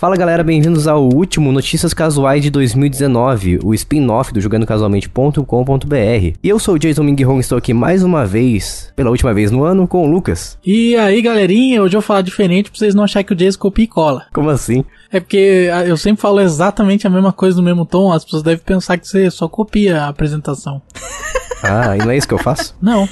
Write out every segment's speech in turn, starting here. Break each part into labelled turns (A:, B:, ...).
A: Fala galera, bem-vindos ao último Notícias Casuais de 2019, o spin-off do jogandocasualmente.com.br. E eu sou o Jason Minghong, estou aqui mais uma vez, pela última vez no ano, com o Lucas. E aí
B: galerinha, hoje eu vou falar diferente pra vocês não acharem que o Jason copia e cola. Como assim? É porque ah, eu sempre falo exatamente a mesma coisa no mesmo tom, as pessoas devem pensar que você só copia a apresentação.
A: Ah, e não é isso que eu faço?
B: Não.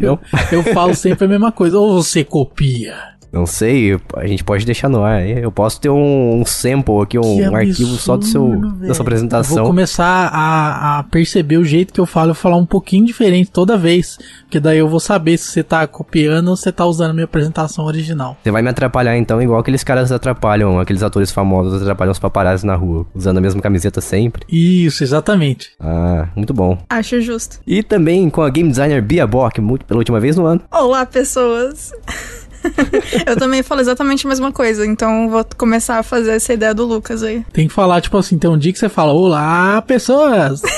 B: não?
A: eu, eu falo sempre
B: a mesma coisa. Ou você copia
A: não sei, a gente pode deixar no ar. Eu posso ter um, um sample aqui, um, absurdo, arquivo só do seu, da sua apresentação. Eu vou
B: começar a, a perceber o jeito que eu falo, eu falar um pouquinho diferente toda vez. Porque daí eu vou saber se você tá copiando ou se você tá usando a minha apresentação original.
A: Você vai me atrapalhar então, igual aqueles caras atrapalham, aqueles atores famosos atrapalham os paparazzi na rua, usando a mesma camiseta sempre. Isso, exatamente. Ah, muito bom.
B: Acho justo.
A: E também com a game designer Bia Bock, pela última vez no ano.
C: Olá, pessoas. eu também falo exatamente a mesma coisa, então vou começar a fazer essa ideia do Lucas aí.
B: Tem que falar, tipo assim, tem um dia que você fala, olá, pessoas!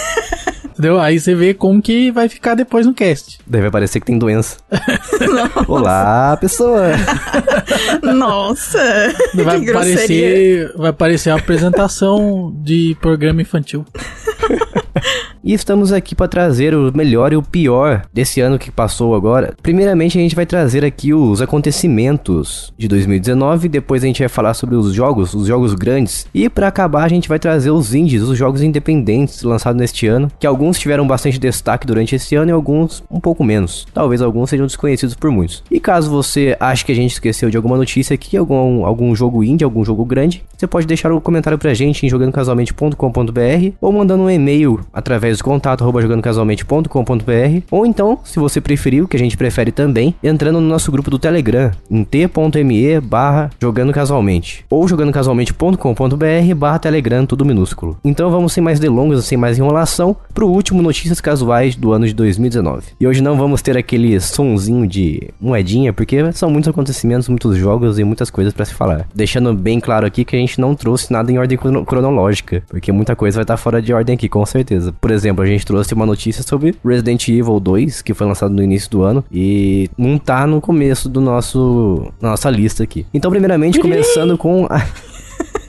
B: Entendeu? Aí você vê como que vai ficar depois no cast.
A: Deve aparecer que tem doença. Olá, pessoa!
B: Nossa!
A: Vai que grosseria. vai parecer uma
B: apresentação de programa infantil.
A: E estamos aqui para trazer o melhor e o pior desse ano que passou agora. Primeiramente, a gente vai trazer aqui os acontecimentos de 2019, depois a gente vai falar sobre os jogos, os jogos grandes, e para acabar a gente vai trazer os indies, os jogos independentes lançados neste ano, que alguns tiveram bastante destaque durante esse ano e alguns um pouco menos. Talvez alguns sejam desconhecidos por muitos. E caso você ache que a gente esqueceu de alguma notícia aqui, algum, algum jogo indie, algum jogo grande, você pode deixar o um comentário a gente em jogandocasualmente.com.br ou mandando um e-mail através vezes contato arroba jogandocasualmente.com.br ou então, se você preferir, o que a gente prefere também, entrando no nosso grupo do Telegram em t.me barra jogando casualmente ou jogandocasualmente.com.br barra Telegram, tudo minúsculo. Então vamos sem mais delongas, sem mais enrolação, pro último Notícias Casuais do ano de 2019. E hoje não vamos ter aquele sonzinho de moedinha, porque são muitos acontecimentos, muitos jogos e muitas coisas para se falar. Deixando bem claro aqui que a gente não trouxe nada em ordem cronológica, porque muita coisa vai estar tá fora de ordem aqui, com certeza. Por exemplo, exemplo, a gente trouxe uma notícia sobre Resident Evil 2, que foi lançado no início do ano, e não tá no começo do nosso nossa lista aqui. Então, primeiramente, começando com a...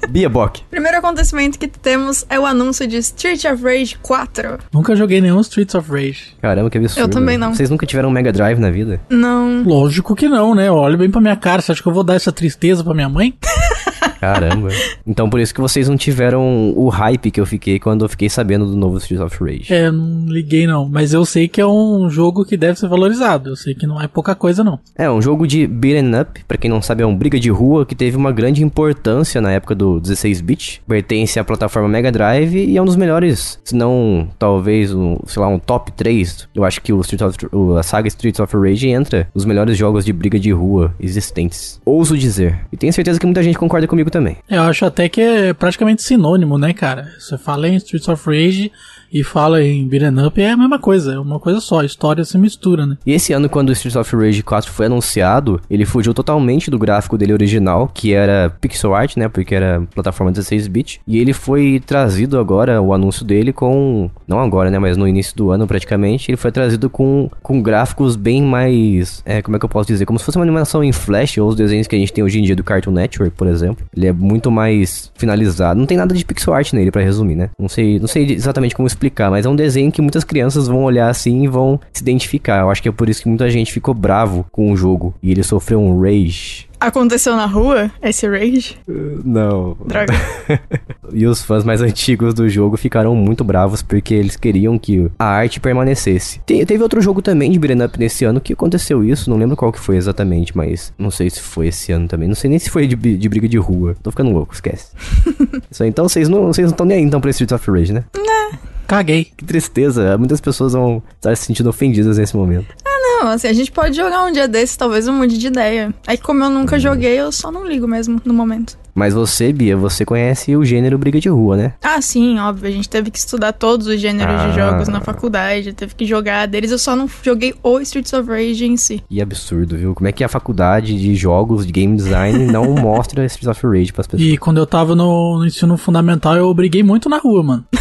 A: Bia Bock.
C: Primeiro acontecimento que temos é o anúncio de Street of Rage 4.
A: Nunca joguei nenhum Streets of Rage. Caramba, que absurdo. Eu também não. Vocês nunca tiveram um Mega Drive na vida? Não. Lógico que não, né? Olha bem pra minha cara. Você acha que eu vou dar essa tristeza pra minha
B: mãe?
A: Caramba. Então por isso que vocês não tiveram o hype que eu fiquei quando eu fiquei sabendo do novo Streets of Rage.
B: É, não liguei não, mas eu sei que é um jogo que deve ser valorizado. Eu sei que não é pouca coisa não.
A: É, um jogo de beat'em up, para quem não sabe é um briga de rua que teve uma grande importância na época do 16-bit, pertence à plataforma Mega Drive e é um dos melhores, se não talvez, um, sei lá, um top 3. Eu acho que o Street of, a saga Streets of Rage entra os melhores jogos de briga de rua existentes. Ouso dizer. E tenho certeza que muita gente concorda comigo também.
B: Eu acho até que é praticamente sinônimo, né, cara? Você fala em Streets of Rage, e fala em beat'em up, é a mesma coisa, é uma coisa só, a história se mistura, né?
A: E esse ano, quando o Streets of Rage 4 foi anunciado, ele fugiu totalmente do gráfico dele original, que era pixel art, né, porque era plataforma 16-bit, e ele foi trazido agora, o anúncio dele, com, não agora, né, mas no início do ano praticamente, ele foi trazido com, com gráficos bem mais, é, como é que eu posso dizer, como se fosse uma animação em flash, ou os desenhos que a gente tem hoje em dia do Cartoon Network, por exemplo, ele é muito mais finalizado, não tem nada de pixel art nele, para resumir, né, não sei, não sei exatamente como explicar, mas é um desenho que muitas crianças vão olhar assim e vão se identificar. Eu acho que é por isso que muita gente ficou bravo com o jogo e ele sofreu um rage.
C: Aconteceu na rua esse rage?
A: Uh, não. Droga. e os fãs mais antigos do jogo ficaram muito bravos porque eles queriam que a arte permanecesse. Te teve outro jogo também de Beat'em Up nesse ano que aconteceu isso, não lembro qual que foi exatamente, mas não sei se foi esse ano também. Não sei nem se foi de, de briga de rua. Tô ficando louco, esquece. isso aí, então vocês não estão nem aí então pra Streets of Rage, né? Não. Né? Caguei. Que tristeza. Muitas pessoas vão estar se sentindo ofendidas nesse momento.
C: Ah não, assim, a gente pode jogar um dia desses, talvez um monte de ideia. É que como eu nunca uhum. joguei, eu só não ligo mesmo no momento.
A: Mas você, Bia, você conhece o gênero briga de rua, né?
C: Ah, sim, óbvio. A gente teve que estudar todos os gêneros ah. de jogos na ah. faculdade, teve que jogar deles. Eu só não joguei o Streets of Rage em si.
A: E absurdo, viu? Como é que a faculdade de jogos, de game design, não mostra Streets of Rage pras pessoas?
B: E quando eu tava no, no ensino fundamental, eu briguei muito na rua, mano.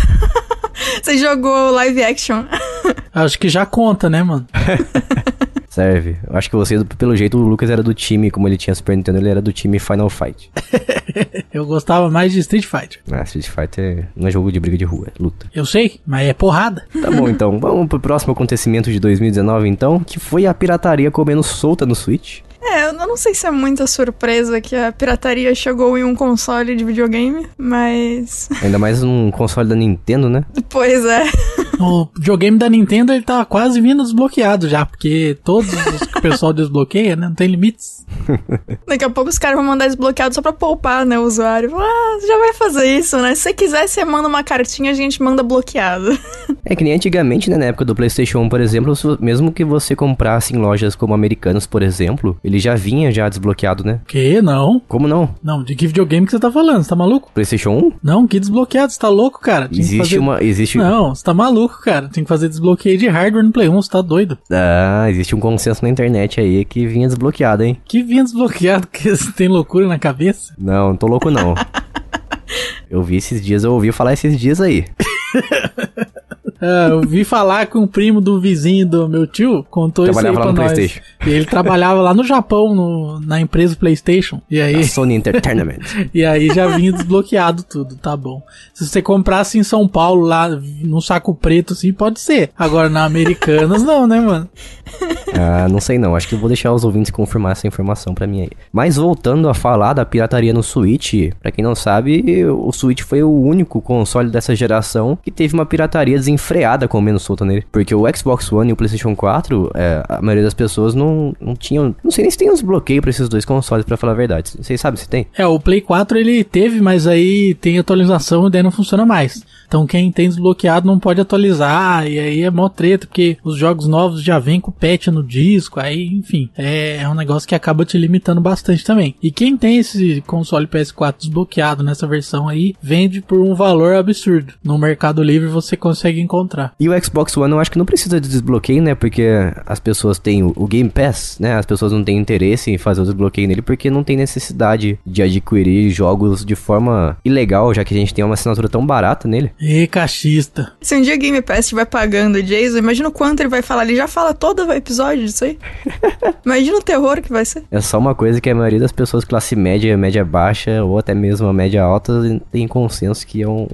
C: Você jogou live action.
A: Acho
B: que já conta, né, mano?
A: Serve. Eu acho que você, pelo jeito, o Lucas era do time, como ele tinha Super Nintendo, ele era do time Final Fight.
B: eu gostava mais de Street Fighter.
A: Ah, Street Fighter não é jogo de briga de rua, é luta. Eu sei, mas é porrada. Tá bom, então. Vamos pro próximo acontecimento de 2019, então, que foi a pirataria comendo solta no Switch.
C: É, eu não sei se é muita surpresa que a pirataria chegou em um console de videogame, mas.
A: Ainda mais num console da Nintendo, né?
B: Pois é. O videogame da Nintendo ele tá quase vindo desbloqueado já, porque todos os que o pessoal desbloqueia, né? Não tem limites.
C: Daqui a pouco os caras vão mandar desbloqueado só pra poupar, né, o usuário. Ah, já vai fazer isso, né? Se você quiser, você manda uma cartinha, a gente manda bloqueado.
A: É que nem antigamente, né, na época do PlayStation 1, por exemplo, mesmo que você comprasse em lojas como Americanos, por exemplo, ele já vinha já desbloqueado, né?
B: Que? Não. Como não? Não, de que videogame que você tá falando? Você tá maluco?
A: PlayStation 1?
B: Não, que desbloqueado? Você tá louco, cara? Tinha existe fazer... uma... Existe... Não, você tá maluco, cara. Tem que fazer desbloqueio de hardware
A: no Play 1, você tá doido. Ah, existe um consenso na internet aí que vinha desbloqueado, hein? Que que vinha desbloqueado que você tem loucura na cabeça? Não, não tô louco não. eu vi esses dias, eu ouvi falar esses dias aí. É, eu vi falar que um primo do
B: vizinho do meu tio contou trabalhava isso aí pra lá no nós. E ele trabalhava lá no Japão, no, na empresa PlayStation. E aí... A Sony Entertainment. e aí já vinha desbloqueado tudo, tá bom. Se você comprasse em São Paulo, lá num saco preto, assim, pode ser. Agora na
A: Americanas, não, né, mano? Ah, não sei não. Acho que eu vou deixar os ouvintes confirmar essa informação pra mim aí. Mas voltando a falar da pirataria no Switch, pra quem não sabe, o Switch foi o único console dessa geração que teve uma pirataria desenfreada freada com menos solta nele. Porque o Xbox One e o PlayStation 4, é, a maioria das pessoas não, não tinham. Não sei nem se tem uns bloqueios pra esses dois consoles, para falar a verdade. Vocês sabem se tem? É, o Play 4 ele teve, mas aí tem atualização
B: e daí não funciona mais. Então quem tem desbloqueado não pode atualizar, e aí é mó treta, porque os jogos novos já vêm com patch no disco, aí enfim, é, é um negócio que acaba te limitando bastante também. E quem tem esse console PS4 desbloqueado nessa versão aí, vende por um valor absurdo. No Mercado Livre você consegue encontrar.
A: E o Xbox One eu acho que não precisa de desbloqueio, né? Porque as pessoas têm o Game Pass, né? As pessoas não têm interesse em fazer o desbloqueio nele porque não tem necessidade de adquirir jogos de forma ilegal, já que a gente tem uma assinatura tão barata nele. E cachista.
C: Se um dia Game Pass estiver pagando o Jason, imagina o quanto ele vai falar. Ele já fala todo episódio disso aí. imagina o terror que vai ser.
A: É só uma coisa que a maioria das pessoas classe média, média baixa ou até mesmo a média alta tem consenso que é uma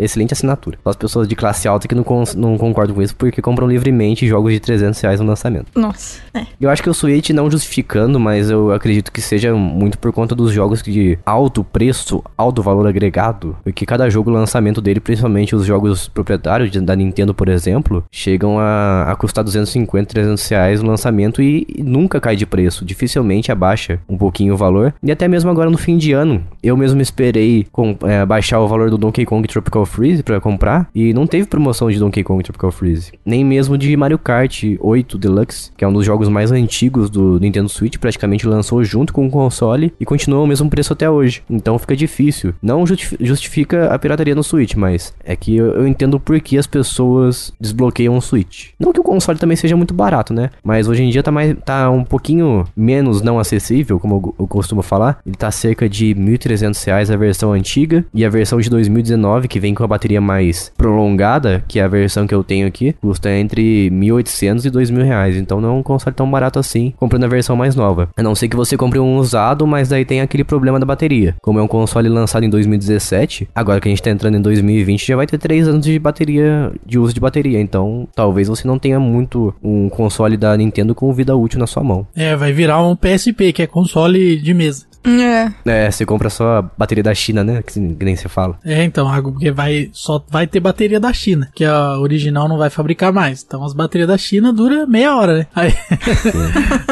A: excelente assinatura. As pessoas de classe alta que não, não concordam com isso porque compram livremente jogos de 300 reais no lançamento.
D: Nossa, é.
A: Eu acho que o Switch, não justificando, mas eu acredito que seja muito por conta dos jogos de alto preço, alto valor agregado, e que cada jogo, o lançamento dele precisa principalmente os jogos proprietários da Nintendo, por exemplo, chegam a, a custar 250, 300 reais no lançamento e, e nunca cai de preço, dificilmente abaixa um pouquinho o valor. E até mesmo agora no fim de ano, eu mesmo esperei com, é, baixar o valor do Donkey Kong Tropical Freeze para comprar e não teve promoção de Donkey Kong Tropical Freeze, nem mesmo de Mario Kart 8 Deluxe, que é um dos jogos mais antigos do Nintendo Switch, praticamente lançou junto com o console e continua o mesmo preço até hoje. Então fica difícil. Não justifica a pirataria no Switch, mas é que eu, eu entendo por que as pessoas desbloqueiam o Switch. Não que o console também seja muito barato, né? Mas hoje em dia tá, mais, tá um pouquinho menos não acessível, como eu, eu costumo falar. Ele tá cerca de R$ 1.300 a versão antiga e a versão de 2019, que vem com a bateria mais prolongada, que é a versão que eu tenho aqui, custa entre 1.800 e 2.000 reais. Então não é um console tão barato assim, comprando a versão mais nova. A não ser que você compre um usado, mas daí tem aquele problema da bateria. Como é um console lançado em 2017, agora que a gente tá entrando em 2020, gente já vai ter 3 anos de bateria, de uso de bateria, então talvez você não tenha muito um console da Nintendo com vida útil na sua mão.
B: É, vai virar um PSP, que é console de mesa. É.
A: É, você compra só a bateria da China, né? Que, que nem você fala.
B: É, então, porque vai, só vai ter bateria da China, que a original não vai fabricar mais. Então as baterias da China duram meia hora, né?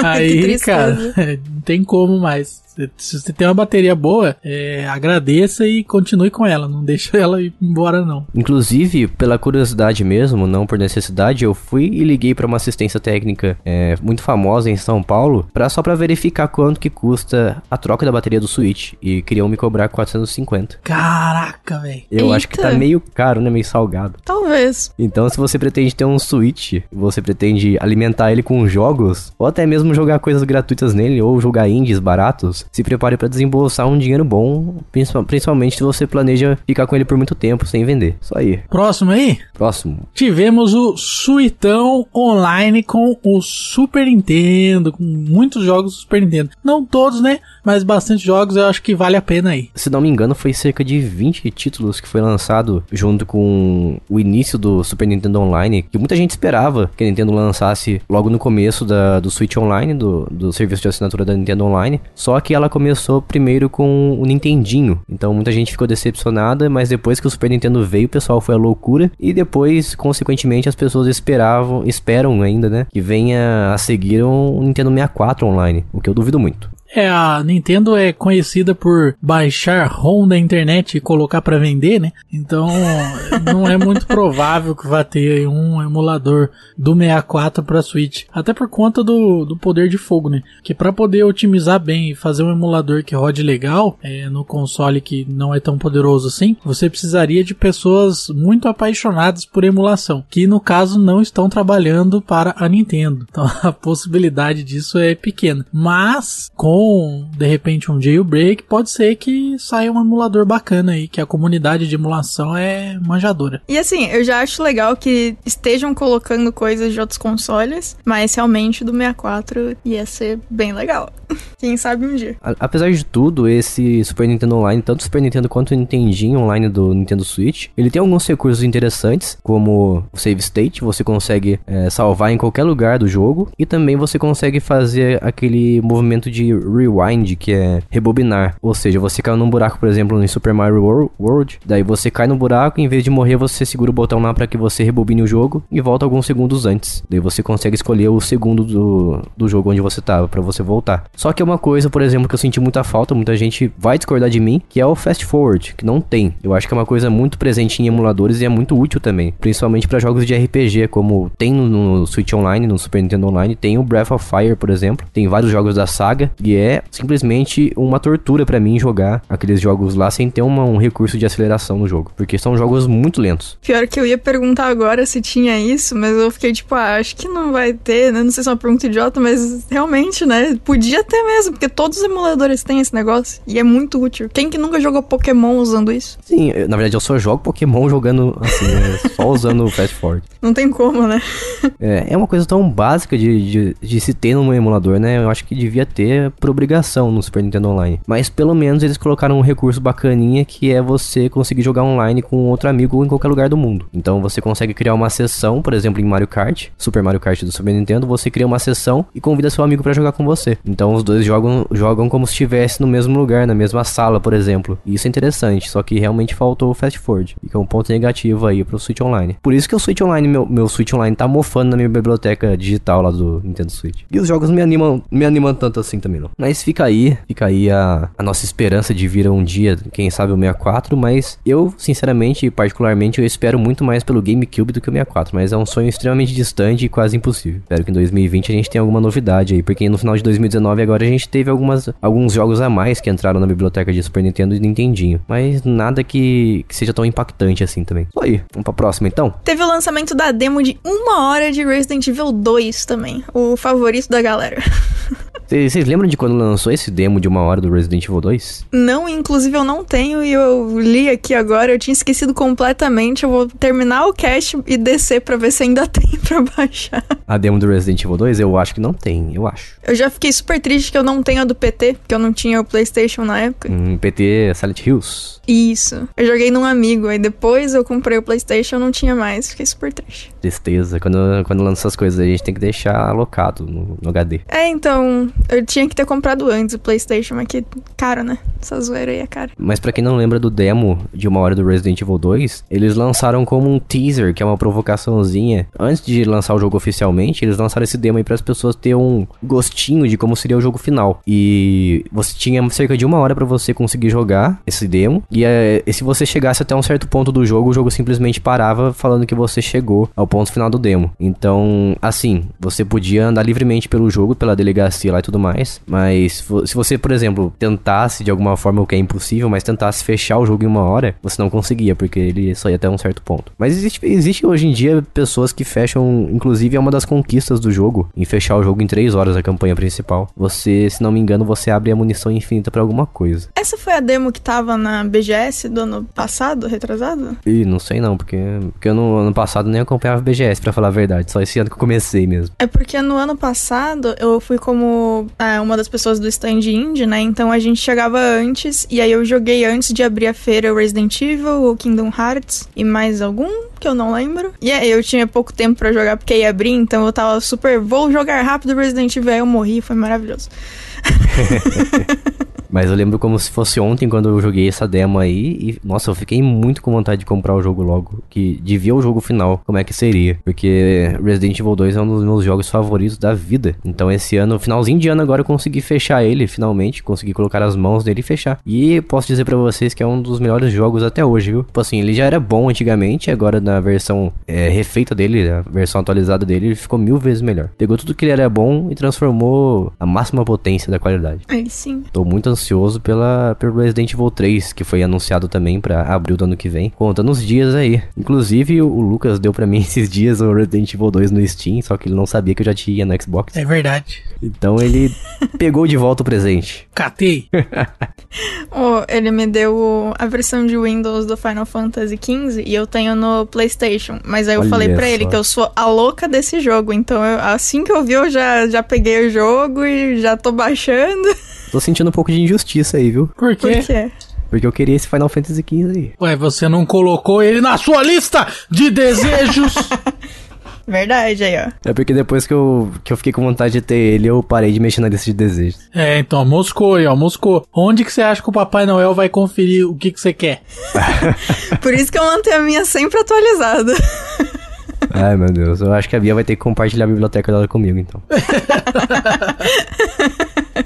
D: Aí, aí cara,
B: não tem como mais. Se você tem uma bateria boa, é, agradeça e continue com ela. Não deixa
A: ela ir embora, não. Inclusive, pela curiosidade mesmo, não por necessidade, eu fui e liguei para uma assistência técnica é, muito famosa em São Paulo, pra, só para verificar quanto que custa a troca da bateria do Switch e queriam me cobrar 450. Caraca, velho. Eu Eita. acho que tá meio caro, né? Meio salgado.
D: Talvez.
A: Então, se você pretende ter um Switch, você pretende alimentar ele com jogos, ou até mesmo jogar coisas gratuitas nele, ou jogar indies baratos, se prepare para desembolsar um dinheiro bom, principalmente se você planeja ficar com ele por muito tempo sem vender. Isso aí.
B: Próximo aí? Próximo. Tivemos o Suitão Online com o Super Nintendo, com muitos jogos do Super Nintendo. Não todos, né? Mas bastante jogos, eu acho que vale a pena aí.
A: Se não me engano, foi cerca de 20 títulos que foi lançado junto com o início do Super Nintendo Online, que muita gente esperava que a Nintendo lançasse logo no começo da, do Switch Online, do, do serviço de assinatura da Nintendo Online. Só que ela começou primeiro com o Nintendinho. Então muita gente ficou decepcionada, mas depois que o Super Nintendo veio, o pessoal foi a loucura. E depois, consequentemente, as pessoas esperavam, esperam ainda, né? Que venha a seguir o um Nintendo 64 Online. O que eu duvido muito.
B: É, a Nintendo é conhecida por baixar ROM da internet e colocar para vender, né? Então, não é muito provável que vá ter um emulador do 64 para Switch, até por conta do, do poder de fogo, né? Que para poder otimizar bem e fazer um emulador que rode legal é, no console que não é tão poderoso assim, você precisaria de pessoas muito apaixonadas por emulação, que no caso não estão trabalhando para a Nintendo. Então, a possibilidade disso é pequena. Mas com de repente, um jailbreak, pode ser que saia um emulador bacana aí, que a comunidade de emulação é manjadora.
C: E assim, eu já acho legal que estejam colocando coisas de outros consoles, mas realmente do 64 ia ser bem legal. Quem sabe um
A: dia. apesar de tudo, esse Super Nintendo Online, tanto Super Nintendo quanto o Nintendinho Online do Nintendo Switch, ele tem alguns recursos interessantes, como o save state, você consegue é, salvar em qualquer lugar do jogo, e também você consegue fazer aquele movimento de rewind, que é rebobinar. Ou seja, você caiu num buraco, por exemplo, em Super Mario World, daí você cai no buraco e em vez de morrer, você segura o botão lá para que você rebobine o jogo e volta alguns segundos antes. Daí você consegue escolher o segundo do, do jogo onde você tava para você voltar. Só que é uma coisa, por exemplo, que eu senti muita falta, muita gente vai discordar de mim, que é o fast forward, que não tem. Eu acho que é uma coisa muito presente em emuladores e é muito útil também, principalmente para jogos de RPG, como tem no Switch Online, no Super Nintendo Online, tem o Breath of Fire, por exemplo, tem vários jogos da saga e é é simplesmente uma tortura para mim jogar aqueles jogos lá sem ter uma, um recurso de aceleração no jogo, porque são jogos muito lentos.
C: Pior que eu ia perguntar agora se tinha isso, mas eu fiquei tipo, ah, acho que não vai ter, né? Não sei se é uma pergunta idiota, mas realmente, né? Podia ter mesmo, porque todos os emuladores têm esse negócio e é muito útil. Quem que nunca jogou Pokémon usando isso?
A: Sim, eu, na verdade eu só jogo Pokémon jogando assim, né? só usando o Fast Forward.
C: Não tem como, né?
A: é, é uma coisa tão básica de, de, de se ter num emulador, né? Eu acho que devia ter pro obrigação no Super Nintendo Online. Mas pelo menos eles colocaram um recurso bacaninha que é você conseguir jogar online com outro amigo em qualquer lugar do mundo. Então você consegue criar uma sessão, por exemplo, em Mario Kart, Super Mario Kart do Super Nintendo, você cria uma sessão e convida seu amigo para jogar com você. Então os dois jogam, jogam como se estivesse no mesmo lugar, na mesma sala, por exemplo. E isso é interessante, só que realmente faltou o Fast Forward, que é um ponto negativo aí pro Switch Online. Por isso que o Switch Online, meu, meu Switch Online tá mofando na minha biblioteca digital lá do Nintendo Switch. E os jogos me animam, me animam tanto assim também, não. Mas fica aí, fica aí a, a nossa esperança de vir um dia, quem sabe o 64, mas eu, sinceramente e particularmente, eu espero muito mais pelo GameCube do que o 64, mas é um sonho extremamente distante e quase impossível. Espero que em 2020 a gente tenha alguma novidade aí, porque no final de 2019 agora a gente teve algumas, alguns jogos a mais que entraram na biblioteca de Super Nintendo e Nintendinho, mas nada que, que seja tão impactante assim também. Isso aí, vamos pra próxima então.
C: Teve o lançamento da demo de uma hora de Resident Evil 2 também, o favorito da galera.
A: Vocês lembram de quando lançou esse demo de uma hora do Resident Evil 2?
C: Não, inclusive eu não tenho e eu li aqui agora, eu tinha esquecido completamente. Eu vou terminar o cast e descer pra ver se ainda tem pra baixar.
A: A demo do Resident Evil 2? Eu acho que não tem, eu acho.
C: Eu já fiquei super triste que eu não tenho a do PT, porque eu não tinha o PlayStation na época.
A: Hum, PT é Silent Hills.
C: Isso. Eu joguei num amigo, aí depois eu comprei o PlayStation, não tinha mais. Fiquei super triste.
A: Tristeza. Quando, quando lança essas coisas, a gente tem que deixar alocado no, no HD.
C: É, então, eu tinha que ter comprado antes o PlayStation, mas que caro, né? Essa zoeira aí é cara.
A: Mas para quem não lembra do demo de uma hora do Resident Evil 2, eles lançaram como um teaser, que é uma provocaçãozinha. Antes de lançar o jogo oficialmente, eles lançaram esse demo aí para as pessoas ter um gostinho de como seria o jogo final. E você tinha cerca de uma hora para você conseguir jogar esse demo. E, eh, e se você chegasse até um certo ponto do jogo, o jogo simplesmente parava falando que você chegou ao ponto final do demo. Então, assim, você podia andar livremente pelo jogo, pela delegacia lá e tudo mais. Mas mas se você, por exemplo, tentasse de alguma forma, o que é impossível, mas tentasse fechar o jogo em uma hora, você não conseguia, porque ele só ia até um certo ponto. Mas existe, existe hoje em dia pessoas que fecham, inclusive é uma das conquistas do jogo, em fechar o jogo em três horas a campanha principal. Você, se não me engano, você abre a munição infinita para alguma coisa.
C: Essa foi a demo que tava na BGS do ano passado, retrasado?
A: Ih, não sei não, porque, porque eu no ano passado nem acompanhava a BGS, para falar a verdade. Só esse ano que eu comecei mesmo.
C: É porque no ano passado eu fui como é, uma das pessoas do stand indie, né? Então a gente chegava antes e aí eu joguei antes de abrir a feira o Resident Evil, o Kingdom Hearts e mais algum que eu não lembro. E aí eu tinha pouco tempo para jogar porque ia abrir, então eu tava super vou jogar rápido Resident Evil, aí eu morri, foi maravilhoso.
A: Mas eu lembro como se fosse ontem quando eu joguei essa demo aí. E, nossa, eu fiquei muito com vontade de comprar o jogo logo. Que de ver o jogo final, como é que seria. Porque Resident Evil 2 é um dos meus jogos favoritos da vida. Então esse ano, finalzinho de ano agora, eu consegui fechar ele, finalmente. Consegui colocar as mãos nele e fechar. E posso dizer para vocês que é um dos melhores jogos até hoje, viu? Tipo assim, ele já era bom antigamente, agora na versão é, refeita dele, a versão atualizada dele, ele ficou mil vezes melhor. Pegou tudo que ele era bom e transformou a máxima potência da qualidade. Aí sim. Tô muito ansioso ansioso pela, pelo Resident Evil 3, que foi anunciado também para abril do ano que vem. Contando tá os dias aí. Inclusive, o Lucas deu para mim esses dias o Resident Evil 2 no Steam, só que ele não sabia que eu já tinha no Xbox. É verdade. Então ele pegou de volta o presente. Catei!
C: oh, ele me deu a versão de Windows do Final Fantasy XV e eu tenho no PlayStation. Mas aí eu Olha falei para ele que eu sou a louca desse jogo. Então eu, assim que eu vi, eu já, já peguei o jogo e já tô baixando.
A: Tô sentindo um pouco de injustiça aí, viu? Por quê? Por quê? Porque eu queria esse Final Fantasy XV aí.
B: Ué, você não colocou ele na sua lista de desejos? Verdade, aí, ó.
A: É porque depois que eu, que eu fiquei com vontade de ter ele, eu parei de mexer na lista de desejos.
B: É, então, Moscou aí, ó, Moscou. Onde que você acha que o Papai Noel vai conferir o que que você quer? Por isso que eu mantenho a minha sempre atualizada.
A: Ai, meu Deus. Eu acho que a Bia vai ter que compartilhar a biblioteca dela comigo, então.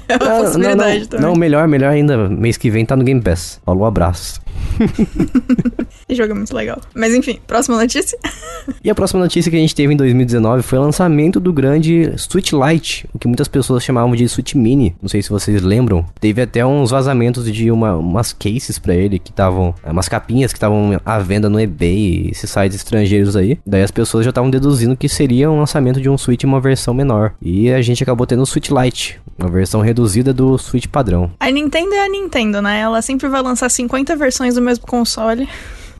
D: é uma
C: não, possibilidade não, não, também. Não,
A: melhor, melhor ainda. Mês que vem tá no Game Pass. Falou, abraço.
C: Esse jogo é muito legal. Mas enfim, próxima notícia.
A: e a próxima notícia que a gente teve em 2019 foi o lançamento do grande Switch Lite, o que muitas pessoas chamavam de Switch Mini. Não sei se vocês lembram. Teve até uns vazamentos de uma, umas cases para ele que estavam, é, umas capinhas que estavam à venda no eBay, esses sites estrangeiros aí. Daí as pessoas já estavam deduzindo que seria um lançamento de um Switch uma versão menor. E a gente acabou tendo o Switch Lite, uma versão reduzida do Switch padrão.
C: A Nintendo é a Nintendo, né? Ela sempre vai lançar 50 versões versões do mesmo console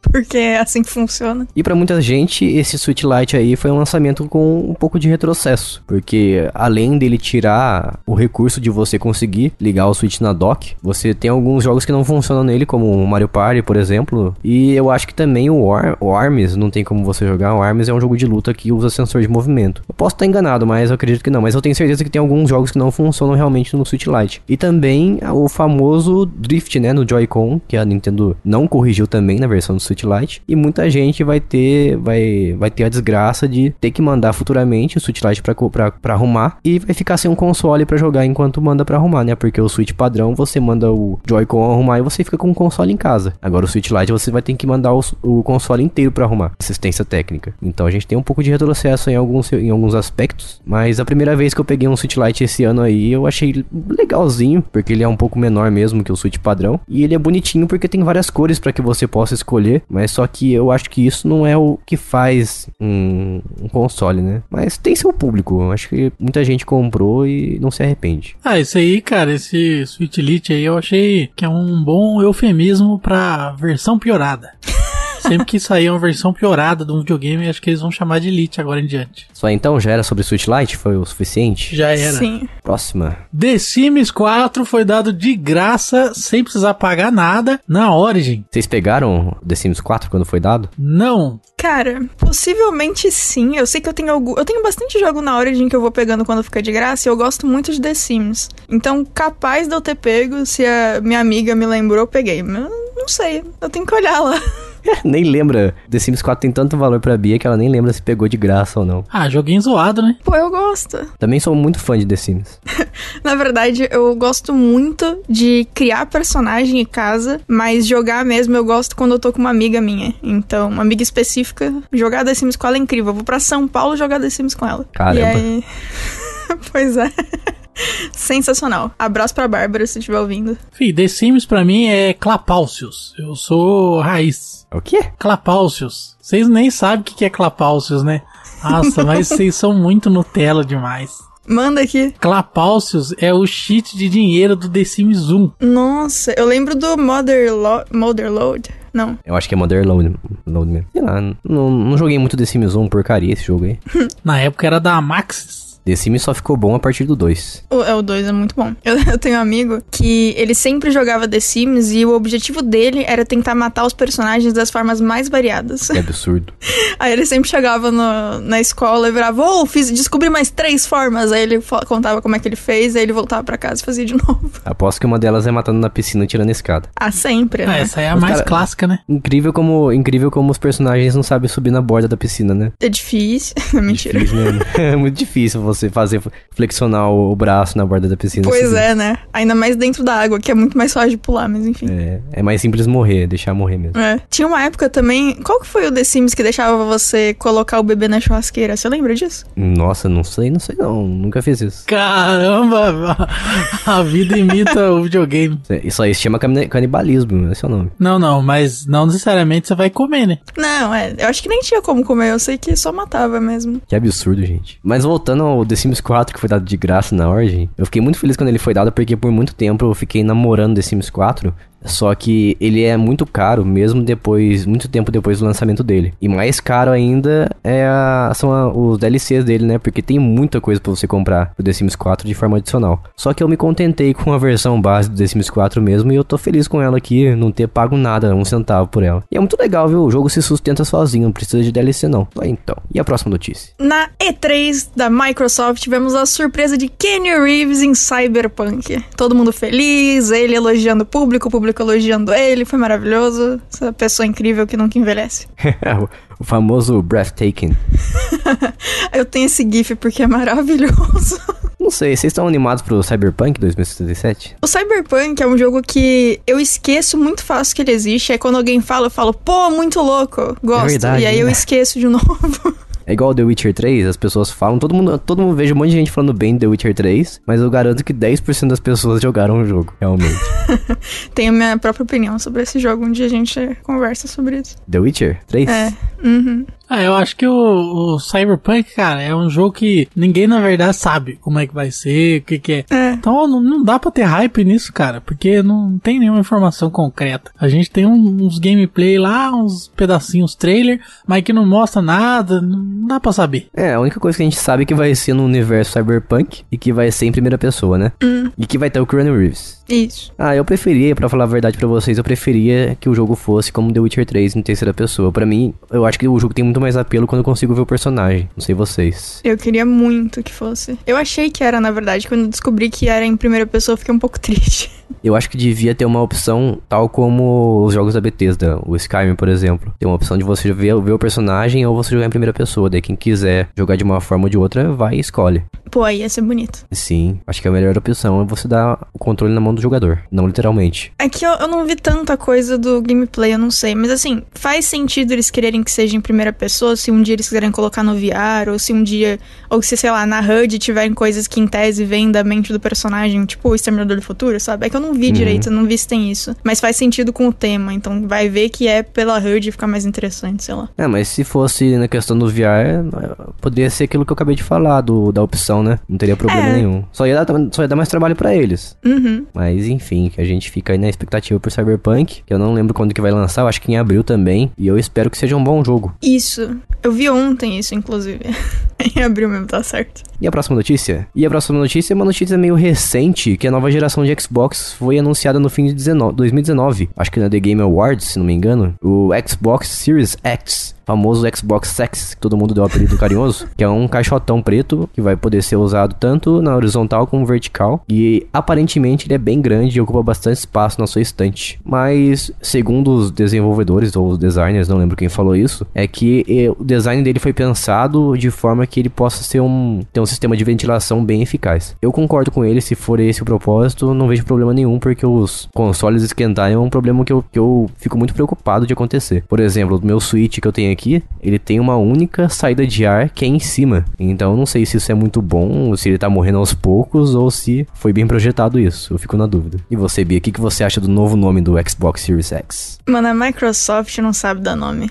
C: porque é assim que funciona.
A: E para muita gente, esse Switch Lite aí foi um lançamento com um pouco de retrocesso, porque além dele tirar o recurso de você conseguir ligar o Switch na dock, você tem alguns jogos que não funcionam nele, como o Mario Party, por exemplo, e eu acho que também o, Ar o ARMS, não tem como você jogar, o ARMS é um jogo de luta que usa sensor de movimento. Eu posso estar tá enganado, mas eu acredito que não, mas eu tenho certeza que tem alguns jogos que não funcionam realmente no Switch Lite. E também o famoso Drift, né, no Joy-Con, que a Nintendo não corrigiu também na versão do Switch e muita gente vai ter, vai, vai ter a desgraça de ter que mandar futuramente o Switch Lite para para arrumar e vai ficar sem um console para jogar enquanto manda para arrumar, né? Porque o Switch padrão você manda o Joy-Con arrumar e você fica com o console em casa. Agora o Switch Lite você vai ter que mandar o, o console inteiro para arrumar, assistência técnica. Então a gente tem um pouco de retrocesso em alguns, em alguns aspectos, mas a primeira vez que eu peguei um Switch Lite esse ano aí eu achei legalzinho, porque ele é um pouco menor mesmo que o Switch padrão e ele é bonitinho porque tem várias cores para que você possa escolher mas só que eu acho que isso não é o que faz um, um console, né? Mas tem seu público, eu acho que muita gente comprou e não se arrepende.
B: Ah, isso aí, cara, esse Switch Lite aí eu achei que é um bom eufemismo pra versão piorada. Sempre que sair uma versão piorada de um videogame, acho que eles vão chamar de Elite agora em diante.
A: Só então já era sobre Switch Lite? Foi o suficiente? Já era. Sim. Próxima.
B: The Sims 4 foi dado de
A: graça, sem precisar pagar nada, na Origin. Vocês pegaram The Sims 4 quando foi dado? Não.
C: Cara, possivelmente sim. Eu sei que eu tenho algum... eu tenho bastante jogo na Origin que eu vou pegando quando fica de graça e eu gosto muito de The Sims. Então, capaz de eu ter pego, se a minha amiga me lembrou, eu peguei. Mas não sei, eu tenho que olhar lá.
A: nem lembra. The Sims 4 tem tanto valor pra Bia que ela nem lembra se pegou de graça ou não.
C: Ah, joguinho zoado, né? Pô, eu gosto.
A: Também sou muito fã de The Sims.
C: Na verdade, eu gosto muito de criar personagem em casa, mas jogar mesmo eu gosto quando eu tô com uma amiga minha. Então, uma amiga específica, jogar The Sims com ela é incrível. Eu vou pra São Paulo jogar The Sims com ela. Caramba. E aí... pois é. Sensacional. Abraço pra Bárbara se estiver ouvindo.
B: Fih, The Sims pra mim é Clapalcios. Eu sou raiz. É o quê? Clapaucios. Vocês nem sabem o que é clapaucios, né? Nossa, mas vocês são muito Nutella demais. Manda aqui. Clapaucios é o cheat de dinheiro do The Sims 1.
C: Nossa, eu lembro do Mother, Lo Mother Load. Não.
A: Eu acho que é Mother Load, Load mesmo. Sei lá, não, não joguei muito The Sims 1, porcaria esse jogo aí.
B: Na época era da Maxis.
A: The Sims só ficou bom a partir do 2.
C: O, é, o 2 é muito bom. Eu, eu, tenho um amigo que ele sempre jogava The Sims e o objetivo dele era tentar matar os personagens das formas mais variadas. É absurdo. Aí ele sempre chegava no, na escola e virava, oh, fiz, descobri mais três formas. Aí ele contava como é que ele fez, aí ele voltava para casa e fazia de novo.
A: Aposto que uma delas é matando na piscina e tirando a escada.
C: Ah, sempre, é, né? essa é a os mais cara,
A: clássica, né? Incrível como, incrível como os personagens não sabem subir na borda da piscina, né?
C: É difícil. Mentira. Difícil,
A: né? é muito difícil você você fazer flexionar o braço na borda da piscina. Pois assim. é,
C: né? Ainda mais dentro da água, que é muito mais fácil de pular, mas enfim. É,
A: é mais simples morrer, deixar morrer mesmo.
C: É. Tinha uma época também. Qual que foi o The Sims que deixava você colocar o bebê na churrasqueira? Você lembra disso?
A: Nossa, não sei, não sei não. Nunca fiz isso. Caramba! A vida imita o videogame. Isso é, aí se chama canibalismo, esse é o nome.
B: Não, não, mas não necessariamente você vai comer, né?
C: Não, é. Eu acho que nem tinha como comer, eu sei que só matava mesmo.
A: Que absurdo, gente. Mas voltando ao The Sims 4, que foi dado de graça na Origin, eu fiquei muito feliz quando ele foi dado, porque por muito tempo eu fiquei namorando The Sims 4 só que ele é muito caro, mesmo depois, muito tempo depois do lançamento dele. E mais caro ainda é a, são a, os DLCs dele, né? Porque tem muita coisa para você comprar do The Sims 4 de forma adicional. Só que eu me contentei com a versão base do The Sims 4 mesmo e eu tô feliz com ela aqui, não ter pago nada, um centavo por ela. E é muito legal, viu? O jogo se sustenta sozinho, não precisa de DLC não. então. E a próxima notícia?
C: Na E3 da Microsoft tivemos a surpresa de Kenny Reeves em Cyberpunk. Todo mundo feliz, ele elogiando o público, o público público elogiando ele, foi maravilhoso. Essa pessoa incrível que nunca envelhece.
A: o famoso breathtaking.
C: Eu tenho esse GIF porque é maravilhoso.
A: Não sei, vocês estão animados pro Cyberpunk 2077?
C: O Cyberpunk é um jogo que eu esqueço muito fácil que ele existe. Aí quando alguém fala, eu falo, pô, muito louco,
A: gosto. É verdade, e aí né? eu
C: esqueço de novo.
A: É igual The Witcher 3, as pessoas falam, todo mundo, todo mundo vejo um monte de gente falando bem de The Witcher 3, mas eu garanto que 10% das pessoas jogaram o jogo, realmente.
C: Tenho a minha própria opinião sobre esse jogo, um dia a gente conversa sobre isso.
A: The Witcher 3?
C: É.
B: Uhum. Ah, eu acho que o, o, Cyberpunk, cara, é um jogo que ninguém, na verdade, sabe como é que vai ser, o que que é. é. Então não, não, dá pra ter hype nisso, cara, porque não tem nenhuma informação concreta. A gente tem um, uns gameplay lá, uns pedacinhos trailer, mas que não mostra nada, não dá pra saber.
A: É, a única coisa que a gente sabe é que vai ser no universo Cyberpunk e que vai ser em primeira pessoa, né? Hum. E que vai ter o Keanu Reeves. Isso. Ah, eu preferia, para falar a verdade para vocês, eu preferia que o jogo fosse como The Witcher 3 em terceira pessoa. Para mim, eu acho que o jogo tem muito mais apelo quando eu consigo ver o personagem. Não sei vocês.
C: Eu queria muito que fosse. Eu achei que era, na verdade, quando descobri que era em primeira pessoa, fiquei um pouco triste.
A: Eu acho que devia ter uma opção tal como os jogos da Bethesda, o Skyrim, por exemplo. Tem uma opção de você ver, ver o personagem ou você jogar em primeira pessoa. Daí quem quiser jogar de uma forma ou de outra, vai e escolhe.
C: Pô, aí ia ser bonito.
A: Sim, acho que a melhor opção é você dar o controle na mão do jogador, não literalmente.
C: É que eu, eu não vi tanta coisa do gameplay, eu não sei, mas assim, faz sentido eles quererem que seja em primeira pessoa, se um dia eles quiserem colocar no VR, ou se um dia, ou se, sei lá, na HUD tiverem coisas que em tese vêm da mente do personagem, tipo o Exterminador do Futuro, sabe? É que eu não vi uhum. direito, eu não vi se tem isso. Mas faz sentido com o tema, então vai ver que é pela HUD ficar mais interessante, sei lá.
A: É, mas se fosse na questão do VR, é, poderia ser aquilo que eu acabei de falar, do, da opção né? Não teria problema é. nenhum. Só ia, dar, só ia dar mais trabalho para eles. Uhum. Mas enfim, que a gente fica aí na expectativa por Cyberpunk. que Eu não lembro quando que vai lançar, eu acho que em abril também. E eu espero que seja um bom jogo.
C: Isso. Eu vi ontem isso, inclusive. em abril mesmo, tá certo.
A: E a próxima notícia? E a próxima notícia é uma notícia meio recente, que a nova geração de Xbox foi anunciada no fim de 2019. Acho que na The Game Awards, se não me engano. O Xbox Series X famoso Xbox Sex, que todo mundo deu o apelido carinhoso, que é um caixotão preto que vai poder ser usado tanto na horizontal como vertical. E aparentemente ele é bem grande e ocupa bastante espaço na sua estante. Mas, segundo os desenvolvedores ou os designers, não lembro quem falou isso, é que eh, o design dele foi pensado de forma que ele possa ter um, ter um sistema de ventilação bem eficaz. Eu concordo com ele, se for esse o propósito, não vejo problema nenhum, porque os consoles esquentarem é um problema que eu, que eu fico muito preocupado de acontecer. Por exemplo, o meu Switch que eu tenho aqui, ele tem uma única saída de ar que é em cima. Então não sei se isso é muito bom, se ele tá morrendo aos poucos, ou se foi bem projetado isso. Eu fico na dúvida. E você, Bia, o que, que você acha do novo nome do Xbox Series X?
C: Mano, a Microsoft não sabe dar nome.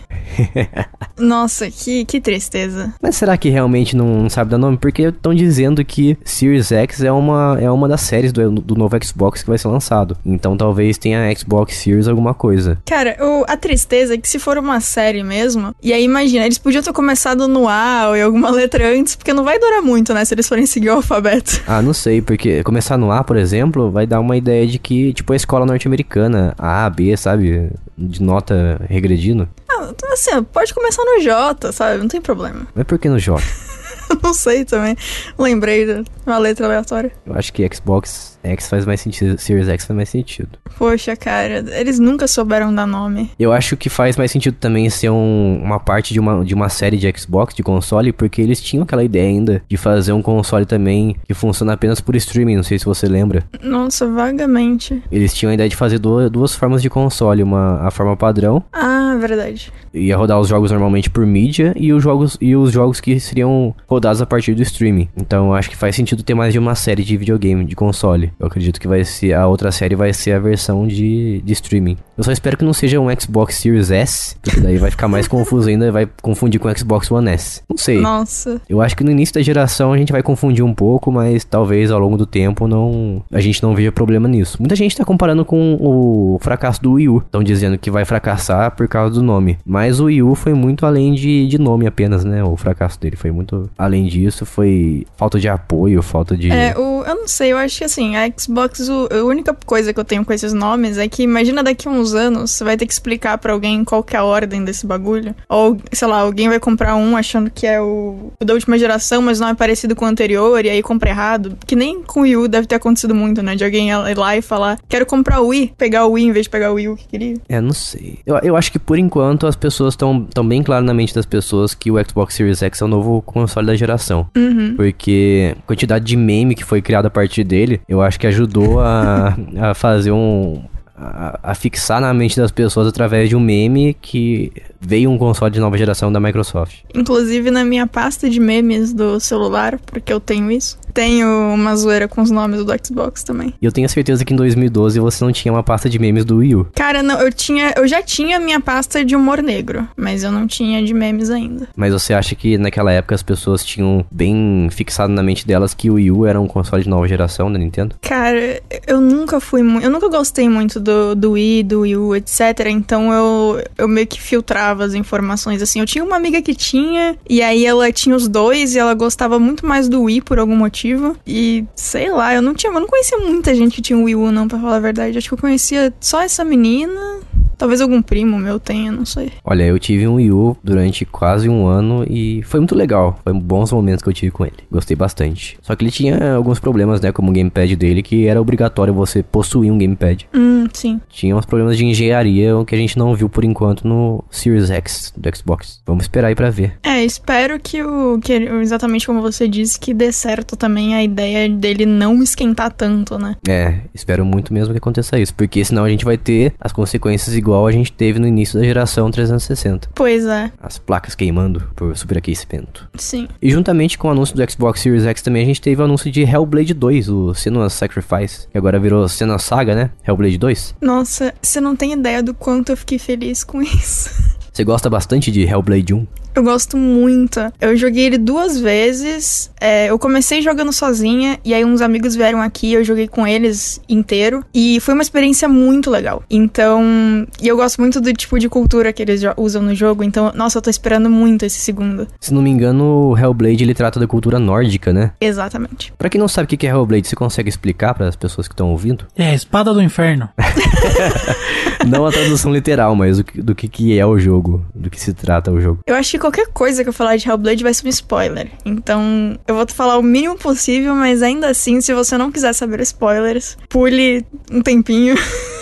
C: Nossa, que, que tristeza.
A: Mas será que realmente realmente não sabe dar nome, porque estão dizendo que Series X é uma, é uma das séries do, do novo Xbox que vai ser lançado. Então talvez tenha Xbox Series alguma coisa.
C: Cara, o, a tristeza é que se for uma série mesmo, e aí imagina, eles podiam ter começado no A ou em alguma letra antes, porque não vai durar muito, né? Se eles forem seguir o alfabeto.
A: Ah, não sei, porque começar no A, por exemplo, vai dar uma ideia de que, tipo, a escola norte-americana, A, B, sabe? de nota regredindo?
C: Ah, então, assim, pode começar no J, sabe? Não tem problema.
A: Mas por que no J?
C: não sei também. Lembrei de uma letra aleatória.
A: Eu acho que Xbox X faz mais sentido, Series X faz mais sentido.
C: Poxa, cara, eles nunca souberam dar nome.
A: Eu acho que faz mais sentido também ser um, uma parte de uma, de uma série de Xbox, de console, porque eles tinham aquela ideia ainda de fazer um console também que funciona apenas por streaming, não sei se você lembra.
C: Nossa, vagamente.
A: Eles tinham a ideia de fazer duas, duas formas de console, uma a forma padrão.
C: Ah, verdade.
A: Ia rodar os jogos normalmente por mídia e os jogos e os jogos que seriam rodados a partir do streaming. Então, acho que faz sentido ter mais de uma série de videogame, de console. Eu acredito que vai ser a outra série vai ser a versão de, de streaming. Eu só espero que não seja um Xbox Series S, porque daí vai ficar mais confuso ainda, vai confundir com o Xbox One S. Não sei. Nossa. Eu acho que no início da geração a gente vai confundir um pouco, mas talvez ao longo do tempo não a gente não veja problema nisso. Muita gente tá comparando com o fracasso do Wii U. Estão dizendo que vai fracassar por causa do nome. Mas o Wii U foi muito além de, de nome apenas, né? O fracasso dele foi muito além disso, foi falta de apoio, falta de. É,
C: o, eu não sei, eu acho que assim, a Xbox, o, a única coisa que eu tenho com esses nomes é que imagina daqui a uns anos você vai ter que explicar para alguém qual que é a ordem desse bagulho. Ou, sei lá, alguém vai comprar um achando que é o, o da última geração, mas não é parecido com o anterior, e aí compra errado. Que nem com o Wii U deve ter acontecido muito, né? De alguém ir lá e falar, quero comprar o Wii, pegar o Wii em vez de pegar o Wii U que queria.
A: É, não sei. Eu, eu acho que por enquanto as pessoas estão tão bem claras na mente das pessoas que o Xbox Series X é o novo console da geração. Uhum. Porque a quantidade de meme que foi criada a partir dele, eu acho que ajudou a, a fazer um. A, a, fixar na mente das pessoas através de um meme que veio um console de nova geração da Microsoft.
C: Inclusive na minha pasta de memes do celular, porque eu tenho isso, tenho uma zoeira com os nomes do Xbox também.
A: E eu tenho certeza que em 2012 você não tinha uma pasta de memes do Wii U.
C: Cara, não, eu tinha, eu já tinha minha pasta de humor negro, mas eu não tinha de memes ainda.
A: Mas você acha que naquela época as pessoas tinham bem fixado na mente delas que o Wii U era um console de nova geração da Nintendo?
C: Cara, eu nunca fui muito, eu nunca gostei muito do, do Wii, do Wii U, etc, então eu, eu meio que filtrava as informações, assim, eu tinha uma amiga que tinha, e aí ela tinha os dois, e ela gostava muito mais do Wii por algum motivo, e sei lá, eu não tinha, eu não conhecia muita gente que tinha Wii U, não, pra falar a verdade. Acho que eu conhecia só essa menina. Talvez algum primo meu tenha, não sei.
A: Olha, eu tive um Yu durante quase um ano e foi muito legal. Foi bons momentos que eu tive com ele. Gostei bastante. Só que ele tinha alguns problemas, né? Como o gamepad dele, que era obrigatório você possuir um gamepad.
D: Hum, sim.
A: Tinha uns problemas de engenharia que a gente não viu por enquanto no Series X do Xbox. Vamos esperar aí pra ver.
C: É, espero que o. Que exatamente como você disse, que dê certo também a ideia dele não esquentar tanto, né?
A: É, espero muito mesmo que aconteça isso. Porque senão a gente vai ter as consequências igual a gente teve no início da geração 360. Pois é. As placas queimando por superaquecimento. Sim. E juntamente com o anúncio do Xbox Series X também, a gente teve o anúncio de Hellblade 2, o Senua's Sacrifice, que agora virou Senua's Saga, né? Hellblade 2.
C: Nossa, você não tem ideia do quanto eu fiquei feliz com isso.
A: Você gosta bastante de Hellblade 1?
C: Eu gosto muito. Eu joguei ele duas vezes. É, eu comecei jogando sozinha, e aí uns amigos vieram aqui, eu joguei com eles inteiro. E foi uma experiência muito legal. Então. E eu gosto muito do tipo de cultura que eles usam no jogo. Então, nossa, eu tô esperando muito esse segundo.
A: Se não me engano, o Hellblade ele trata da cultura nórdica, né?
B: Exatamente.
A: Para quem não sabe o que é Hellblade, você consegue explicar para as pessoas que estão ouvindo?
B: É, espada do inferno.
A: não a tradução literal, mas do que, do que é o jogo, do que se trata o jogo.
C: Eu acho que qualquer coisa que eu falar de Hellblade vai ser um spoiler. Então, eu vou falar o mínimo possível, mas ainda assim, se você não quiser saber spoilers, pule um tempinho.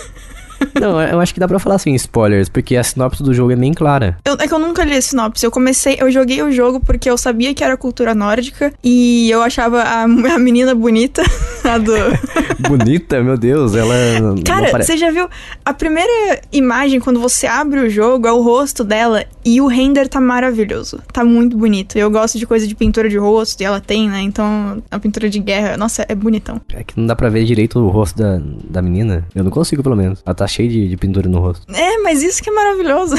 A: Não, eu acho que dá pra falar assim, spoilers, porque a sinopse do jogo é bem clara.
C: Eu, é que eu nunca li a sinopse. Eu comecei, eu joguei o jogo porque eu sabia que era cultura nórdica e eu achava a, a menina bonita. A do...
A: bonita? Meu Deus, ela. Cara, pare... você já
C: viu? A primeira imagem, quando você abre o jogo, é o rosto dela e o render tá maravilhoso. Tá muito bonito. Eu gosto de coisa de pintura de rosto e ela tem, né? Então, a pintura de guerra, nossa, é bonitão. É
A: que não dá pra ver direito o rosto da, da menina. Eu não consigo, pelo menos. Ela tá cheio de, de pintura no rosto.
C: É, mas isso que é maravilhoso.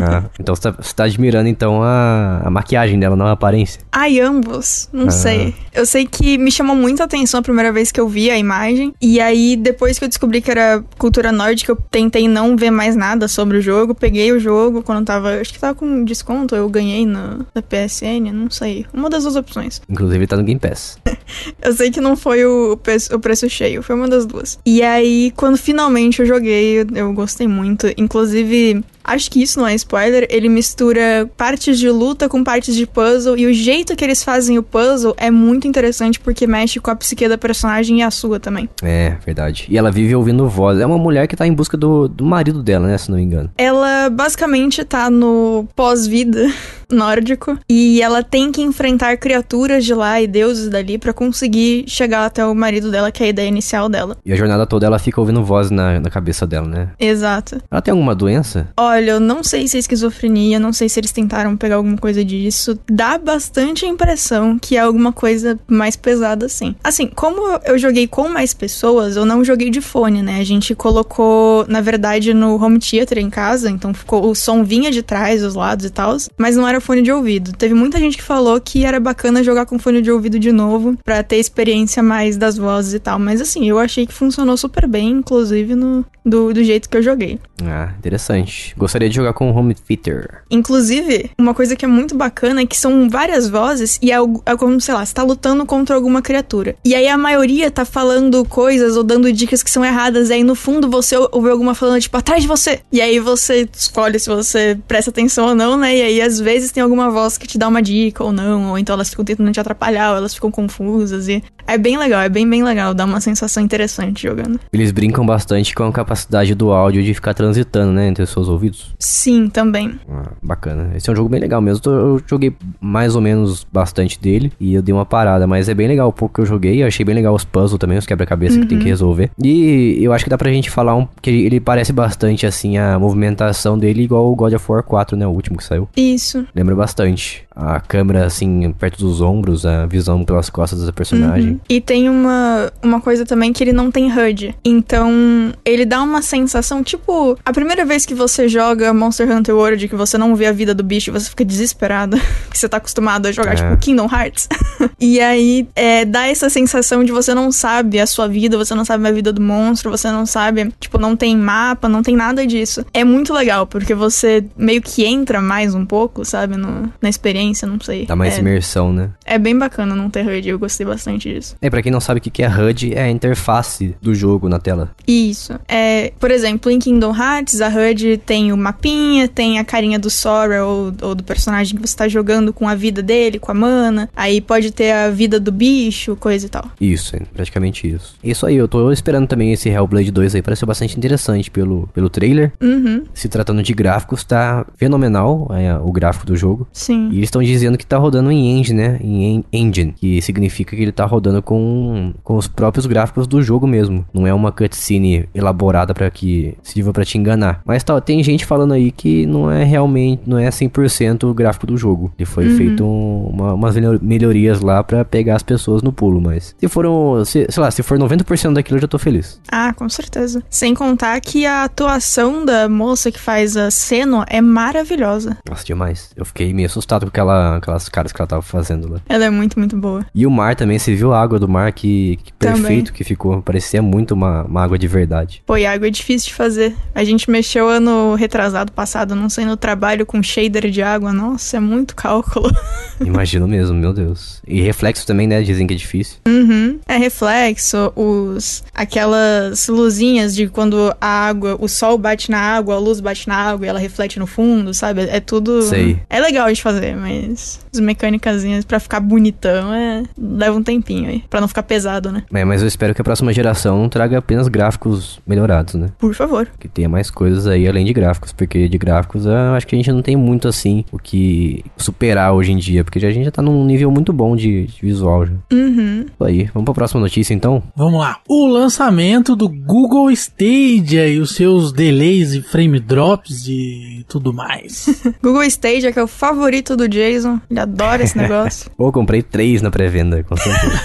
A: Ah, então você tá, você tá, admirando então a, a maquiagem dela, não a aparência?
C: Ai, ambos. Não ah. sei. Eu sei que me chamou muita atenção a primeira vez que eu vi a imagem. E aí, depois que eu descobri que era cultura nórdica, eu tentei não ver mais nada sobre o jogo. Peguei o jogo quando tava. Acho que tava com desconto, eu ganhei na, na PSN, não sei. Uma das duas opções.
A: Inclusive tá no Game Pass.
C: eu sei que não foi o, o preço cheio, foi uma das duas. E aí, quando finalmente eu joguei, eu gostei muito. Inclusive, acho que isso não é spoiler, ele mistura partes de luta com partes de puzzle e o jeito que eles fazem o puzzle é muito interessante porque mexe com a psique da personagem e a sua também.
A: É, verdade. E ela vive ouvindo voz. É uma mulher que tá em busca do, do marido dela, né, se não me engano.
C: Ela basicamente tá no pós-vida nórdico e ela tem que enfrentar criaturas de lá e deuses dali para conseguir chegar até o marido dela, que é a ideia inicial dela.
A: E a jornada toda ela fica ouvindo voz na, na cabeça dela, né?
C: Exato.
A: Ela tem alguma doença?
C: Ó, olha, eu não sei se é esquizofrenia, não sei se eles tentaram pegar alguma coisa disso. Dá bastante impressão que é alguma coisa mais pesada assim. Assim, como eu joguei com mais pessoas, eu não joguei de fone, né? A gente colocou, na verdade, no home theater em casa, então ficou o som vinha de trás, os lados e tal, mas não era fone de ouvido. Teve muita gente que falou que era bacana jogar com fone de ouvido de novo para ter experiência mais das vozes e tal, mas assim, eu achei que funcionou super bem, inclusive no do, do jeito que eu joguei.
A: Ah, interessante. Gostaria de jogar com o home theater.
C: Inclusive, uma coisa que é muito bacana é que são várias vozes e é, é como, sei lá, você tá lutando contra alguma criatura. E aí a maioria tá falando coisas ou dando dicas que são erradas. E aí no fundo você ouve alguma falando, tipo, atrás de você. E aí você escolhe se você presta atenção ou não, né? E aí às vezes tem alguma voz que te dá uma dica ou não. Ou então elas ficam tentando te atrapalhar, ou elas ficam confusas. E é bem legal, é bem, bem legal. Dá uma sensação interessante jogando.
A: Eles brincam bastante com a capacidade do áudio de ficar transitando, né? Entre os seus ouvidos Unidos.
C: Sim, também.
A: Ah, bacana. Esse é um jogo bem legal mesmo. Eu joguei mais ou menos bastante dele e eu dei uma parada, mas é bem legal o pouco que eu joguei. Eu achei bem legal os puzzles também, os quebra-cabeça uhum. que tem que uhum. resolver. E eu acho que dá pra gente falar um, que ele parece bastante assim a movimentação dele igual o God of War 4, né? O último que saiu. Isso. Lembra bastante. A câmera assim perto dos ombros, a visão pelas costas da personagem. Uhum.
C: E tem uma, uma coisa também que ele não tem HUD. Então, ele dá uma sensação tipo a primeira vez que você joga joga Monster Hunter World que você não vê a vida do bicho e você fica desesperado que você tá acostumado a jogar, é. tipo, Kingdom Hearts. e aí é, dá essa sensação de você não sabe a sua vida, você não sabe a vida do monstro, você não sabe, tipo, não tem mapa, não tem nada disso. É muito legal, porque você meio que entra mais um pouco, sabe, no, na experiência, não sei. Dá mais é,
A: imersão, né?
C: É bem bacana não ter HUD, eu gostei bastante disso.
A: É, pra quem não sabe o que é HUD, é a interface do jogo na tela.
C: Isso. É, por exemplo, em Kingdom Hearts, a HUD tem o mapinha, tem a carinha do Sora ou, ou do personagem que você tá jogando com a vida dele, com a mana. Aí pode ter a vida do bicho, coisa e tal.
A: Isso, é praticamente isso. Isso aí, eu tô esperando também esse Hellblade 2 aí, parece bastante interessante pelo, pelo trailer. Uhum. Se tratando de gráficos, tá fenomenal é, o gráfico do jogo. Sim. E eles estão dizendo que tá rodando em engine, né? Em engine, que significa que ele tá rodando com, com os próprios gráficos do jogo mesmo. Não é uma cutscene elaborada para que sirva para te enganar. Mas tá, tem gente gente falando aí que não é realmente, não é 100% o gráfico do jogo. e foi uhum. feito um, uma, umas melhorias lá para pegar as pessoas no pulo, mas se foram, se, sei lá, se for 90% daquilo eu já tô feliz.
C: Ah, com certeza. Sem contar que a atuação da moça que faz a Seno é maravilhosa.
A: Nossa, demais. Eu fiquei meio assustado com aquela, aquelas caras que ela tava fazendo lá.
C: Ela é muito, muito boa.
A: E o mar também, você viu a água do mar que, que perfeito que ficou. Parecia muito uma, uma água de verdade.
C: Pô, e água é difícil de fazer. A gente mexeu ano retrasado passado, não sei, no trabalho com shader de água. Nossa, é muito cálculo.
A: Imagino mesmo, meu Deus. E reflexo também, né? Dizem que é difícil.
C: Uhum. É reflexo, os aquelas luzinhas de quando a água, o sol bate na água, a luz bate na água e ela reflete no fundo, sabe? É tudo. Sei. É legal de fazer, mas as mecânicazinhas para ficar bonitão é leva um
A: tempinho aí,
C: para não ficar pesado, né?
A: É, mas eu espero que a próxima geração traga apenas gráficos melhorados, né?
C: Por favor. Que
A: tenha mais coisas aí além de gráficos gráficos, porque de gráficos eh, eu acho que a gente não tem muito assim o que superar hoje em dia, porque a gente já tá num nível muito bom de, de visual. Já. Uhum. Aí, vamos pra próxima notícia então?
B: Vamos lá. O lançamento do Google Stadia e os seus delays e frame drops e tudo mais.
A: Google Stadia,
C: que é o favorito do Jason, ele adora esse negócio.
A: Pô, comprei três na pré-venda, com certeza.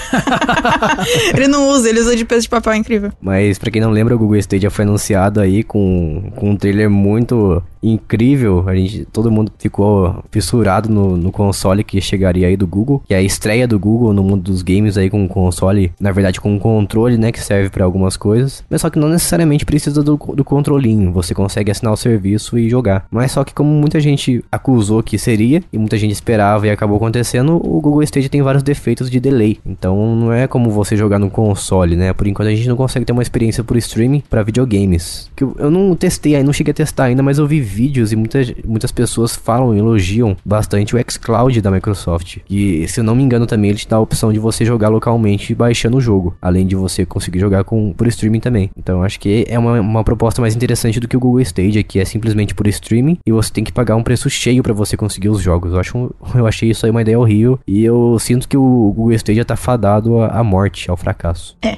C: ele não usa, ele usa de peso de papel, é incrível.
A: Mas, pra quem não lembra, o Google Stadia foi anunciado aí com, com um trailer muito muito incrível. A gente, todo mundo ficou fissurado no, no, console que chegaria aí do Google, que é a estreia do Google no mundo dos games aí com um console, na verdade com um controle, né, que serve para algumas coisas, mas só que não necessariamente precisa do, do controlinho, você consegue assinar o serviço e jogar. Mas só que como muita gente acusou que seria e muita gente esperava e acabou acontecendo, o Google Stage tem vários defeitos de delay. Então não é como você jogar no console, né? Por enquanto a gente não consegue ter uma experiência por streaming para videogames. Que eu, eu não testei aí, não cheguei a testar ainda, mas eu vi vídeos e muitas, muitas pessoas falam e elogiam bastante o xCloud da Microsoft. E se eu não me engano também, ele te dá a opção de você jogar localmente baixando o jogo, além de você conseguir jogar com, por streaming também. Então acho que é uma, uma proposta mais interessante do que o Google Stage, que é simplesmente por streaming e você tem que pagar um preço cheio para você conseguir os jogos. Eu, acho, eu achei isso aí uma ideia horrível e eu sinto que o Google Stage já tá fadado à morte, ao fracasso. É.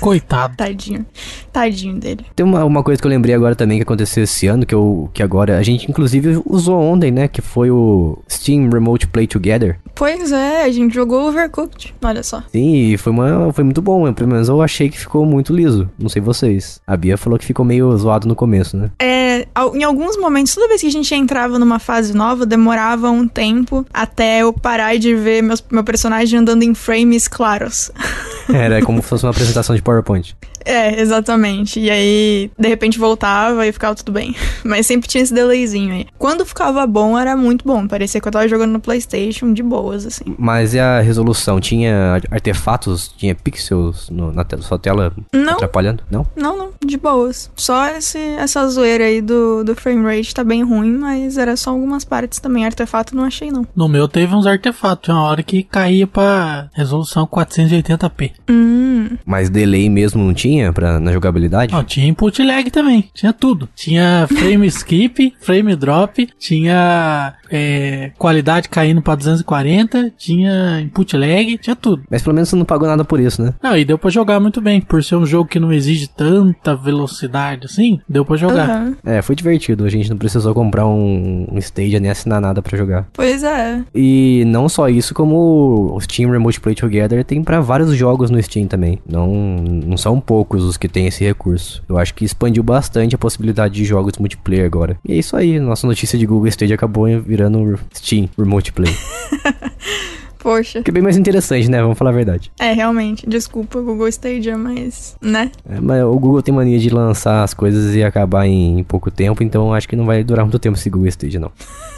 C: Coitado. Tadinho. Tadinho dele.
A: Tem uma, uma coisa que eu lembrei agora também que aconteceu esse ano, que, eu, que agora a gente inclusive usou ontem, né? Que foi o Steam Remote Play Together.
C: Pois é, a gente jogou Overcooked, olha só.
A: Sim, foi, uma, foi muito bom, pelo menos eu achei que ficou muito liso. Não sei vocês. A Bia falou que ficou meio zoado no começo, né?
C: É, em alguns momentos, toda vez que a gente entrava numa fase nova, demorava um tempo até eu parar de ver meus, meu personagem andando em frames claros.
A: Era como se fosse uma apresentação de PowerPoint.
C: É, exatamente. E aí, de repente voltava e ficava tudo bem. Mas sempre tinha esse delayzinho aí. Quando ficava bom, era muito bom. Parecia que eu tava jogando no PlayStation de boas, assim.
A: Mas e a resolução? Tinha artefatos? Tinha pixels no, na te sua tela não. atrapalhando? Não?
C: Não, não. De boas. Só esse, essa zoeira aí do, do frame rate tá bem ruim, mas era só algumas partes também. Artefato não achei, não.
B: No meu
A: teve uns artefatos.
B: Uma hora que caía pra resolução 480p. Hum.
A: Mas delay mesmo não tinha? tinha pra, na jogabilidade? Não, tinha input
B: lag também. Tinha tudo. Tinha frame skip, frame drop, tinha é, qualidade caindo pra 240, tinha input lag, tinha tudo.
A: Mas pelo menos você não pagou nada por isso, né?
B: Não, e deu pra jogar muito bem. Por ser um jogo que não exige tanta velocidade
A: assim, deu pra jogar. Uhum. É, foi divertido. A gente não precisou comprar um, um stage nem assinar nada pra jogar. Pois é. E não só isso, como o Steam Remote Play Together tem pra vários jogos no Steam também. Não, não são poucos poucos os que têm esse recurso. Eu acho que expandiu bastante a possibilidade de jogos multiplayer agora. E é isso aí, nossa notícia de Google Stage acabou virando Steam por multiplayer.
C: Poxa. Que é bem
A: mais interessante, né? Vamos falar a verdade.
C: É, realmente. Desculpa, Google Stadia, mas. né? É,
A: mas o Google tem mania de lançar as coisas e acabar em pouco tempo, então acho que não vai durar muito tempo esse Google Stadia, não.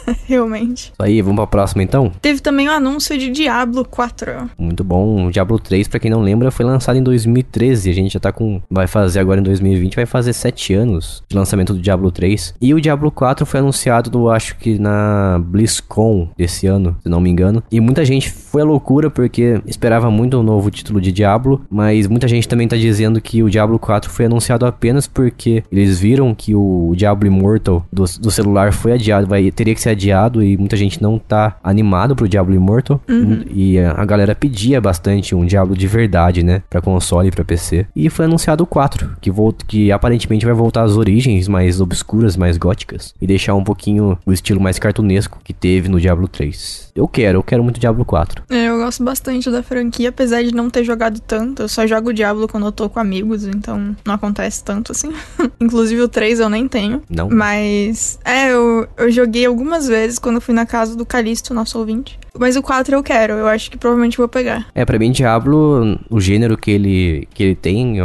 C: realmente.
A: Isso aí, vamos pra próxima então?
C: Teve também o um anúncio de Diablo 4.
A: Muito bom. O Diablo 3, pra quem não lembra, foi lançado em 2013. A gente já tá com. Vai fazer agora em 2020, vai fazer 7 anos de lançamento do Diablo 3. E o Diablo 4 foi anunciado, do, acho que na BlizzCon desse ano, se não me engano. E muita gente foi a loucura porque esperava muito um novo título de Diablo, mas muita gente também tá dizendo que o Diablo 4 foi anunciado apenas porque eles viram que o Diablo Immortal do, do celular foi adiado, vai, teria que ser adiado e muita gente não tá animado pro Diablo Immortal uhum. e a galera pedia bastante um Diablo de verdade, né, para console e para PC. E foi anunciado o 4, que volta que aparentemente vai voltar às origens mais obscuras, mais góticas e deixar um pouquinho o estilo mais cartunesco que teve no Diablo 3. Eu quero, eu quero muito Diablo 4 4.
C: É, eu gosto bastante da franquia, apesar de não ter jogado tanto. Eu só jogo Diablo quando eu tô com amigos, então não acontece tanto assim. Inclusive o 3 eu nem tenho. Não. Mas, é, eu, eu joguei algumas vezes quando fui na casa do Calixto, nosso ouvinte. Mas o 4 eu quero, eu acho que provavelmente vou pegar.
A: É, pra mim, Diablo, o gênero que ele, que ele tem,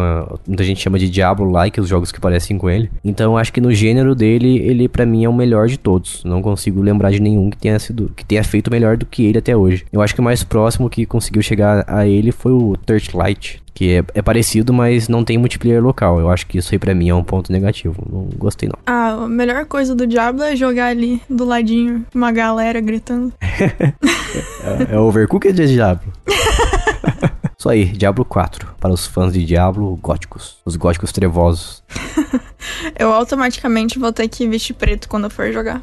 A: muita gente chama de Diablo-like os jogos que parecem com ele. Então, acho que no gênero dele, ele para mim é o melhor de todos. Não consigo lembrar de nenhum que tenha, sido, que tenha feito melhor do que ele até hoje. Eu acho que o mais próximo que conseguiu chegar a ele foi o Third Light, que é, é, parecido, mas não tem multiplayer local. Eu acho que isso aí pra mim é um ponto negativo. Não gostei, não.
C: Ah, a melhor coisa do Diablo é jogar ali do ladinho, uma galera gritando.
A: é, é Overcooked de Diablo. Isso aí, Diablo 4, para os fãs de Diablo góticos, os góticos trevosos.
C: Eu automaticamente vou ter que vestir preto quando eu for jogar.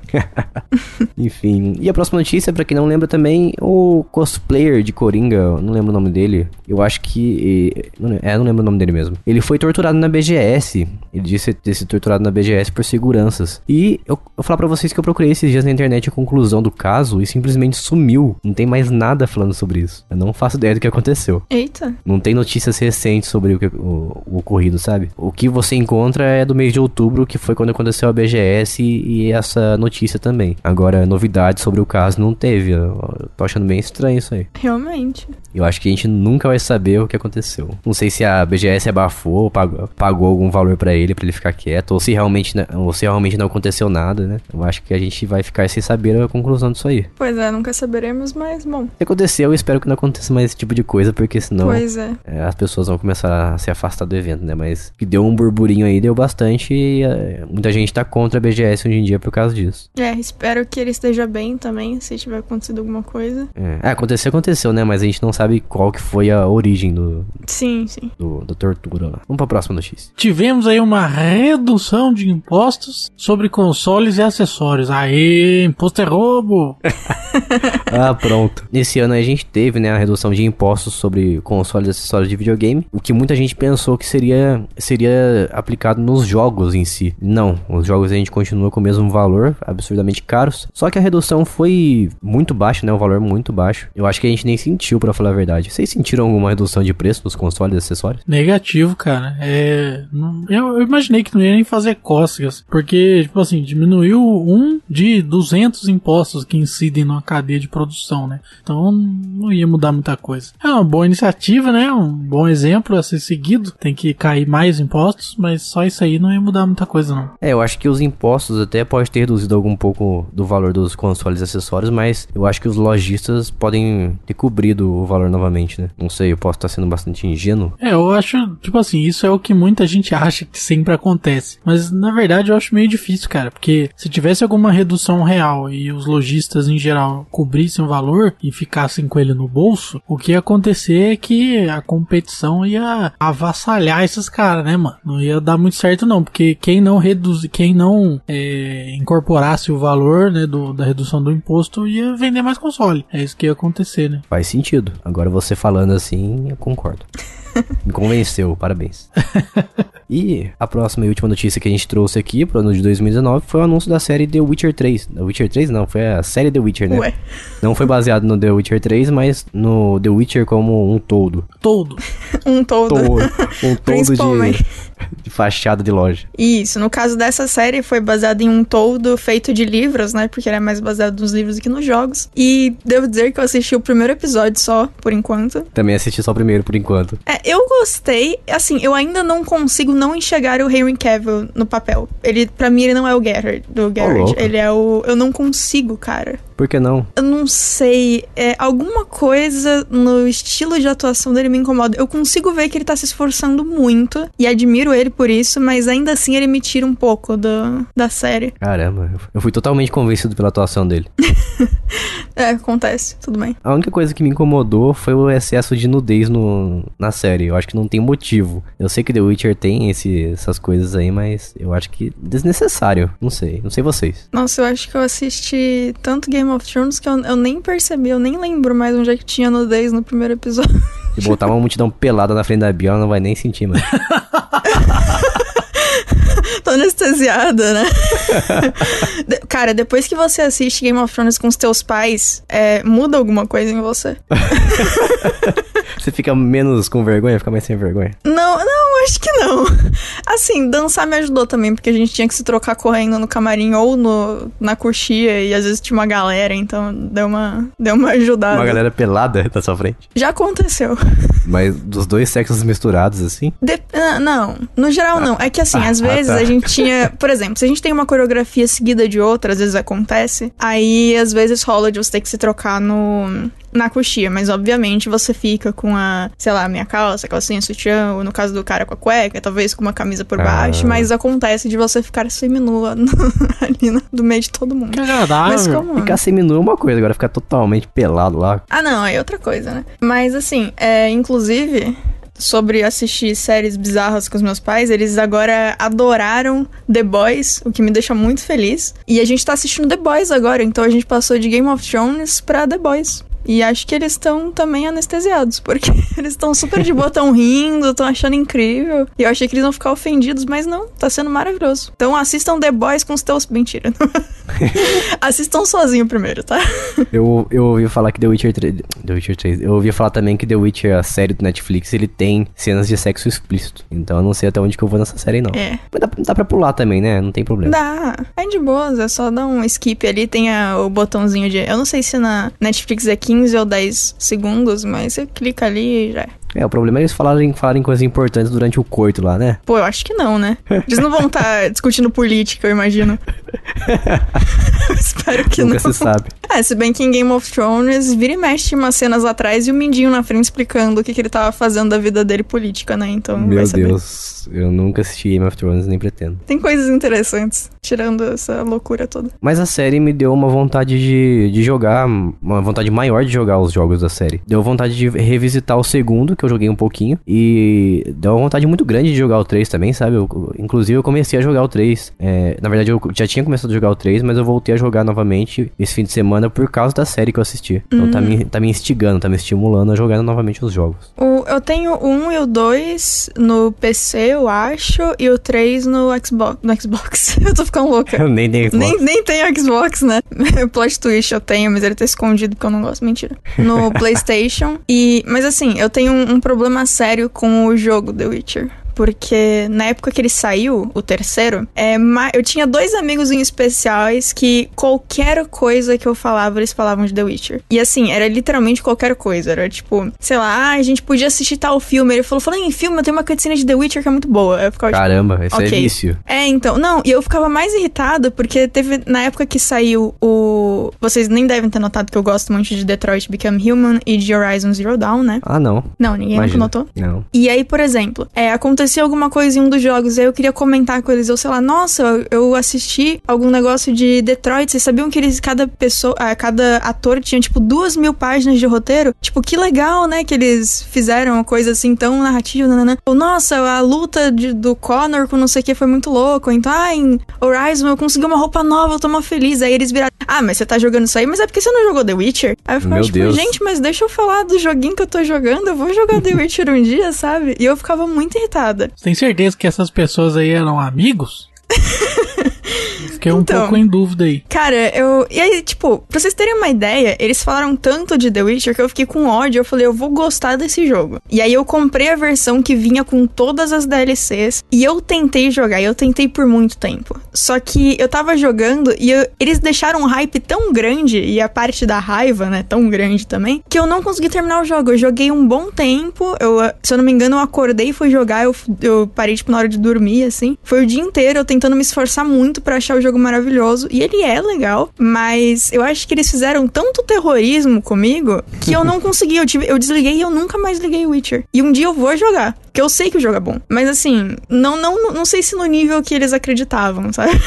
A: Enfim. E a próxima notícia, para quem não lembra também, o cosplayer de Coringa, não lembro o nome dele. Eu acho que. É, não lembro o nome dele mesmo. Ele foi torturado na BGS. Ele disse ter sido torturado na BGS por seguranças. E eu, eu vou falar pra vocês que eu procurei esses dias na internet a conclusão do caso e simplesmente sumiu. Não tem mais nada falando sobre isso. Eu não faço ideia do que aconteceu. Eita. Não tem notícias recentes sobre o, que, o, o ocorrido, sabe? O que você encontra é do mês de outubro, que foi quando aconteceu a BGS e essa notícia também. Agora, novidades sobre o caso não teve. Eu tô achando bem estranho isso aí.
C: Realmente.
A: Eu acho que a gente nunca vai saber o que aconteceu. Não sei se a BGS abafou, pagou, pagou algum valor para ele, para ele ficar quieto, ou se, realmente, ou se realmente não aconteceu nada, né? Eu acho que a gente vai ficar sem saber a conclusão disso aí.
C: Pois é, nunca saberemos, mas bom.
A: Se aconteceu, eu espero que não aconteça mais esse tipo de coisa, porque senão é. É, as pessoas vão começar a se afastar do evento, né? Mas que deu um burburinho aí, deu bastante. Eh, muita gente tá contra a BGS hoje em dia por causa disso.
C: É, espero que ele esteja bem também, se tiver acontecido alguma coisa.
A: É, é aconteceu, aconteceu, né? Mas a gente não sabe qual que foi a origem do... Sim, sim. Do, da tortura lá. Vamos pra próxima notícia.
B: Tivemos aí uma
A: redução
B: de impostos sobre consoles e acessórios. Aí, imposto é roubo!
A: ah, pronto. Nesse ano a gente teve, né, a redução de impostos sobre consoles e acessórios de videogame, o que muita gente pensou que seria, seria aplicado nos jogos jogos em si. Não, os jogos a gente continua com o mesmo valor, absurdamente caros. Só que a redução foi muito baixa, né? o valor muito baixo. Eu acho que a gente nem sentiu, para falar a verdade. Vocês sentiram alguma redução de preço dos consoles e acessórios?
B: Negativo, cara. É. Eu, eu imaginei que não ia nem fazer cócegas. Porque, tipo assim, diminuiu um de 200 impostos que incidem numa cadeia de produção, né? Então não ia mudar muita coisa. É uma boa iniciativa, né? Um bom exemplo a ser seguido. Tem que cair mais impostos, mas só isso aí não ia mudar muita coisa, não.
A: É, eu acho que os impostos até pode ter reduzido algum pouco do valor dos consoles e acessórios, mas eu acho que os lojistas podem ter cobrido o valor novamente, né? Não sei, eu posso estar sendo bastante ingênuo.
B: É, eu acho, tipo assim, isso é o que muita gente acha que sempre acontece. Mas na verdade eu acho meio difícil, cara, porque se tivesse alguma redução real e os lojistas em geral cobrissem o valor e ficassem com ele no bolso, o que ia acontecer é que a competição ia avassalhar esses caras, né, mano? Não ia dar muito certo, não porque quem não reduz, quem não é, incorporasse o valor né, do, da redução do imposto ia vender mais console. É isso que ia acontecer, né?
A: Faz sentido. Agora você falando assim, eu concordo. Me convenceu, parabéns. e a próxima e última notícia que a gente trouxe aqui pro ano de 2019 foi o anúncio da série The Witcher 3. The Witcher 3 não, foi a série The Witcher, né? Ué. Não foi baseado no The Witcher 3, mas no The Witcher como um todo.
C: Todo. um todo. todo.
A: Um todo de, de fachada de loja.
C: Isso, no caso dessa série foi baseado em um todo feito de livros, né? Porque ele é mais baseado nos livros do que nos jogos. E devo dizer que eu assisti o primeiro episódio só, por enquanto.
A: Também assisti só o primeiro, por enquanto.
C: É, eu gostei. Assim, eu ainda não consigo não enxergar o Henry Cavill no papel. Ele, para mim, ele não é o Gerard do Gerard. Oh, ele é o. Eu não consigo, cara. Por que não? Eu não sei. É, alguma coisa no estilo de atuação dele me incomoda. Eu consigo ver que ele tá se esforçando muito e admiro ele por isso, mas ainda assim ele me tira um pouco do, da série.
A: Caramba, eu fui totalmente convencido pela atuação dele.
C: é, acontece, tudo bem.
A: A única coisa que me incomodou foi o excesso de nudez no, na série. Eu acho que não tem motivo. Eu sei que The Witcher tem esse, essas coisas aí, mas eu acho que desnecessário. Não sei, não sei vocês.
C: Nossa, eu acho que eu assisti tanto Game Game of Thrones que eu, eu nem percebi, eu nem lembro mais onde é que tinha nudez no primeiro episódio.
A: E botar uma multidão pelada na frente da Bia, não vai nem sentir, mano.
C: Tô anestesiada, né? De, cara, depois que você assiste Game of Thrones com os teus pais, é, muda alguma coisa em você?
A: você fica menos com vergonha, fica mais sem vergonha?
C: Não, não acho que não. Assim, dançar me ajudou também, porque a gente tinha que se trocar correndo no camarim ou no, na coxia, e às vezes tinha uma galera, então deu uma, deu uma ajudada. Uma
A: galera pelada na sua frente?
C: Já aconteceu.
A: Mas dos dois sexos misturados, assim?
C: De, ah, não, no geral ah. não. É que assim, ah, às vezes ah, tá. a gente tinha. Por exemplo, se a gente tem uma coreografia seguida de outra, às vezes acontece, aí às vezes rola de você ter que se trocar no, na coxia, mas obviamente você fica com a, sei lá, minha calça, calcinha, sutiã, ou no caso do cara com a cueca, talvez com uma camisa por ah. baixo, mas acontece de você ficar seminua ali no, meio de todo mundo. Que Mas como? Ficar
A: seminua é uma coisa, agora ficar totalmente pelado lá.
C: Ah, não, aí é outra coisa, né? Mas assim, é, inclusive, sobre assistir séries bizarras com os meus pais, eles agora adoraram The Boys, o que me deixa muito feliz. E a gente tá assistindo The Boys agora, então a gente passou de Game of Thrones pra The Boys. E acho que eles estão também anestesiados, porque eles estão super de boa, tão rindo, estão achando incrível. E eu achei que eles vão ficar ofendidos, mas não, tá sendo maravilhoso. Então assistam The Boys com os teus. Mentira. assistam sozinho primeiro, tá?
A: Eu, eu ouvi falar que The Witcher 3. The Witcher 3. Eu ouvi falar também que The Witcher, a série do Netflix, ele tem cenas de sexo explícito. Então eu não sei até onde que eu vou nessa série, não. É. Mas dá, dá pra pular também, né? Não tem problema.
C: Dá. É de boas, é só dar um skip ali, tem a, o botãozinho de. Eu não sei se na Netflix é aqui 15 ou 10 segundos, mas você clica ali e já. É.
A: É, o problema é eles falarem, falarem coisas importantes durante o coito lá, né?
C: Pô, eu acho que não, né? Eles não vão estar tá discutindo política, eu imagino.
A: Espero que Nunca não. Nunca se sabe.
C: É, se bem que em Game of Thrones vira e mexe umas cenas atrás e o Mindinho na frente explicando o que, que ele tava fazendo da vida dele política, né? Então, Meu Deus,
A: eu nunca assisti Game of Thrones, nem pretendo.
C: Tem coisas interessantes, tirando essa loucura toda.
A: Mas a série me deu uma vontade de, de jogar, uma vontade maior de jogar os jogos da série. Deu vontade de revisitar o segundo, que que eu joguei um pouquinho. E deu uma vontade muito grande de jogar o 3 também, sabe? Eu, inclusive, eu comecei a jogar o 3. É, na verdade, eu já tinha começado a jogar o 3, mas eu voltei a jogar novamente esse fim de semana por causa da série que eu assisti. Então tá, hum. me, tá me instigando, tá me estimulando a jogar novamente os jogos.
C: O, eu tenho o 1 e o 2 no PC, eu acho, e o 3 no Xbox. No Xbox. eu tô ficando louca. Eu nem tenho Xbox. Nem, nem tenho Xbox, né? plot twist eu tenho, mas ele tá escondido porque eu não gosto. Mentira. No PlayStation. e, mas assim, eu tenho um um problema sério com o jogo The Witcher porque na época que ele saiu, o terceiro, é, eu tinha dois amigos em especiais que qualquer coisa que eu falava, eles falavam de The Witcher. E assim, era literalmente qualquer coisa. Era tipo, sei lá, ah, a gente podia assistir tal filme. Ele falou, falando em filme, eu tenho uma cutscene de The Witcher que é muito boa. Eu ficava, tipo, Caramba, tipo, esse é okay. é vício. É, então. Não, e eu ficava mais irritado porque teve, na época que saiu o... Vocês nem devem ter notado que eu gosto muito de Detroit Become Human e de Horizon Zero Dawn, né?
A: Ah, não. Não, ninguém nunca notou? Não.
C: E aí, por exemplo, é, aconteceu acontecia alguma coisa em um dos jogos, aí eu queria comentar com eles, ou sei lá, nossa, eu assisti algum negócio de Detroit, vocês sabiam que eles, cada pessoa, ah, cada ator tinha, tipo, duas mil páginas de roteiro? Tipo, que legal, né, que eles fizeram uma coisa assim tão narrativa, nananã. Né, né, né. Ou, nossa, a luta de, do Connor com não sei o que foi muito louco, então, ah, em Horizon eu consegui uma roupa nova, eu tô mó feliz. Aí eles viraram, ah, mas você tá jogando isso aí, mas é porque você não jogou The Witcher? Aí eu ficava, Meu tipo, Deus. gente, mas deixa eu falar do joguinho que eu tô jogando, eu vou jogar The Witcher um dia, sabe? E eu ficava muito irritada nada.
B: Tem certeza que essas pessoas aí eram amigos? fiquei então, um pouco em dúvida aí.
C: Cara, eu. E aí, tipo, pra vocês terem uma ideia, eles falaram tanto de The Witcher que eu fiquei com ódio. Eu falei, eu vou gostar desse jogo. E aí eu comprei a versão que vinha com todas as DLCs. E eu tentei jogar, e eu tentei por muito tempo. Só que eu tava jogando e eu, eles deixaram um hype tão grande, e a parte da raiva, né, tão grande também, que eu não consegui terminar o jogo. Eu joguei um bom tempo. Eu, se eu não me engano, eu acordei e fui jogar. Eu, eu parei, tipo, na hora de dormir, assim. Foi o dia inteiro eu tentando me esforçar muito para achar o jogo jogo maravilhoso e ele é legal, mas eu acho que eles fizeram tanto terrorismo comigo que eu não consegui. Eu, tive, eu desliguei e eu nunca mais liguei o Witcher. E um dia eu vou jogar, que eu sei que o jogo é bom. Mas assim, não, não, não sei se no nível que eles acreditavam, sabe?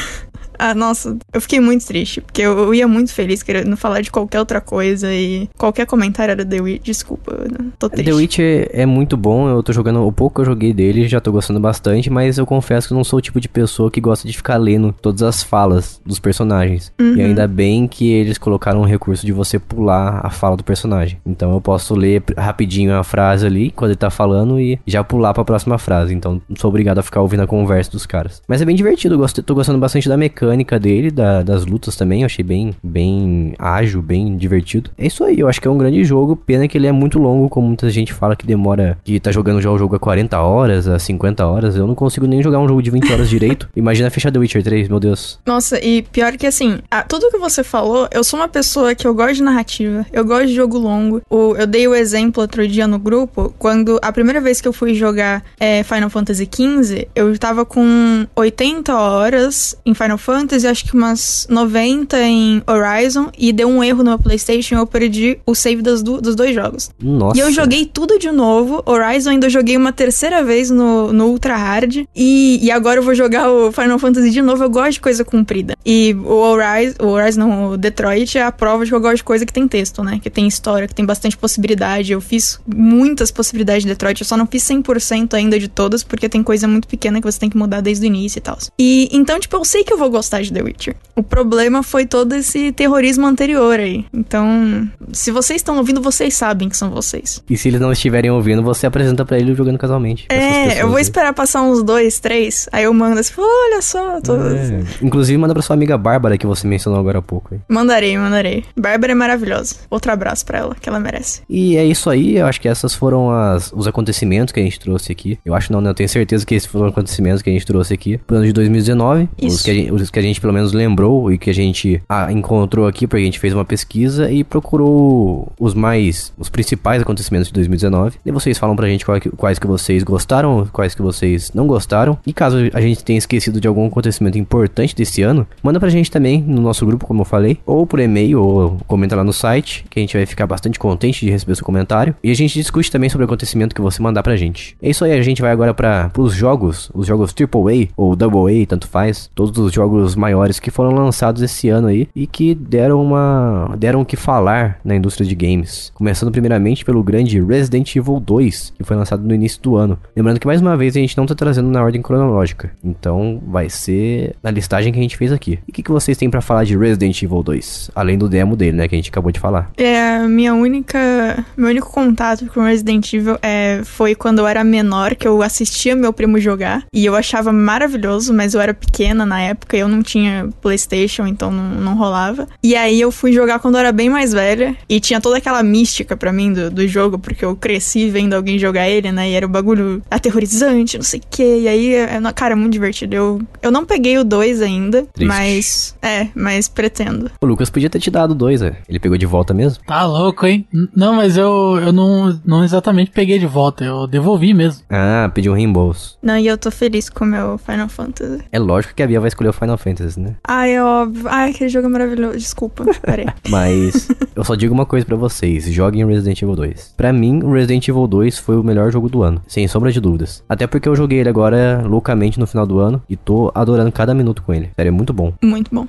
C: Ah, nossa, eu fiquei muito triste, porque eu, eu ia muito feliz querendo falar de qualquer outra coisa e qualquer comentário era The Witch, desculpa,
A: tô triste. The Witch é, é muito bom, eu tô jogando o pouco que eu joguei dele, já tô gostando bastante, mas eu confesso que não sou o tipo de pessoa que gosta de ficar lendo todas as falas dos personagens. Uhum. E ainda bem que eles colocaram um recurso de você pular a fala do personagem. Então eu posso ler rapidinho a frase ali, quando ele tá falando, e já pular pra próxima frase. Então não sou obrigado a ficar ouvindo a conversa dos caras. Mas é bem divertido, eu gosto, tô gostando bastante da mecânica mecânica dele, da, das lutas também, eu achei bem, bem ágil, bem divertido. É isso aí, eu acho que é um grande jogo, pena que ele é muito longo, como muita gente fala que demora, que tá jogando já o jogo a 40 horas, a 50 horas, eu não consigo nem jogar um jogo de 20 horas direito. Imagina fechar The Witcher 3, meu Deus.
C: Nossa, e pior que assim, a, tudo que você falou, eu sou uma pessoa que eu gosto de narrativa, eu gosto de jogo longo. O, eu dei o exemplo outro dia no grupo, quando a primeira vez que eu fui jogar é, Final Fantasy XV, eu tava com 80 horas em Final Fantasy Fantasy, acho que umas 90 em Horizon, e deu um erro no meu PlayStation eu perdi o save dos, do, dos dois jogos.
D: Nossa.
A: E eu
C: joguei tudo de novo. Horizon ainda joguei uma terceira vez no, no Ultra Hard. E, e agora eu vou jogar o Final Fantasy de novo. Eu gosto de coisa comprida. E o Horizon, o Horizon o Detroit é a prova de que eu gosto de coisa que tem texto, né? Que tem história, que tem bastante possibilidade. Eu fiz muitas possibilidades de Detroit. Eu só não fiz 100% ainda de todas, porque tem coisa muito pequena que você tem que mudar desde o início e tal. E então, tipo, eu sei que eu vou gostar gostar de The Witcher. O problema foi todo esse terrorismo anterior aí. Então, se vocês estão ouvindo, vocês sabem que são vocês.
A: E se eles não estiverem ouvindo, você apresenta para ele jogando casualmente.
C: É, eu vou aí. esperar passar uns dois, três, aí eu mando assim, olha só. Tô... É.
A: Inclusive, manda pra sua amiga Bárbara, que você mencionou agora há pouco. Aí.
C: Mandarei, mandarei. Bárbara é maravilhosa. Outro abraço para ela, que ela merece.
A: E é isso aí, eu acho que essas foram as, os acontecimentos que a gente trouxe aqui. Eu acho não, né? Eu tenho certeza que esses foram os acontecimentos que a gente trouxe aqui pro ano de 2019. Isso. Os que, gente, os que que a gente pelo menos lembrou e que a gente ah, encontrou aqui, porque a gente fez uma pesquisa e procurou os mais, os principais acontecimentos de 2019. E vocês falam pra gente é quais que vocês gostaram, quais que vocês não gostaram. E caso a gente tenha esquecido de algum acontecimento importante desse ano, manda pra gente também no nosso grupo, como eu falei, ou por e-mail, ou comenta lá no site, que a gente vai ficar bastante contente de receber seu comentário. E a gente discute também sobre o acontecimento que você mandar pra gente. É isso aí, a gente vai agora para os jogos, os jogos AAA ou Double A, tanto faz. Todos os jogos jogos maiores que foram lançados esse ano aí e que deram uma deram o que falar na indústria de games. Começando primeiramente pelo grande Resident Evil 2, que foi lançado no início do ano. Lembrando que mais uma vez a gente não está trazendo na ordem cronológica, então vai ser na listagem que a gente fez aqui. E o que, que vocês têm para falar de Resident Evil 2, além do demo dele, né, que a gente acabou de falar?
C: É, minha única, meu único contato com Resident Evil é, foi quando eu era menor que eu assistia meu primo jogar e eu achava maravilhoso, mas eu era pequena na época e eu eu não tinha PlayStation, então não, não rolava. E aí eu fui jogar quando eu era bem mais velha. E tinha toda aquela mística para mim do, do jogo, porque eu cresci vendo alguém jogar ele, né? E era o um bagulho aterrorizante, não sei o quê. E aí, eu, é, é, cara, é muito divertido. Eu, eu não peguei o 2 ainda, Triste. mas. É, mas pretendo.
A: O Lucas podia ter te dado dois, é. Ele pegou de volta mesmo? Tá louco,
B: hein? não, mas eu, eu não, não exatamente peguei de volta,
A: eu devolvi mesmo. Ah, pediu um reembolso.
C: Não, e eu tô feliz com o meu Final Fantasy.
A: É lógico que a Bia vai escolher o Final Final Fantasy, né?
C: Ah, é óbvio. Ah, aquele jogo é maravilhoso. Desculpa, peraí.
A: Mas eu só digo uma coisa para vocês: joguem Resident Evil 2. Para mim, Resident Evil 2 foi o melhor jogo do ano, sem sombra de dúvidas. Até porque eu joguei ele agora loucamente no final do ano e tô adorando cada minuto com ele. Sério, é muito bom. Muito bom.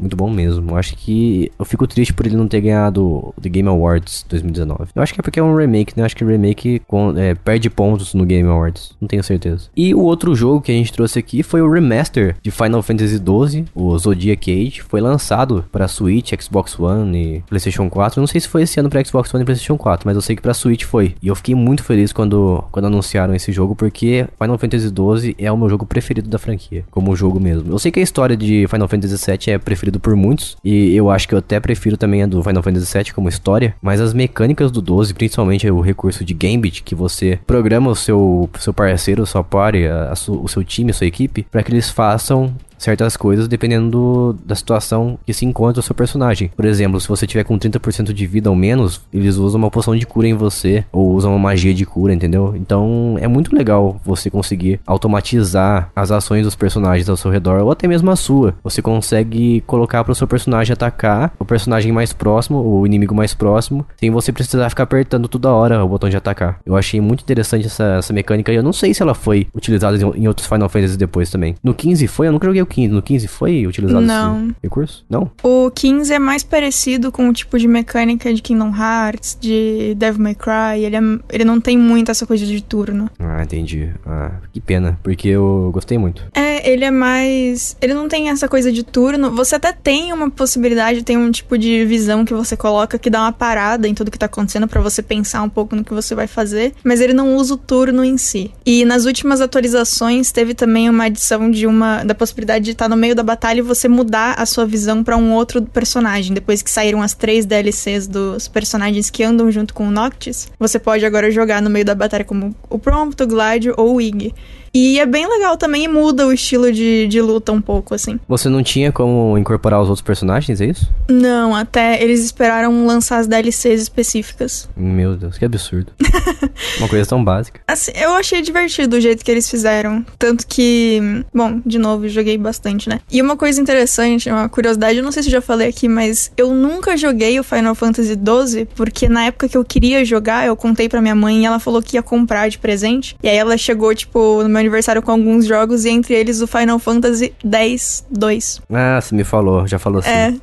A: Muito bom mesmo. Eu acho que. Eu fico triste por ele não ter ganhado The Game Awards 2019. Eu acho que é porque é um remake, né? Eu acho que remake com, é, perde pontos no Game Awards. Não tenho certeza. E o outro jogo que a gente trouxe aqui foi o remaster de Final Fantasy XII, o Zodiac Age. Foi lançado para Switch, Xbox One e PlayStation 4. Eu não sei se foi esse ano para Xbox One e PlayStation 4, mas eu sei que para Switch foi. E eu fiquei muito feliz quando, quando anunciaram esse jogo, porque Final Fantasy XII é o meu jogo preferido da franquia, como jogo mesmo. Eu sei que a história de Final Fantasy VII é preferida preferido por muitos. E eu acho que eu até prefiro também a do Final Fantasy VII como história. Mas as mecânicas do 12, principalmente o recurso de Gambit, que você programa o seu, seu parceiro, sua party, a, a, o seu time, a sua equipe, para que eles façam certas coisas dependendo do, da situação que se encontra o seu personagem. Por exemplo, se você tiver com 30% de vida ou menos, eles usam uma poção de cura em você, ou usam uma magia de cura, entendeu? Então é muito legal você conseguir automatizar as ações dos personagens ao seu redor, ou até mesmo a sua. Você consegue colocar para o seu personagem atacar o personagem mais próximo, o inimigo mais próximo, sem você precisar ficar apertando toda hora o botão de atacar. Eu achei muito interessante essa, essa mecânica e eu não sei se ela foi utilizada em, em outros Final Fantasy depois também. No 15 foi, eu nunca joguei o 15, no 15 foi utilizado Não. esse recurso? Não?
C: O 15 é mais parecido com o tipo de mecânica de Kingdom Hearts, de Devil May Cry. Ele, é, ele não tem muito essa coisa de turno.
A: Ah, entendi. Ah, que pena, porque eu gostei muito.
C: É, ele é mais. Ele não tem essa coisa de turno. Você até tem uma possibilidade, tem um tipo de visão que você coloca que dá uma parada em tudo que tá acontecendo para você pensar um pouco no que você vai fazer, mas ele não usa o turno em si. E nas últimas atualizações teve também uma adição de uma da possibilidade estar tá no meio da batalha e você mudar a sua visão para um outro personagem. Depois que saíram as três DLCs dos personagens que andam junto com o Noctis, você pode agora jogar no meio da batalha como o Prompto, o Gladio ou o Iggy. E é bem legal também e muda o estilo de, de luta um pouco, assim.
A: Você não tinha como incorporar os outros personagens, é isso?
C: Não, até eles esperaram lançar as DLCs específicas.
A: Meu Deus, que absurdo. Uma coisa tão básica.
C: Assim, eu achei divertido o jeito que eles fizeram. Tanto que, bom, de novo, joguei bastante, né? E uma coisa interessante, uma curiosidade, eu não sei se já falei aqui, mas eu nunca joguei o Final Fantasy XII, porque na época que eu queria jogar, eu contei pra minha mãe e ela falou que ia comprar de presente. E aí ela chegou, tipo, no meu meu aniversário com alguns jogos, e entre eles o Final Fantasy X-2.
A: Ah, você me falou, já falou sim. É.
C: Assim.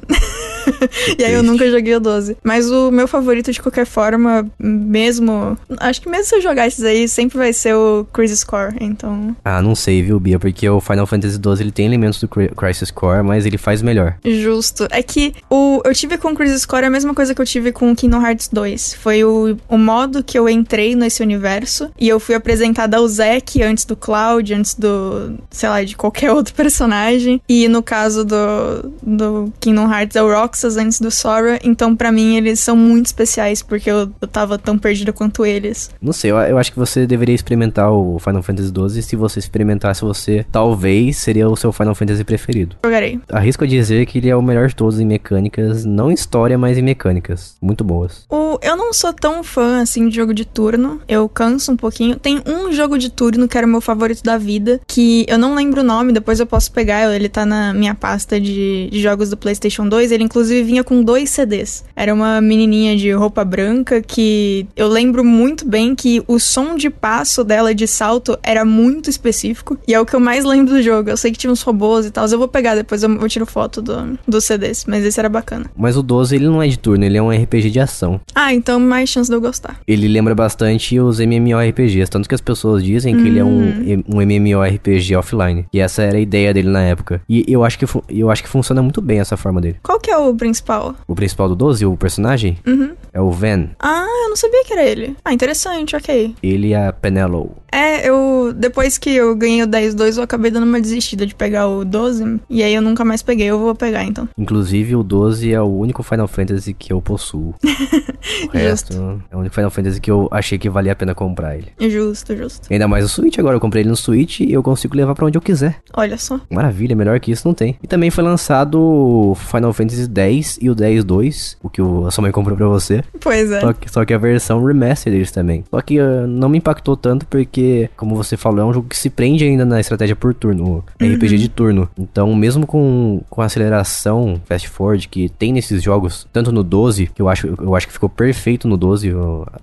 C: e aí eu nunca joguei o 12. Mas o meu favorito, de qualquer forma, mesmo. Acho que mesmo se eu jogar esses aí, sempre vai ser o Crisis Core, então.
A: Ah, não sei, viu, Bia? Porque o Final Fantasy 12 ele tem elementos do Crisis Core, mas ele faz melhor.
C: Justo. É que o, eu tive com o Crisis Core a mesma coisa que eu tive com o Kingdom Hearts 2. Foi o, o modo que eu entrei nesse universo e eu fui apresentada ao Zack antes do Cloud, antes do. sei lá, de qualquer outro personagem. E no caso do, do Kingdom Hearts é o Rock Texas antes do Sora, então para mim eles são muito especiais porque eu, eu tava tão perdida quanto eles.
A: Não sei, eu, eu acho que você deveria experimentar o Final Fantasy XII. Se você experimentasse, você talvez seria o seu Final Fantasy preferido. Jogarei. Arrisco a dizer que ele é o melhor de todos em mecânicas, não em história, mas em mecânicas. Muito boas.
C: O, eu não sou tão fã assim de jogo de turno, eu canso um pouquinho. Tem um jogo de turno que era o meu favorito da vida, que eu não lembro o nome, depois eu posso pegar, ele tá na minha pasta de, de jogos do PlayStation 2. Ele inclusive inclusive vinha com dois CDs. Era uma menininha de roupa branca que eu lembro muito bem que o som de passo dela de salto era muito específico. E é o que eu mais lembro do jogo. Eu sei que tinha uns robôs e tal. Eu vou pegar depois, eu, vou tiro foto do, dos CDs. Mas esse era bacana.
A: Mas o 12 ele não é de turno, ele é um RPG de ação.
C: Ah, então mais chance de eu gostar.
A: Ele lembra bastante os MMORPGs. Tanto que as pessoas dizem que hum. ele é um, hum. um MMORPG offline. E essa era a ideia dele na época. E eu acho que, eu acho que funciona muito bem essa forma dele.
C: Qual que é o principal?
A: O principal do 12, o personagem? Uhum. É o Van.
C: Ah, eu não sabia que era ele. Ah, interessante, ok.
A: Ele e a Penelope.
C: É, eu. Depois que eu ganhei o 10-2, eu acabei dando uma desistida de pegar o 12. E aí eu nunca mais peguei, eu vou pegar então.
A: Inclusive, o 12 é o único Final Fantasy que eu possuo.
C: o resto
A: justo. é o único Final Fantasy que eu achei que valia a pena comprar ele. Justo, justo. ainda mais o Switch agora. Eu comprei ele no Switch e eu consigo levar para onde eu quiser. Olha só. Maravilha, melhor que isso não tem. E também foi lançado o Final Fantasy X e o X-2, o que a sua mãe comprou pra você. Pois é. Só que, só que a versão remastered deles também. Só que uh, não me impactou tanto porque como você falou, é um jogo que se prende ainda na estratégia por turno, uhum. RPG de turno. Então, mesmo com, com a aceleração fast forward que tem nesses jogos, tanto no 12, que eu acho, eu acho que ficou perfeito no 12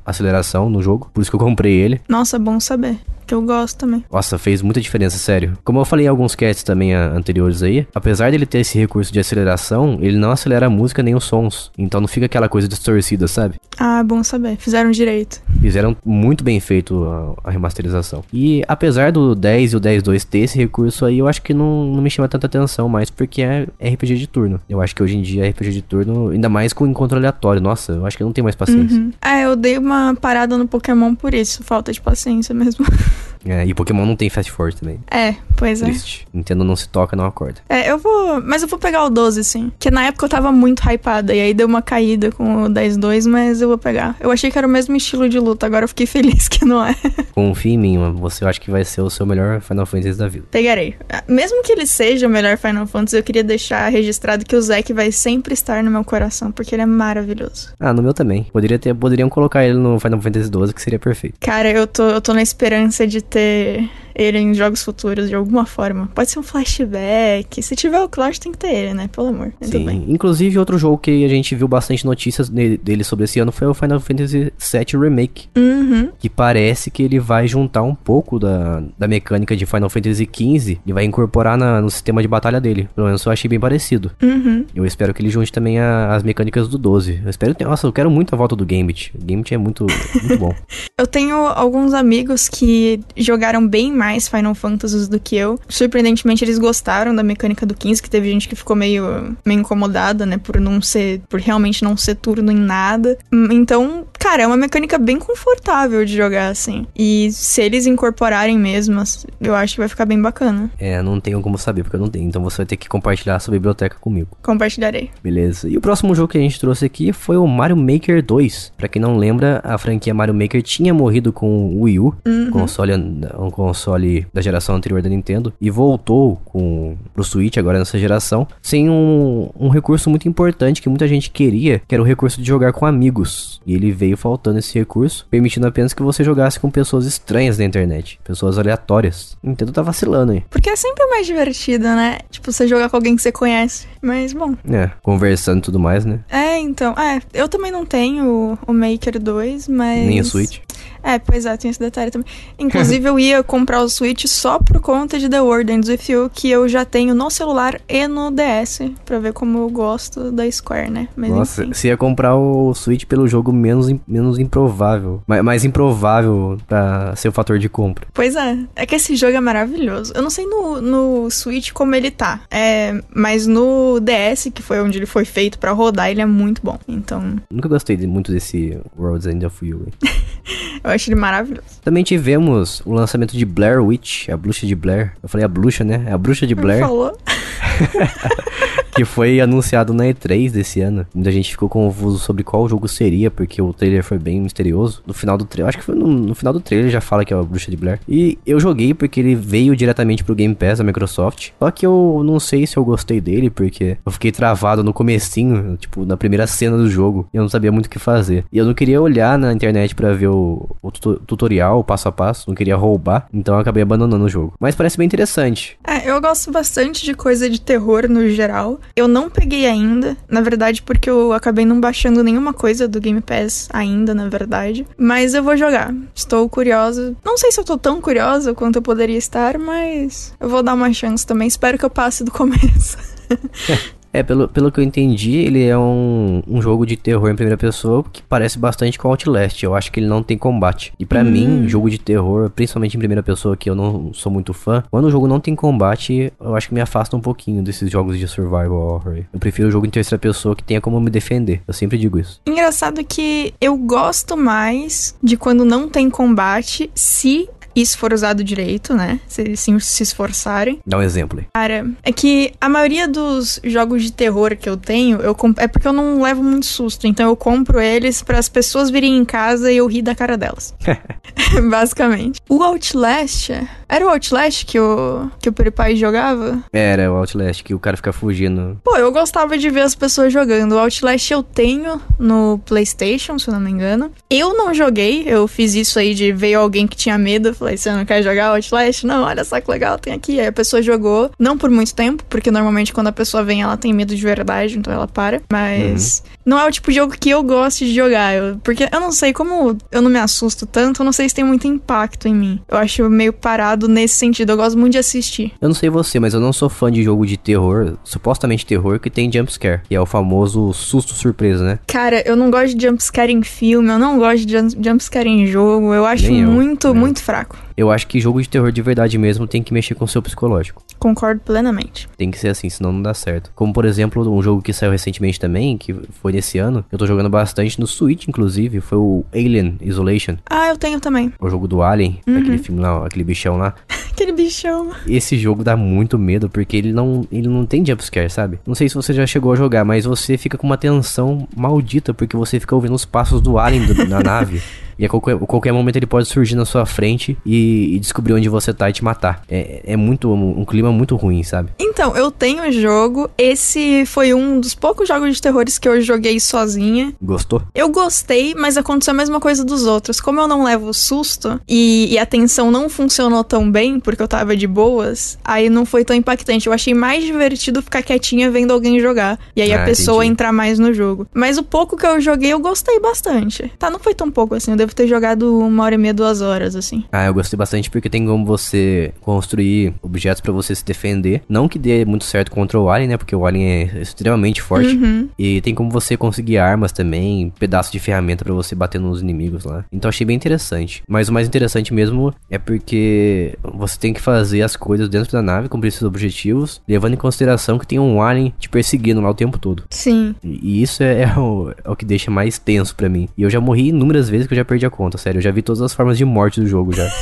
A: a aceleração no jogo, por isso que eu comprei ele.
C: Nossa, bom saber que eu gosto também.
A: Nossa, fez muita diferença, sério. Como eu falei em alguns casts também ah, anteriores aí, apesar dele ter esse recurso de aceleração, ele não acelera a música nem os sons. Então não fica aquela coisa distorcida, sabe?
C: Ah, bom saber. Fizeram direito.
A: Fizeram muito bem feito a, a remasterização. E apesar do 10 e o 10.2 ter esse recurso aí, eu acho que não, não me chama tanta atenção mais, porque é RPG de turno. Eu acho que hoje em dia é RPG de turno, ainda mais com encontro aleatório. Nossa, eu acho que não tem mais paciência.
C: Uhum. É, eu dei uma parada no Pokémon por isso. Falta de paciência mesmo.
A: É, e Pokémon não tem fast forward também.
C: É, pois é. Triste.
A: é. Nintendo não se toca, não acorda.
C: É, eu vou. Mas eu vou pegar o 12, sim. Que na época eu tava muito hypada. E aí deu uma caída com o 10-2, mas eu vou pegar. Eu achei que era o mesmo estilo de luta, agora eu fiquei feliz que não é.
A: Confia em mim, você acha que vai ser o seu melhor Final Fantasy da vida.
C: Pegarei. Ah, mesmo que ele seja o melhor Final Fantasy, eu queria deixar registrado que o Zack vai sempre estar no meu coração, porque ele é maravilhoso.
A: Ah, no meu também. Poderia ter, poderiam colocar ele no Final Fantasy 12, que seria perfeito.
C: Cara, eu tô, eu tô na esperança de ter este ele em jogos futuros de alguma forma. Pode ser um flashback. Se tiver o Cloud, tem que ter ele, né? Pelo amor. Sim. bem.
A: Inclusive, outro jogo que a gente viu bastante notícias dele sobre esse ano foi o Final Fantasy VII Remake. Uhum. Que parece que ele vai juntar um pouco da, da mecânica de Final Fantasy XV e vai incorporar na, no sistema de batalha dele. Pelo menos eu achei bem parecido. Uhum. Eu espero que ele junte também a, as mecânicas do 12. Eu espero. Nossa, eu quero muito a volta do Gambit. O Gambit é muito, muito bom.
C: eu tenho alguns amigos que jogaram bem mais mais Final Fantasies do que eu. Surpreendentemente, eles gostaram da mecânica do 15, que teve gente que ficou meio, meio incomodada, né? Por não ser. Por realmente não ser turno em nada. Então, cara, é uma mecânica bem confortável de jogar, assim. E se eles incorporarem mesmo, eu acho que vai ficar bem bacana.
A: É, não tenho como saber, porque eu não tenho. Então você vai ter que compartilhar a sua biblioteca comigo.
C: Compartilharei.
A: Beleza. E o próximo jogo que a gente trouxe aqui foi o Mario Maker 2. Pra quem não lembra, a franquia Mario Maker tinha morrido com o Wii U, uhum. console, um console console da geração anterior da Nintendo e voltou com pro Switch agora nessa geração sem um, um recurso muito importante que muita gente queria, que era o recurso de jogar com amigos. E ele veio faltando esse recurso, permitindo apenas que você jogasse com pessoas estranhas na internet, pessoas aleatórias. Nintendo tá vacilando aí.
C: Porque é sempre mais divertido, né? Tipo, você jogar com alguém que você conhece. Mas bom.
A: É, conversando e tudo mais, né?
C: É, então. É, eu também não tenho o Maker 2, mas. Nem o Switch. É, pois é, tem esse detalhe também. Inclusive, eu ia comprar o Switch só por conta de The World of With You, que eu já tenho no celular e no DS, pra ver como eu gosto da Square, né? Mas, Nossa,
A: enfim. você ia comprar o Switch pelo jogo menos, menos improvável, mais, mais improvável pra ser o fator de compra.
C: Pois é, é que esse jogo é maravilhoso. Eu não sei no, no Switch como ele tá, é, mas no DS, que foi onde ele foi feito pra rodar, ele é muito bom, então...
A: Nunca gostei muito desse World's End of You.
C: acho ele é maravilhoso.
A: Também tivemos o lançamento de Blair Witch, a bruxa de Blair. Eu falei a bruxa, né? É a bruxa de Blair. Ele falou. que foi anunciado na E3 desse ano. Muita gente ficou confuso sobre qual jogo seria, porque o trailer foi bem misterioso. No final do trailer, acho que foi no, no, final do trailer já fala que é a Bruxa de Blair. E eu joguei porque ele veio diretamente pro Game Pass da Microsoft. Só que eu não sei se eu gostei dele, porque eu fiquei travado no comecinho, tipo, na primeira cena do jogo. E eu não sabia muito o que fazer. E eu não queria olhar na internet para ver o, o tutorial, o passo a passo, não queria roubar. Então eu acabei abandonando o jogo. Mas parece bem interessante.
C: É, eu gosto bastante de coisa de terror no geral. Eu não peguei ainda, na verdade, porque eu acabei não baixando nenhuma coisa do Game Pass ainda, na verdade. Mas eu vou jogar. Estou curiosa. Não sei se eu tô tão curiosa quanto eu poderia estar, mas eu vou dar uma chance também. Espero que eu passe do começo.
A: É, pelo, pelo que eu entendi, ele é um, um jogo de terror em primeira pessoa que parece bastante com Outlast. Eu acho que ele não tem combate. E para hum. mim, jogo de terror, principalmente em primeira pessoa, que eu não sou muito fã, quando o jogo não tem combate, eu acho que me afasta um pouquinho desses jogos de survival horror. Eu prefiro o jogo em terceira pessoa que tenha como me defender. Eu sempre digo isso.
C: Engraçado que eu gosto mais de quando não tem combate se isso for usado direito, né? Se eles sim, se esforçarem. Dá um exemplo aí. Cara, é que a maioria dos jogos de terror que eu tenho, eu comp... é porque eu não levo muito susto. Então eu compro eles para as pessoas virem em casa e eu rir da cara delas. Basicamente. O Outlast. É? Era o Outlast que o, que o Peripai jogava?
A: Era o Outlast, que o cara fica fugindo.
C: Pô, eu gostava de ver as pessoas jogando. O Outlast eu tenho no PlayStation, se eu não me engano. Eu não joguei, eu fiz isso aí de ver alguém que tinha medo Outlast, você não quer jogar Outlast? Não, olha só que legal, tem aqui. Aí a pessoa jogou, não por muito tempo, porque normalmente quando a pessoa vem ela tem medo de verdade, então ela para. Mas uhum. não é o tipo de jogo que eu gosto de jogar, eu, porque eu não sei, como eu não me assusto tanto, eu não sei se tem muito impacto em mim. Eu acho meio parado nesse sentido, eu gosto muito de assistir.
A: Eu não sei você, mas eu não sou fã de jogo de terror, supostamente terror, que tem jumpscare, que é o famoso susto surpresa, né?
C: Cara, eu não gosto de jumpscare em filme, eu não gosto de jumpscare em jogo, eu acho muito, muito fraco.
A: Eu acho que jogo de terror de verdade mesmo tem que mexer com o seu psicológico
C: concordo plenamente.
A: Tem que ser assim, senão não dá certo. Como, por exemplo, um jogo que saiu recentemente também, que foi nesse ano, eu tô jogando bastante no Switch, inclusive, foi o Alien Isolation.
C: Ah, eu tenho também.
A: O jogo do Alien, uhum. aquele filme lá, aquele bichão lá. aquele bichão. Esse jogo dá muito medo, porque ele não, ele não tem jumpscare, sabe? Não sei se você já chegou a jogar, mas você fica com uma tensão maldita, porque você fica ouvindo os passos do Alien do, na nave. E a é qualquer, qualquer, momento ele pode surgir na sua frente e, e descobrir onde você tá e te matar. É, é muito um, um clima muito ruim, sabe?
C: Então, eu tenho o jogo. Esse foi um dos poucos jogos de terrores que eu joguei sozinha. Gostou? Eu gostei, mas aconteceu a mesma coisa dos outros. Como eu não levo susto e, e a tensão não funcionou tão bem, porque eu tava de boas, aí não foi tão impactante. Eu achei mais divertido ficar quietinha vendo alguém jogar. E aí ah, a pessoa entendi. entrar mais no jogo. Mas o pouco que eu joguei, eu gostei bastante. Tá, não foi tão pouco assim. Eu devo ter jogado uma hora e meia, duas horas, assim.
A: Ah, eu gostei bastante porque tem como você construir objetos para você se defender. Não que dê muito certo contra o Alien, né? Porque o Alien é extremamente forte. Uhum. E tem como você conseguir armas também, pedaço de ferramenta para você bater nos inimigos lá. Então achei bem interessante. Mas o mais interessante mesmo é porque você tem que fazer as coisas dentro da nave, cumprir seus objetivos, levando em consideração que tem um Alien te perseguindo lá o tempo todo. Sim. E, isso é, é, o, é o que deixa mais tenso para mim. E eu já morri inúmeras vezes que eu já perdi a conta, sério. Eu já vi todas as formas de morte do jogo já.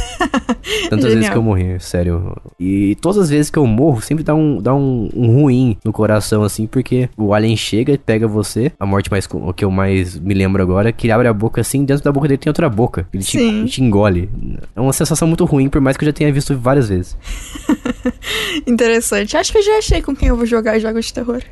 A: Tantas Genial. vezes que eu morri, sério. E todas as vezes vezes que eu morro, sempre dá um, dá um, um ruim no coração, assim, porque o alien chega e pega você. A morte mais o que eu mais me lembro agora é que ele abre a boca assim, dentro da boca dele tem outra boca. Ele te, te, engole. É uma sensação muito ruim, por mais que eu já tenha visto várias vezes.
C: Interessante. Acho que eu já achei com quem eu vou jogar jogos de terror.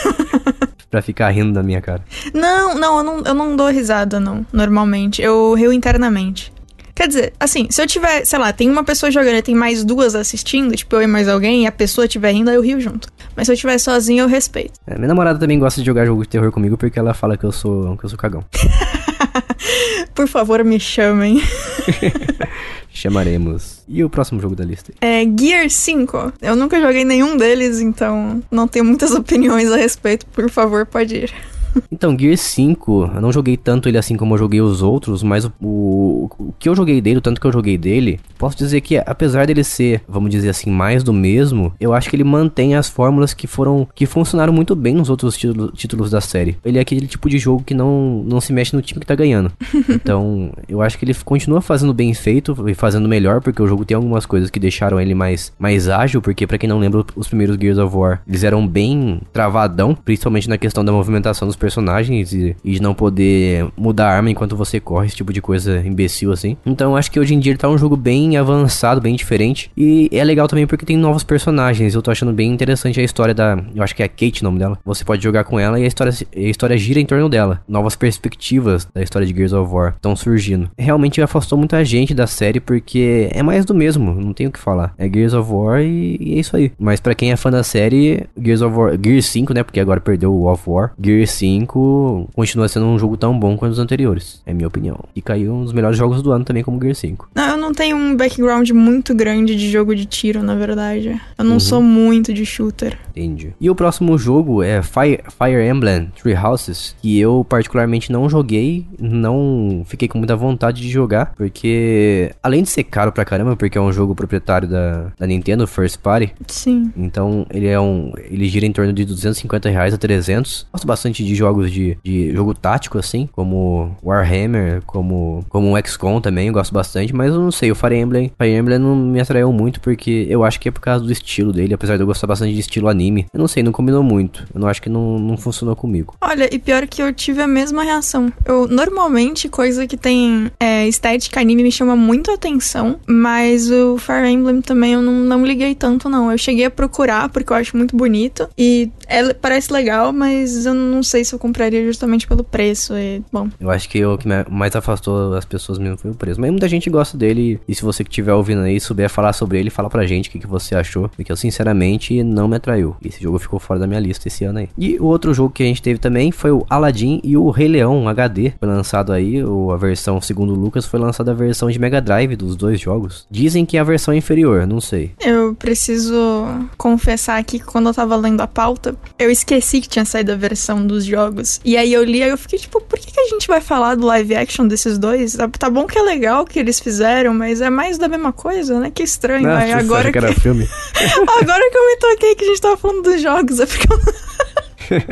A: pra ficar rindo da minha cara.
C: Não, não, eu não, eu não dou risada, não, normalmente. Eu rio internamente. Quer dizer, assim, se eu tiver, sei lá, tem uma pessoa jogando e tem mais duas assistindo, tipo eu e mais alguém, e a pessoa tiver rindo, eu rio junto. Mas se eu tiver sozinho, eu respeito.
A: É, minha namorada também gosta de jogar jogo de terror comigo porque ela fala que eu sou, que eu sou cagão.
C: Por favor, me chamem.
A: Chamaremos. E o próximo jogo da lista?
C: É Gear 5. Eu nunca joguei nenhum deles, então não tenho muitas opiniões a respeito. Por favor, pode ir
A: então, Gear 5, eu não joguei tanto ele assim como eu joguei os outros, mas o, o, o, que eu joguei dele, o tanto que eu joguei dele, posso dizer que apesar dele ser, vamos dizer assim, mais do mesmo, eu acho que ele mantém as fórmulas que foram, que funcionaram muito bem nos outros títulos, títulos da série. Ele é aquele tipo de jogo que não, não se mexe no time que tá ganhando. Então, eu acho que ele continua fazendo bem feito e fazendo melhor, porque o jogo tem algumas coisas que deixaram ele mais, mais ágil, porque para quem não lembra, os primeiros Gears of War, eles eram bem travadão, principalmente na questão da movimentação dos personagens e, e não poder mudar a arma enquanto você corre, esse tipo de coisa imbecil assim. Então acho que hoje em dia ele tá um jogo bem avançado, bem diferente. E é legal também porque tem novos personagens. Eu tô achando bem interessante a história da. Eu acho que é a Kate o nome dela. Você pode jogar com ela e a história, a história gira em torno dela. Novas perspectivas da história de Gears of War estão surgindo. Realmente afastou muita gente da série porque é mais do mesmo, não tem o que falar. É Gears of War e, e é isso aí. Mas para quem é fã da série, Gears of War, Gears 5, né? Porque agora perdeu o Of War. Gears 5 5 continua sendo um jogo tão bom quanto os anteriores, é minha opinião. E caiu um dos melhores jogos do ano também como Gear 5.
C: Não, eu não tenho um background muito grande de jogo de tiro, na verdade. Eu não uhum. sou muito de shooter.
A: Entendi. E o próximo jogo é Fire, Fire Emblem Three Houses, que eu particularmente não joguei, não fiquei com muita vontade de jogar, porque além de ser caro pra caramba, porque é um jogo proprietário da, da Nintendo, First Party. Sim. Então ele é um, ele gira em torno de 250 reais a 300. Gosto bastante de jogar jogos de, de jogo tático, assim, como Warhammer, como, como um XCOM também, eu gosto bastante, mas eu não sei, o Fire Emblem, Fire Emblem não me atraiu muito porque eu acho que é por causa do estilo dele, apesar de eu gostar bastante de estilo anime. Eu não sei, não combinou muito. Eu não acho que não, não funcionou comigo.
C: Olha, e pior que eu tive a mesma reação. Eu, normalmente, coisa que tem é, estética anime me chama muito atenção, mas o Fire Emblem também eu não, não liguei tanto, não. Eu cheguei a procurar porque eu acho muito bonito e é, parece legal, mas eu não sei se eu compraria justamente pelo preço. E,
D: bom.
A: Eu acho que o que mais afastou as pessoas mesmo foi o preço. Mas muita gente gosta dele. E se você que estiver ouvindo aí, souber falar sobre ele, fala pra gente o que, que você achou. Porque eu, sinceramente, não me atraiu. Esse jogo ficou fora da minha lista esse ano aí. E o outro jogo que a gente teve também foi o Aladdin e o Rei Leão HD. Foi lançado aí, ou a versão, segundo o Lucas, foi lançada a versão de Mega Drive dos dois jogos. Dizem que é a versão inferior, não sei.
C: Eu preciso confessar aqui que quando eu tava lendo a pauta, eu esqueci que tinha saído a versão dos jogos jogos. E aí eu li, aí eu fiquei tipo, por que, que a gente vai falar do live action desses dois? Tá, tá, bom que é legal que eles fizeram, mas é mais da mesma coisa, né? Que estranho. Não, aí agora que... que...
A: agora
C: que eu me toquei que a gente tava falando dos jogos, é porque eu...
A: Né?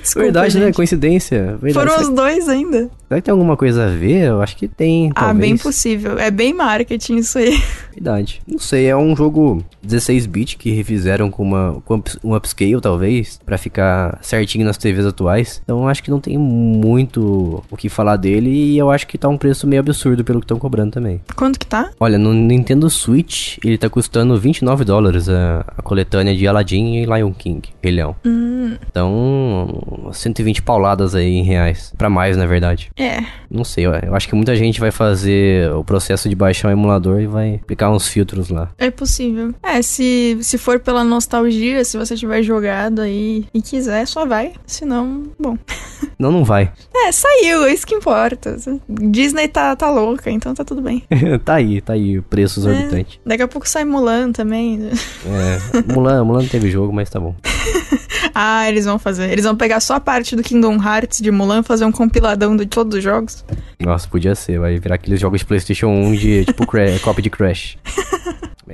A: Desculpa, Verdade, gente. né? Coincidência. Verdade. Foram os
C: dois ainda.
A: Será que tem alguma coisa a ver? Eu acho que tem. Ah, talvez. bem
C: possível. É bem marketing isso aí.
A: Verdade. Não sei, é um jogo 16-bit que refizeram com, uma, com um upscale, talvez, para ficar certinho nas TVs atuais. Então acho que não tem muito o que falar dele e eu acho que tá um preço meio absurdo pelo que estão cobrando também. Quanto que tá? Olha, no Nintendo Switch ele tá custando 29 dólares a, a coletânea de Aladdin e Lion King. Relhão. Hum. Então, 120 pauladas aí em reais. para mais, na verdade. É. Não sei, eu acho que muita gente vai fazer o processo de baixar o emulador e vai aplicar uns filtros lá.
C: É possível. É, se, se for pela nostalgia, se você tiver jogado aí e quiser, só vai. Se não, bom. Não, não vai. É, saiu, é isso que importa. Disney tá, tá louca, então tá tudo bem.
A: tá aí, tá aí, preços é, orbitantes.
C: Daqui a pouco sai Mulan também.
A: é, Mulan, Mulan não teve jogo, mas tá bom.
C: ah, eles vão fazer. Eles vão pegar só a parte do Kingdom Hearts de Mulan, fazer um compiladão de todos os jogos.
A: Nossa, podia ser. Vai virar aqueles jogos de PlayStation 1 de tipo cra- copy de Crash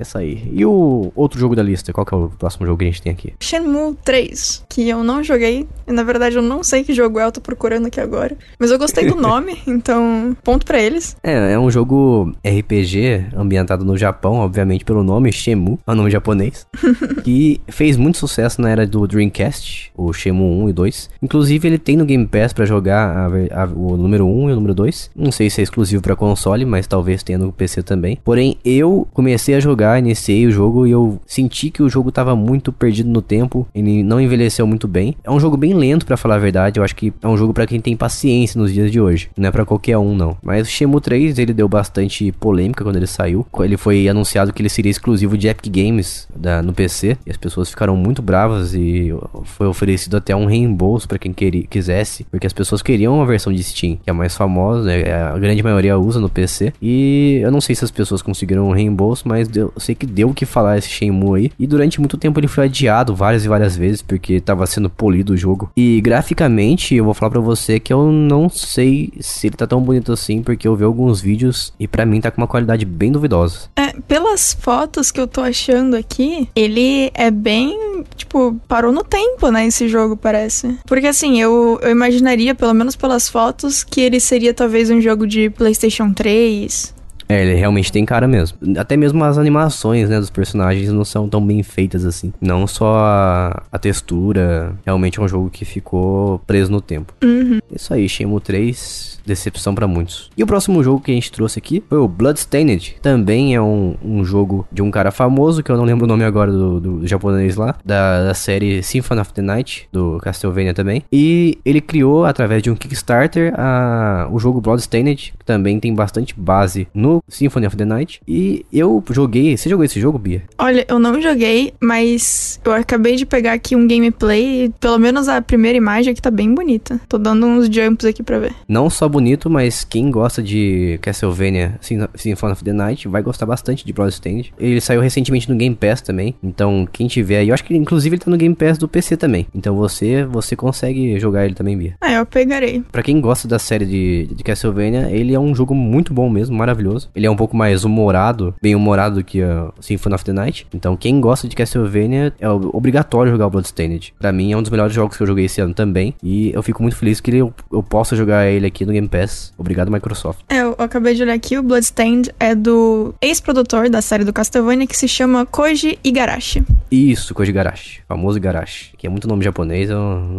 A: essa é aí. E o outro jogo da lista? Qual que é o próximo jogo que a gente tem aqui?
C: Shenmue 3, que eu não joguei. E, na verdade, eu não sei que jogo é, eu tô procurando aqui agora. Mas eu gostei do nome, então ponto para eles.
A: É, é um jogo RPG ambientado no Japão, obviamente pelo nome Shenmue, é um nome japonês, que fez muito sucesso na era do Dreamcast, o Shenmue 1 e 2. Inclusive, ele tem no Game Pass para jogar a, a, o número 1 e o número 2. Não sei se é exclusivo para console, mas talvez tenha no PC também. Porém, eu comecei a jogar jogar, iniciei o jogo e eu senti que o jogo tava muito perdido no tempo, ele não envelheceu muito bem. É um jogo bem lento para falar a verdade, eu acho que é um jogo para quem tem paciência nos dias de hoje, não é para qualquer um não. Mas o Shenmue 3, ele deu bastante polêmica quando ele saiu, ele foi anunciado que ele seria exclusivo de Epic Games da, no PC, e as pessoas ficaram muito bravas e foi oferecido até um reembolso para quem quisesse, porque as pessoas queriam a versão de Steam, que é a mais famosa, né? É a grande maioria usa no PC, e eu não sei se as pessoas conseguiram um reembolso, mas deu, eu sei que deu o que falar esse Shenmue aí. E durante muito tempo ele foi adiado várias e várias vezes, porque tava sendo polido o jogo. E graficamente, eu vou falar pra você que eu não sei se ele tá tão bonito assim, porque eu vi alguns vídeos e para mim tá com uma qualidade bem duvidosa.
C: É, pelas fotos que eu tô achando aqui, ele é bem, tipo, parou no tempo, né, esse jogo, parece. Porque assim, eu, eu imaginaria, pelo menos pelas fotos, que ele seria talvez um jogo de PlayStation 3,
A: é, ele realmente tem cara mesmo. Até mesmo as animações, né, dos personagens não são tão bem feitas assim. Não só a, a textura, realmente é um jogo que ficou preso no tempo. Uhum. Isso aí, Shenmue 3, decepção para muitos. E o próximo jogo que a gente trouxe aqui foi o Bloodstained. Também é um, um jogo de um cara famoso, que eu não lembro o nome agora do, do japonês lá, da, da, série Symphony of the Night, do Castlevania também. E ele criou, através de um Kickstarter, a, o jogo Bloodstained, que também tem bastante base no Symphony of the Night. E eu joguei. Você jogou esse jogo, Bia?
C: Olha, eu não joguei, mas eu acabei de pegar aqui um gameplay. E pelo menos a primeira imagem aqui tá bem bonita. Tô dando uns jumps aqui pra ver.
A: Não só bonito, mas quem gosta de Castlevania Symphony of the Night vai gostar bastante de Bloodstained. Ele saiu recentemente no Game Pass também. Então, quem tiver aí, eu acho que inclusive ele tá no Game Pass do PC também. Então você você consegue jogar ele também, Bia.
C: Ah, eu pegarei.
A: Pra quem gosta da série de, de Castlevania, ele é um jogo muito bom mesmo, maravilhoso. Ele é um pouco mais humorado, bem humorado que o Symphony of the Night. Então, quem gosta de Castlevania é obrigatório jogar o Bloodstained. Para mim, é um dos melhores jogos que eu joguei esse ano também. E eu fico muito feliz que ele, eu, eu possa jogar ele aqui no Game Pass. Obrigado, Microsoft.
C: É, eu acabei de olhar aqui, o Bloodstained é do ex-produtor da série do Castlevania que se chama Koji Igarashi.
A: Isso, Koji Igarashi. Famoso Igarashi. Que é muito nome japonês, eu...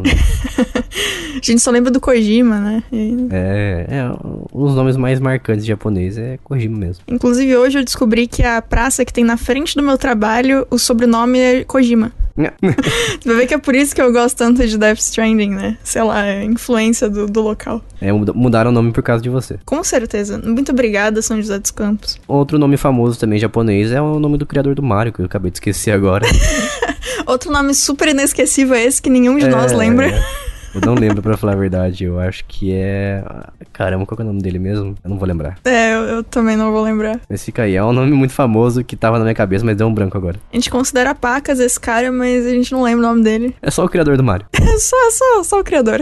C: A gente só lembra do Kojima, né? E...
A: É, é, um dos nomes mais marcantes japonês é Koji Kojima mesmo.
C: Inclusive, hoje eu descobri que a praça que tem na frente do meu trabalho, o sobrenome é Kojima.
A: Você vai
C: ver que é por isso que eu gosto tanto de Death Stranding, né? Sei lá, é influência do, do local.
A: É, mudaram o nome por causa de você.
C: Com certeza. Muito obrigada, São José dos Campos.
A: Outro nome famoso também japonês é o nome do criador do Mario, que eu acabei de esquecer agora.
C: Outro nome super inesquecível é esse que nenhum de é... nós lembra. É.
A: Eu não lembro, pra falar a verdade. Eu acho que é. Caramba, qual é o nome dele mesmo? Eu não vou lembrar.
C: É, eu, eu também não vou lembrar.
A: Mas fica aí. É um nome muito famoso que tava na minha cabeça, mas deu um branco agora.
C: A gente considera pacas esse cara, mas a gente não lembra o nome dele.
A: É só o criador do Mario. É só, só, só o criador.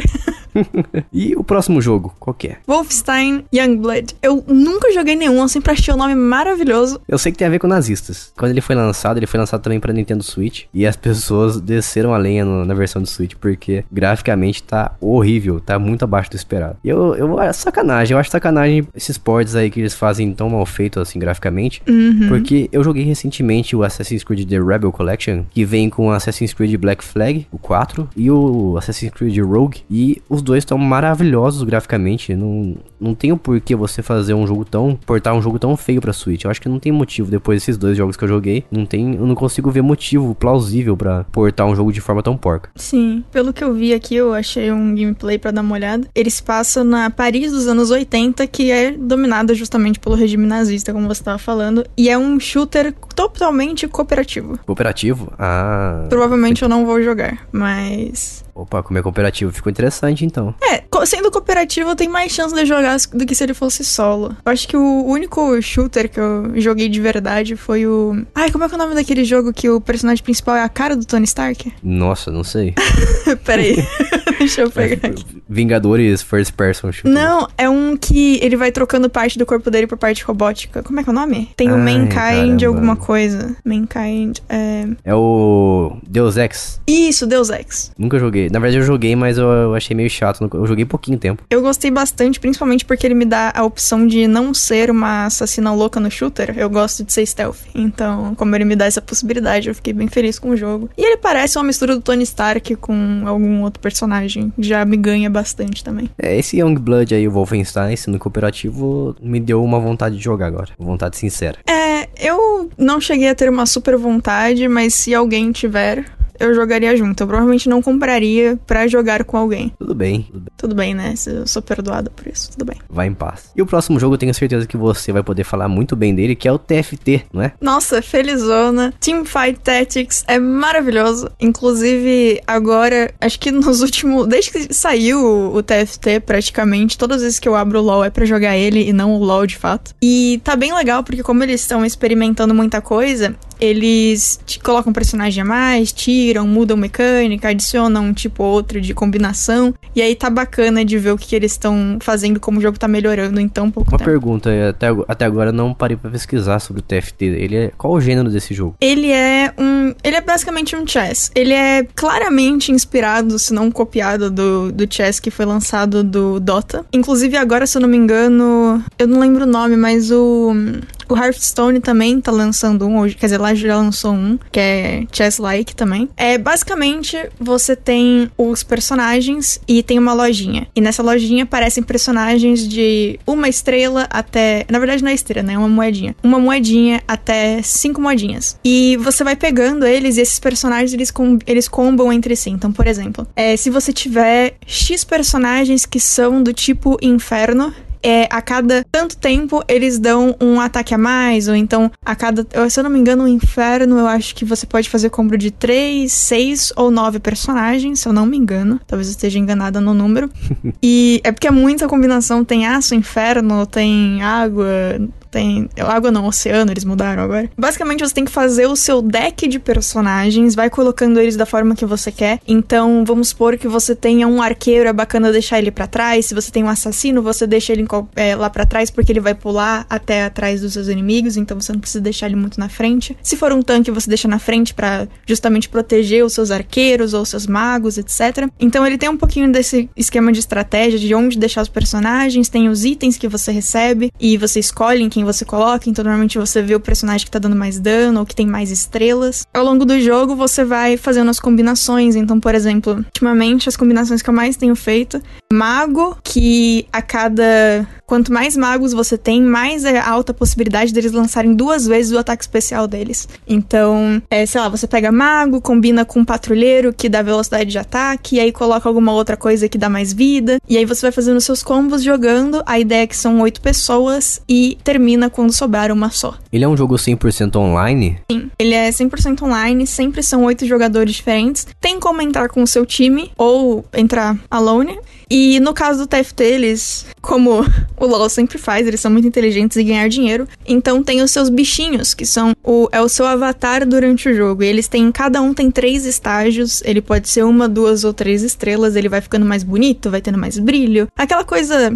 A: e o próximo jogo, qual que é?
C: Wolfenstein Youngblood. Eu nunca joguei nenhum, eu sempre achei o nome maravilhoso.
A: Eu sei que tem a ver com nazistas. Quando ele foi lançado, ele foi lançado também pra Nintendo Switch. E as pessoas desceram a lenha no, na versão do Switch, porque graficamente realmente tá horrível, tá muito abaixo do esperado. Eu, eu é sacanagem, eu acho sacanagem esses ports aí que eles fazem tão mal feito assim graficamente, uhum. porque eu joguei recentemente o Assassin's Creed The Rebel Collection, que vem com Assassin's Creed Black Flag, o 4, e o Assassin's Creed Rogue, e os dois estão maravilhosos graficamente, não não tem o porquê você fazer um jogo tão. portar um jogo tão feio pra Switch. Eu acho que não tem motivo. Depois desses dois jogos que eu joguei, não tem. Eu não consigo ver motivo plausível para portar um jogo de forma tão porca.
C: Sim, pelo que eu vi aqui, eu achei um gameplay para dar uma olhada. Eles passam na Paris dos anos 80, que é dominada justamente pelo regime nazista, como você tava falando. E é um shooter totalmente cooperativo.
A: Cooperativo? Ah.
C: Provavelmente eu não vou jogar, mas.
A: Opa, comer cooperativo ficou interessante então.
C: É, sendo cooperativo tem mais chance de jogar do que se ele fosse solo. Eu acho que o único shooter que eu joguei de verdade foi o. Ai, como é que é o nome daquele jogo que o personagem principal é a cara do Tony Stark?
A: Nossa, não sei. Peraí.
C: Deixa eu pegar é, aqui.
A: Vingadores First Person Shooter.
C: Não, é um que ele vai trocando parte do corpo dele por parte robótica. Como é que é o nome? Tem o Mankind alguma coisa. Mankind é.
A: É o Deus Ex.
C: Isso, Deus Ex.
A: Nunca joguei na verdade, eu joguei, mas eu, eu achei meio chato. Eu joguei pouquinho tempo.
C: Eu gostei bastante, principalmente porque ele me dá a opção de não ser uma assassina louca no shooter. Eu gosto de ser stealth. Então, como ele me dá essa possibilidade, eu fiquei bem feliz com o jogo. E ele parece uma mistura do Tony Stark com algum outro personagem. Já me ganha bastante também.
A: É, esse Youngblood aí, o Wolfenstein, sendo cooperativo, me deu uma vontade de jogar agora. Vontade sincera.
C: É, eu não cheguei a ter uma super vontade, mas se alguém tiver, eu jogaria junto. Eu provavelmente não compraria para jogar com alguém.
A: Tudo bem, tudo bem.
C: Tudo bem, né? Eu sou perdoada por isso,
A: tudo bem. Vai em paz. E o próximo jogo eu tenho certeza que você vai poder falar muito bem dele, que é o TFT, não é?
C: Nossa, felizona. Teamfight Tactics é maravilhoso. Inclusive, agora, acho que nos últimos. Desde que saiu o TFT, praticamente, todas as vezes que eu abro o LoL é para jogar ele e não o LoL de fato. E tá bem legal, porque como eles estão experimentando muita coisa, eles te colocam um personagem a mais, tiram, mudam mecânica, adicionam um tipo ou outro de combinação. E aí tá bacana de ver o que, que eles estão fazendo, como o jogo tá melhorando em tão pouco Uma tempo.
A: pergunta, até, até agora não parei pra pesquisar sobre o TFT. Ele é, qual o gênero desse jogo?
C: Ele é um. Ele é basicamente um chess. Ele é claramente inspirado, se não copiado, do, do chess que foi lançado do Dota. Inclusive agora, se eu não me engano, eu não lembro o nome, mas o o Hearthstone também tá lançando um hoje, quer dizer, lá já lançou um, que é Chess Like também. É, basicamente, você tem os personagens e tem uma lojinha. E nessa lojinha aparecem personagens de uma estrela até. Na verdade, não é estrela, né? É uma moedinha. Uma moedinha até cinco moedinhas. E você vai pegando eles e esses personagens eles, com... eles combam entre si. Então, por exemplo, é, se você tiver X personagens que são do tipo inferno, é, a cada tanto tempo eles dão um ataque a mais, ou então a cada. Se eu não me engano, o inferno, eu acho que você pode fazer combo de 3, 6 ou 9 personagens, se eu não me engano. Talvez eu esteja enganada no número. e é porque é muita combinação: tem aço, inferno, tem água, tem. Água não, oceano, eles mudaram agora. Basicamente, você tem que fazer o seu deck de personagens, vai colocando eles da forma que você quer. Então, vamos supor que você tenha um arqueiro, é bacana deixar ele para trás. Se você tem um assassino, você deixa ele em é, lá para trás porque ele vai pular até atrás dos seus inimigos, então você não precisa deixar ele muito na frente. Se for um tanque, você deixa na frente para justamente proteger os seus arqueiros ou os seus magos, etc. Então ele tem um pouquinho desse esquema de estratégia de onde deixar os personagens, tem os itens que você recebe e você escolhe em quem você coloca, então normalmente você vê o personagem que tá dando mais dano ou que tem mais estrelas. Ao longo do jogo você vai fazendo as combinações, então por exemplo, ultimamente as combinações que eu mais tenho feito, mago que a cada so Quanto mais magos você tem, mais é alta a possibilidade deles lançarem duas vezes o ataque especial deles. Então, é, sei lá, você pega mago, combina com um patrulheiro que dá velocidade de ataque, e aí coloca alguma outra coisa que dá mais vida. E aí você vai fazendo seus combos jogando. A ideia é que são oito pessoas e termina quando sobrar uma só.
A: Ele é um jogo 100% online?
C: Sim, ele é 100% online, sempre são oito jogadores diferentes. Tem como entrar com o seu time ou entrar alone. E no caso do TFT, eles, como o LoL sempre faz, eles são muito inteligentes em ganhar dinheiro. Então tem os seus bichinhos, que são o é o seu avatar durante o jogo. E eles têm cada um tem três estágios, ele pode ser uma, duas ou três estrelas, ele vai ficando mais bonito, vai tendo mais brilho. Aquela coisa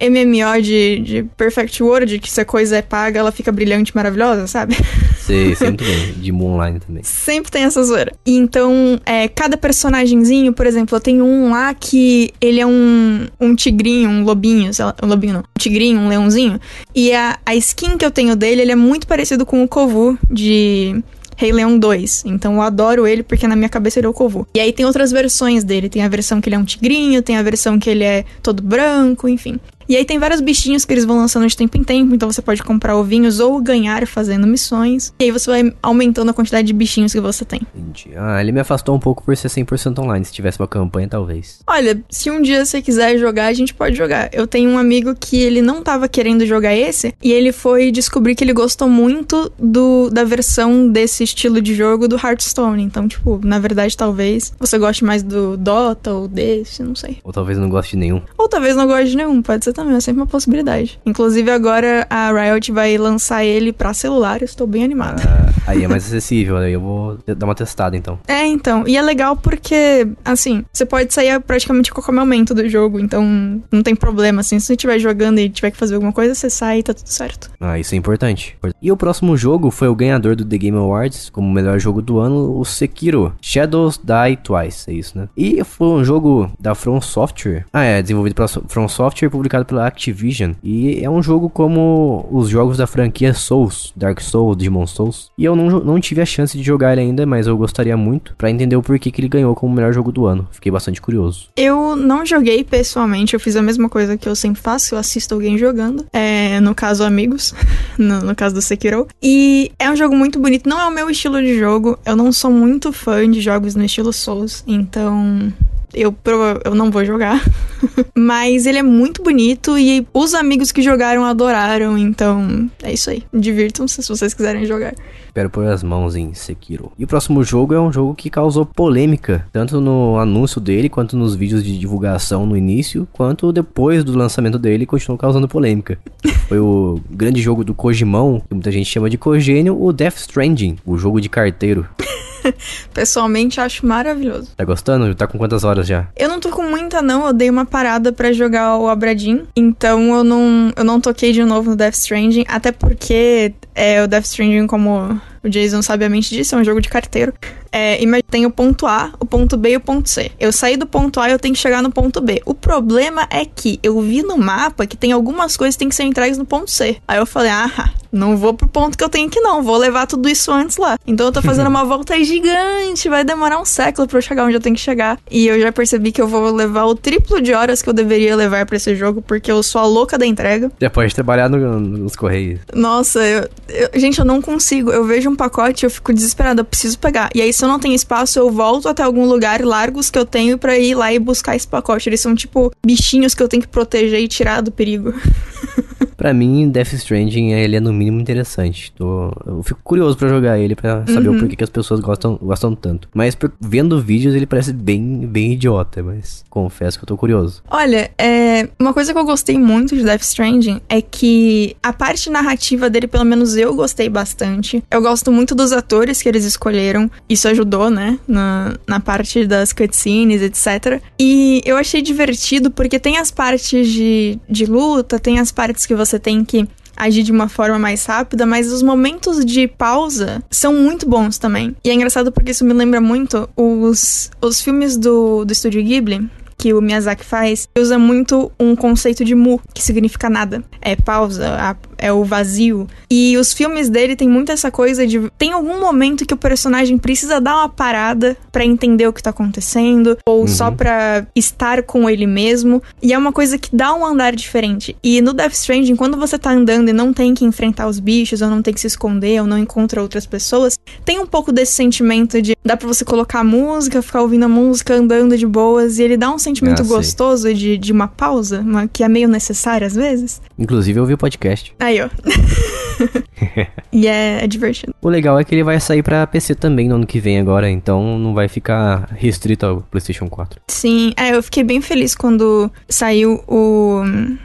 C: MMO de, de Perfect World, que se a coisa é paga, ela fica brilhante, maravilhosa, sabe?
A: Sei, é sempre bem. De Moonline também.
C: Sempre tem essa zoeira. Então, é, cada personagemzinho, por exemplo, eu tenho um lá que ele é um, um tigrinho, um lobinho, sei lá, um lobinho não, um tigrinho, um leãozinho. E a, a skin que eu tenho dele, ele é muito parecido com o Kovu de Rei Leão 2. Então eu adoro ele porque na minha cabeça ele é o Kovu. E aí tem outras versões dele. Tem a versão que ele é um tigrinho, tem a versão que ele é todo branco, enfim. E aí tem vários bichinhos que eles vão lançando de tempo em tempo, então você pode comprar ovinhos ou ganhar fazendo missões. E aí você vai aumentando a quantidade de bichinhos que você tem.
A: Entendi. Ah, ele me afastou um pouco por ser 100% online. Se tivesse uma campanha, talvez.
C: Olha, se um dia você quiser jogar, a gente pode jogar. Eu tenho um amigo que ele não tava querendo jogar esse, e ele foi descobrir que ele gostou muito do da versão desse estilo de jogo do Hearthstone. Então, tipo, na verdade, talvez você goste mais do Dota ou desse, não sei.
A: Ou talvez não goste de nenhum.
C: Ou talvez não goste de nenhum, pode ser também também, é sempre uma possibilidade. Inclusive, agora a Riot vai lançar ele para celular, eu estou bem animada. Ah,
A: aí é mais acessível, aí né? eu vou dar uma testada então.
C: É, então. E é legal porque, assim, você pode sair a praticamente qualquer momento do jogo, então não tem problema, assim. Se você estiver jogando e tiver que fazer alguma coisa, você sai e tá tudo certo.
A: Ah, isso é importante. E o próximo jogo foi o ganhador do The Game Awards como melhor jogo do ano, o Sekiro Shadows Die Twice, é isso, né? E foi um jogo da From Software. Ah, é, desenvolvido pela From Software e publicado publicado pela Activision. E é um jogo como os jogos da franquia Souls, Dark Souls, Demon Souls. E eu não, não tive a chance de jogar ele ainda, mas eu gostaria muito para entender o porquê que ele ganhou como melhor jogo do ano. Fiquei bastante curioso.
C: Eu não joguei pessoalmente, eu fiz a mesma coisa que eu sempre faço, eu assisto alguém jogando. É, no caso, amigos, no, no caso do Sekiro. E é um jogo muito bonito, não é o meu estilo de jogo, eu não sou muito fã de jogos no estilo Souls, então eu, eu não vou jogar. Mas ele é muito bonito e os amigos que jogaram adoraram, então é isso aí. Divirtam-se se vocês quiserem jogar.
A: Espero pôr as mãos em Sekiro. E o próximo jogo é um jogo que causou polêmica, tanto no anúncio dele, quanto nos vídeos de divulgação no início, quanto depois do lançamento dele, continuou causando polêmica. Foi o grande jogo do Kojimão, que muita gente chama de Cogênio, o Death Stranding, o jogo de carteiro.
C: Pessoalmente, acho maravilhoso.
A: Tá gostando? Tá com quantas horas já?
C: Eu não tô com muita, não. Eu dei uma parada para jogar o Abradin. Então eu não, eu não toquei de novo no Death Stranding. Até porque é, o Death Stranding, como o Jason sabiamente disse, é um jogo de carteiro. É, tem o ponto A, o ponto B e o ponto C. Eu saí do ponto A e eu tenho que chegar no ponto B. O problema é que eu vi no mapa que tem algumas coisas que tem que ser entregues no ponto C. Aí eu falei, ah, não vou pro ponto que eu tenho que não, vou levar tudo isso antes lá. Então eu tô fazendo uma volta gigante, vai demorar um século para eu chegar onde eu tenho que chegar. E eu já percebi que eu vou levar o triplo de horas que eu deveria levar para esse jogo, porque eu sou a louca da entrega.
A: Depois pode trabalhar no, nos correios.
C: Nossa, eu, eu, gente, eu não consigo. Eu vejo um pacote, eu fico desesperada, eu preciso pegar. E aí, se eu não tenho espaço, eu volto até algum lugar largos que eu tenho para ir lá e buscar esse pacote. Eles são tipo bichinhos que eu tenho que proteger e tirar do perigo.
A: para mim, Death Stranding ele é no mínimo interessante. Tô, eu fico curioso para jogar ele para saber uhum. o porquê que as pessoas gostam, gostam tanto. Mas por, vendo vídeos ele parece bem, bem idiota, mas confesso que eu tô curioso.
C: Olha, é, uma coisa que eu gostei muito de Death Stranding é que a parte narrativa dele, pelo menos eu gostei bastante. Eu gosto gosto muito dos atores que eles escolheram. Isso ajudou, né? Na, na parte das cutscenes, etc. E eu achei divertido porque tem as partes de, de luta, tem as partes que você tem que agir de uma forma mais rápida, mas os momentos de pausa são muito bons também. E é engraçado porque isso me lembra muito os, os filmes do, do estúdio Ghibli, que o Miyazaki faz, usa muito um conceito de mu, que significa nada. É pausa, é o vazio. E os filmes dele tem muito essa coisa de tem algum momento que o personagem precisa dar uma parada para entender o que tá acontecendo ou uhum. só para estar com ele mesmo, e é uma coisa que dá um andar diferente. E no Death Stranding, quando você tá andando e não tem que enfrentar os bichos, ou não tem que se esconder, ou não encontra outras pessoas, tem um pouco desse sentimento de dá para você colocar a música, ficar ouvindo a música, andando de boas, e ele dá um sentimento ah, gostoso de, de uma pausa, uma, que é meio necessária às vezes.
A: Inclusive, eu ouvi o podcast.
C: Aí ah, ないよ e é, é, divertido.
A: O legal é que ele vai sair pra PC também no ano que vem agora, então não vai ficar restrito ao PlayStation 4.
C: Sim, é, eu fiquei bem feliz quando saiu o,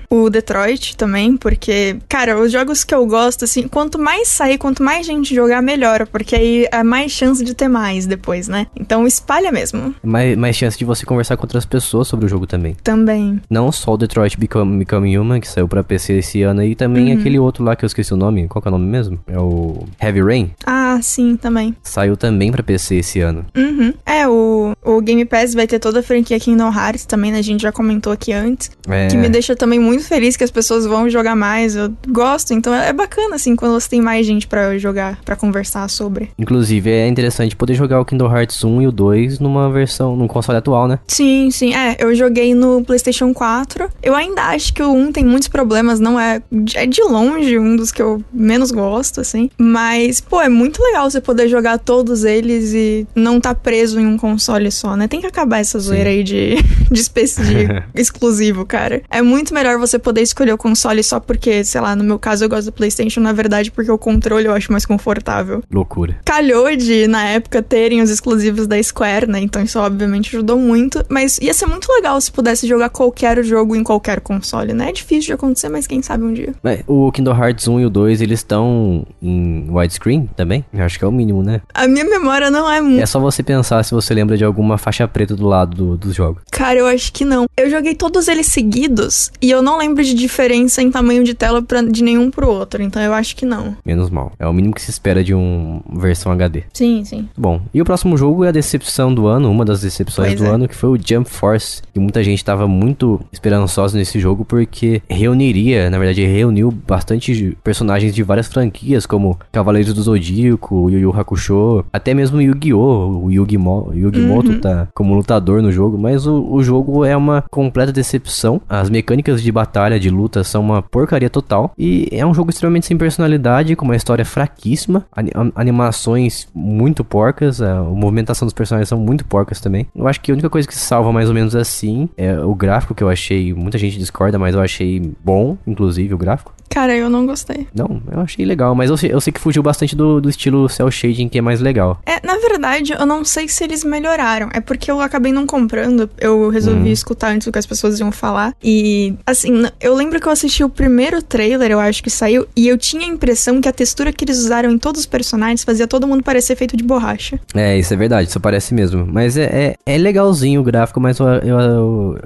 C: o Detroit também, porque, cara, os jogos que eu gosto, assim, quanto mais sair, quanto mais gente jogar, melhor, porque aí há é mais chance de ter mais depois, né? Então espalha mesmo.
A: Mais, mais chance de você conversar com outras pessoas sobre o jogo também. Também. Não só o Detroit Become, Become Human, que saiu pra PC esse ano, e também uhum. aquele outro lá que eu esqueci o nome. Qual que é o nome mesmo? É o Heavy Rain?
C: Ah, sim, também.
A: Saiu também pra PC esse ano.
C: Uhum. É, o, o Game Pass vai ter toda a franquia Kingdom Hearts também, né? A gente já comentou aqui antes. É. Que me deixa também muito feliz que as pessoas vão jogar mais. Eu gosto, então é bacana, assim, quando você tem mais gente pra jogar, pra conversar sobre.
A: Inclusive, é interessante poder jogar o Kingdom Hearts 1 e o 2 numa versão, num console atual, né?
C: Sim, sim. É, eu joguei no PlayStation 4. Eu ainda acho que o 1 tem muitos problemas, não é. É de longe um dos que eu menos gosto, assim. Mas, pô, é muito legal você poder jogar todos eles e não tá preso em um console só, né? Tem que acabar essa zoeira Sim. aí de, de, espécie de exclusivo, cara. É muito melhor você poder escolher o console só porque, sei lá, no meu caso eu gosto do PlayStation, na verdade, porque o controle eu acho mais confortável. Loucura. Calhou de, na época, terem os exclusivos da Square, né? Então isso, obviamente, ajudou muito. Mas ia ser muito legal se pudesse jogar qualquer jogo em qualquer console, né? É difícil de acontecer, mas quem sabe um dia.
A: É, o Kingdom Hearts 1 e o 2 eles estão em widescreen também? Eu acho que é o mínimo, né?
C: A minha memória não é muito. É só
A: você pensar se você lembra de alguma faixa preta do lado do, do jogos
C: Cara, eu acho que não. Eu joguei todos eles seguidos e eu não lembro de diferença em tamanho de tela pra, de nenhum pro outro, então eu acho que não.
A: Menos mal. É o mínimo que se espera de uma versão HD. Sim, sim. Bom, e o próximo jogo é a decepção do ano, uma das decepções pois do é. ano, que foi o Jump Force. que muita gente estava muito esperançosa nesse jogo porque reuniria, na verdade, reuniu bastante personagens personagens de várias franquias, como Cavaleiros do Zodíaco, Yu Yu Hakusho, até mesmo Yu-Gi-Oh! O Yu-Gi-Moto uhum. tá como lutador no jogo, mas o, o jogo é uma completa decepção. As mecânicas de batalha, de luta, são uma porcaria total. E é um jogo extremamente sem personalidade, com uma história fraquíssima, animações muito porcas, a movimentação dos personagens são muito porcas também. Eu acho que a única coisa que salva mais ou menos assim é o gráfico, que eu achei, muita gente discorda, mas eu achei bom, inclusive, o gráfico.
C: Cara, eu não gostei.
A: Não, eu achei legal, mas eu sei, eu sei que fugiu bastante do, do estilo cel shading, que é mais legal.
C: É, na verdade, eu não sei se eles melhoraram. É porque eu acabei não comprando, eu resolvi hum. escutar antes do que as pessoas iam falar. E, assim, eu lembro que eu assisti o primeiro trailer, eu acho que saiu, e eu tinha a impressão que a textura que eles usaram em todos os personagens fazia todo mundo parecer feito de borracha.
A: É, isso é verdade, isso parece mesmo. Mas é, é, é legalzinho o gráfico, mas eu, eu,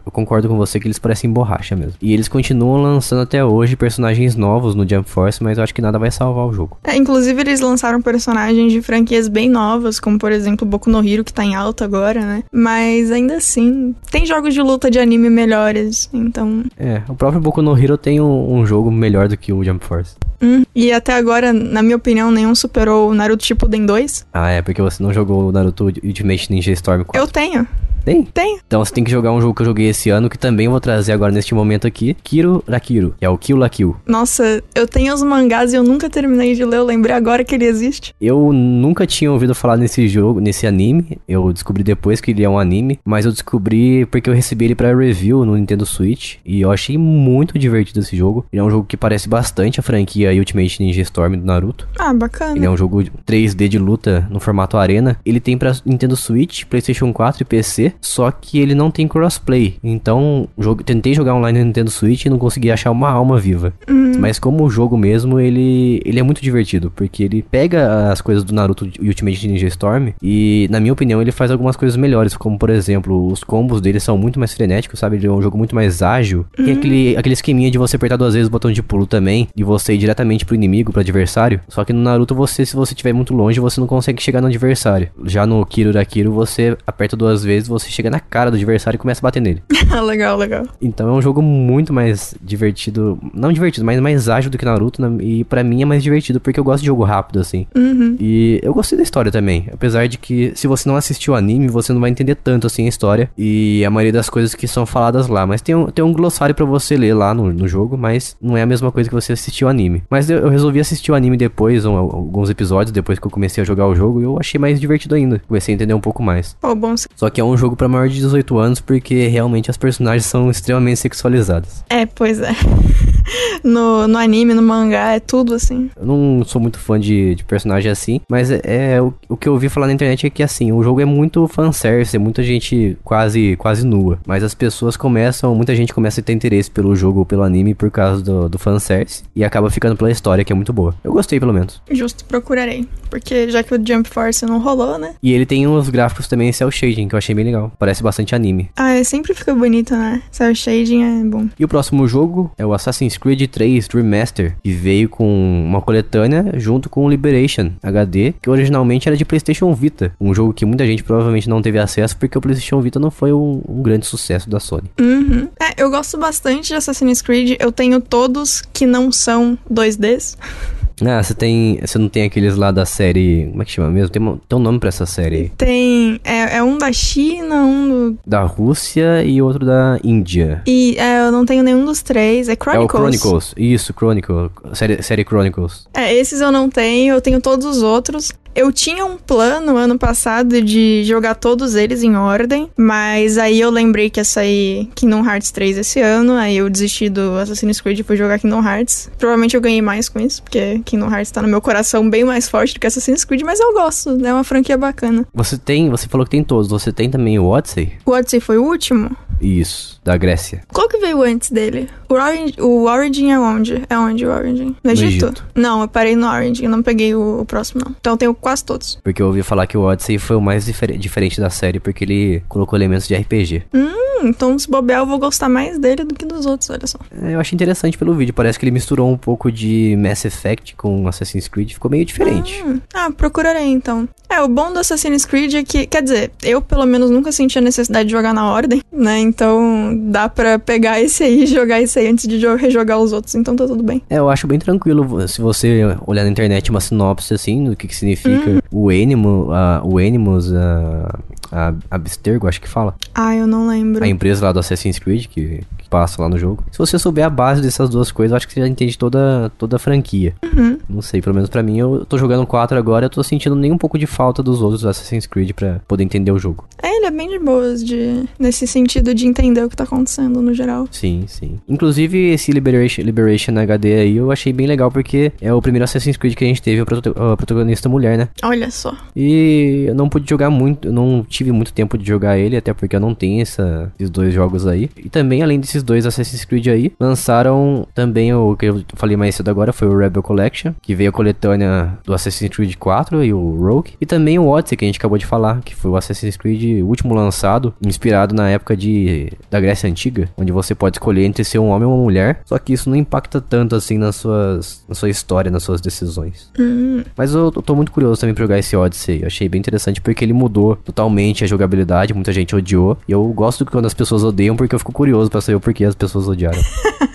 A: eu concordo com você que eles parecem borracha mesmo. E eles continuam lançando até hoje personagens personagens novos no Jump Force, mas eu acho que nada vai salvar o jogo.
C: É, inclusive eles lançaram personagens de franquias bem novas, como por exemplo Boku no Hero, que tá em alta agora, né? Mas ainda assim, tem jogos de luta de anime melhores, então.
A: É, o próprio Boku no Hero tem um, um jogo melhor do que o Jump Force.
C: Hum, e até agora, na minha opinião, nenhum superou o Naruto Shippuden 2.
A: Ah, é, porque você não jogou o Naruto Ultimate Ninja Storm 4. Eu tenho. Tem? Tem. Então você tem que jogar um jogo que eu joguei esse ano, que também vou trazer agora neste momento aqui, Kiro Rakiro, é o Kill La Kill.
C: Nossa, eu tenho os mangás e eu nunca terminei de ler, eu lembrei agora que ele existe.
A: Eu nunca tinha ouvido falar nesse jogo, nesse anime, eu descobri depois que ele é um anime, mas eu descobri porque eu recebi ele pra review no Nintendo Switch, e eu achei muito divertido esse jogo. Ele é um jogo que parece bastante a franquia Ultimate Ninja Storm do Naruto.
C: Ah, bacana. Ele é um
A: jogo 3D de luta no formato arena. Ele tem pra Nintendo Switch, Playstation 4 e PC, só que ele não tem crossplay. Então, jogo, tentei jogar online no Nintendo Switch e não consegui achar uma alma viva. Uhum. Mas como o jogo mesmo, ele, ele é muito divertido, porque ele pega as coisas do Naruto e Ultimate Ninja Storm e, na minha opinião, ele faz algumas coisas melhores, como por exemplo, os combos dele são muito mais frenéticos, sabe? Ele é um jogo muito mais ágil. Uhum. Tem hum. aquele, aquele esqueminha de você apertar duas vezes o botão de pulo também e você ir diretamente pro inimigo, pro adversário. Só que no Naruto, você, se você estiver muito longe, você não consegue chegar no adversário. Já no Kiro da Kiro, você aperta duas vezes, você você chega na cara do adversário e começa a bater nele.
C: legal, legal.
A: Então é um jogo muito mais divertido. Não divertido, mas mais ágil do que Naruto. Né? E para mim é mais divertido porque eu gosto de jogo rápido, assim. Uhum. E eu gostei da história também. Apesar de que se você não assistiu o anime, você não vai entender tanto assim a história. E a maioria das coisas que são faladas lá. Mas tem um, tem um glossário para você ler lá no, no jogo, mas não é a mesma coisa que você assistiu o anime. Mas eu, eu resolvi assistir o anime depois, um, alguns episódios, depois que eu comecei a jogar o jogo, e eu achei mais divertido ainda. Comecei a entender um pouco mais. Oh, bom. Só que é um jogo jogo para maior de 18 anos porque realmente as personagens são extremamente sexualizadas.
C: É, pois é. no, no anime, no mangá, é tudo assim.
A: Eu não sou muito fã de, de personagem assim, mas é, é o, o, que eu ouvi falar na internet é que assim, o jogo é muito fanservice, é muita gente quase, quase nua. Mas as pessoas começam, muita gente começa a ter interesse pelo jogo ou pelo anime por causa do, do fanservice e acaba ficando pela história, que é muito boa. Eu gostei, pelo menos.
C: Justo, procurarei. Porque já que o Jump Force não rolou, né?
A: E ele tem uns gráficos também Cell shading, que eu achei bem legal. Parece bastante anime.
C: Ah, é, sempre fica bonito, né? Cell shading é bom.
A: E o próximo jogo é o Assassin's Creed 3 Remaster, que veio com uma coletânea junto com o Liberation HD, que originalmente era de PlayStation Vita, um jogo que muita gente provavelmente não teve acesso porque o PlayStation Vita não foi um, um grande sucesso da Sony.
C: Uhum. É, eu gosto bastante de Assassin's Creed, eu tenho todos que não são 2Ds.
A: Ah, você tem. Você não tem aqueles lá da série. Como é que chama mesmo? Tem, tem um nome pra essa série.
C: Tem. É, é um da China, um do...
A: Da Rússia e outro da Índia.
C: E é, eu não tenho nenhum dos três. É Chronicles. É o Chronicles.
A: Isso, Chronicles. Série, série Chronicles.
C: É, esses eu não tenho. Eu tenho todos os outros. Eu tinha um plano ano passado de jogar todos eles em ordem, mas aí eu lembrei que ia sair Kingdom Hearts 3 esse ano, aí eu desisti do Assassin's Creed e fui jogar Kingdom Hearts. Provavelmente eu ganhei mais com isso, porque Kingdom Hearts tá no meu coração bem mais forte do que Assassin's Creed, mas eu gosto, né? É uma franquia bacana.
A: Você tem, você falou que tem todos, você tem também o Odyssey?
C: O Odyssey foi o último?
A: Isso da Grécia.
C: Qual que veio antes dele? O Origin, o Origin é onde? É onde o Origin? No Egito? No Egito. Não, eu parei no Origin, não peguei o, o próximo, não. Então eu tenho quase todos.
A: Porque eu ouvi falar que o Odyssey foi o mais difer diferente da série, porque ele colocou elementos de RPG.
C: Hum, então se bobear eu vou gostar mais dele do que dos outros, olha só.
A: É, eu achei interessante pelo vídeo, parece que ele misturou um pouco de Mass Effect com Assassin's Creed, ficou meio diferente.
C: Hum, ah, procurarei então. É, o bom do Assassin's Creed é que, quer dizer, eu pelo menos nunca senti a necessidade de jogar na ordem, né? Então dá pra pegar esse aí e jogar esse aí antes de rejogar os outros, então tá tudo bem.
A: É, eu acho bem tranquilo se você olhar na internet uma sinopse assim do que, que significa uhum. o Animus, uh, o Animus, a, uh, a Abstergo, acho que fala.
C: Ah, eu não lembro. A
A: empresa lá do Assassin's Creed que, passa lá no jogo. Se você souber a base dessas duas coisas, eu acho que você já entende toda, toda a franquia. Uhum. Não sei, pelo menos para mim, eu tô jogando 4 agora, eu tô sentindo nem um pouco de falta dos outros Assassin's Creed para poder entender o jogo.
C: É, ele é bem de boas de, nesse sentido de entender o que tá acontecendo no geral.
A: Sim, sim. Inclusive, esse Liberation, Liberation HD aí eu achei bem legal porque é o primeiro Assassin's Creed que a gente teve a protagonista mulher, né? Olha só. E eu não pude jogar muito, eu não tive muito tempo de jogar ele, até porque eu não tenho essa, esses dois jogos aí. E também, além desses esses dois Assassin's Creed aí lançaram também o que eu falei mais cedo agora, foi o Rebel Collection, que veio a coletânea do Assassin's Creed 4 e o Rogue, e também o Odyssey, que a gente acabou de falar, que foi o Assassin's Creed último lançado, inspirado na época de da Grécia Antiga, onde você pode escolher entre ser um homem ou uma mulher, só que isso não impacta tanto assim nas suas, na sua história, nas suas decisões. Hum. Mas eu, eu tô muito curioso também pra jogar esse Odyssey, eu achei bem interessante porque ele mudou totalmente a jogabilidade, muita gente odiou, e eu gosto quando as pessoas odeiam porque eu fico curioso pra saber o porquê porque as pessoas odiaram.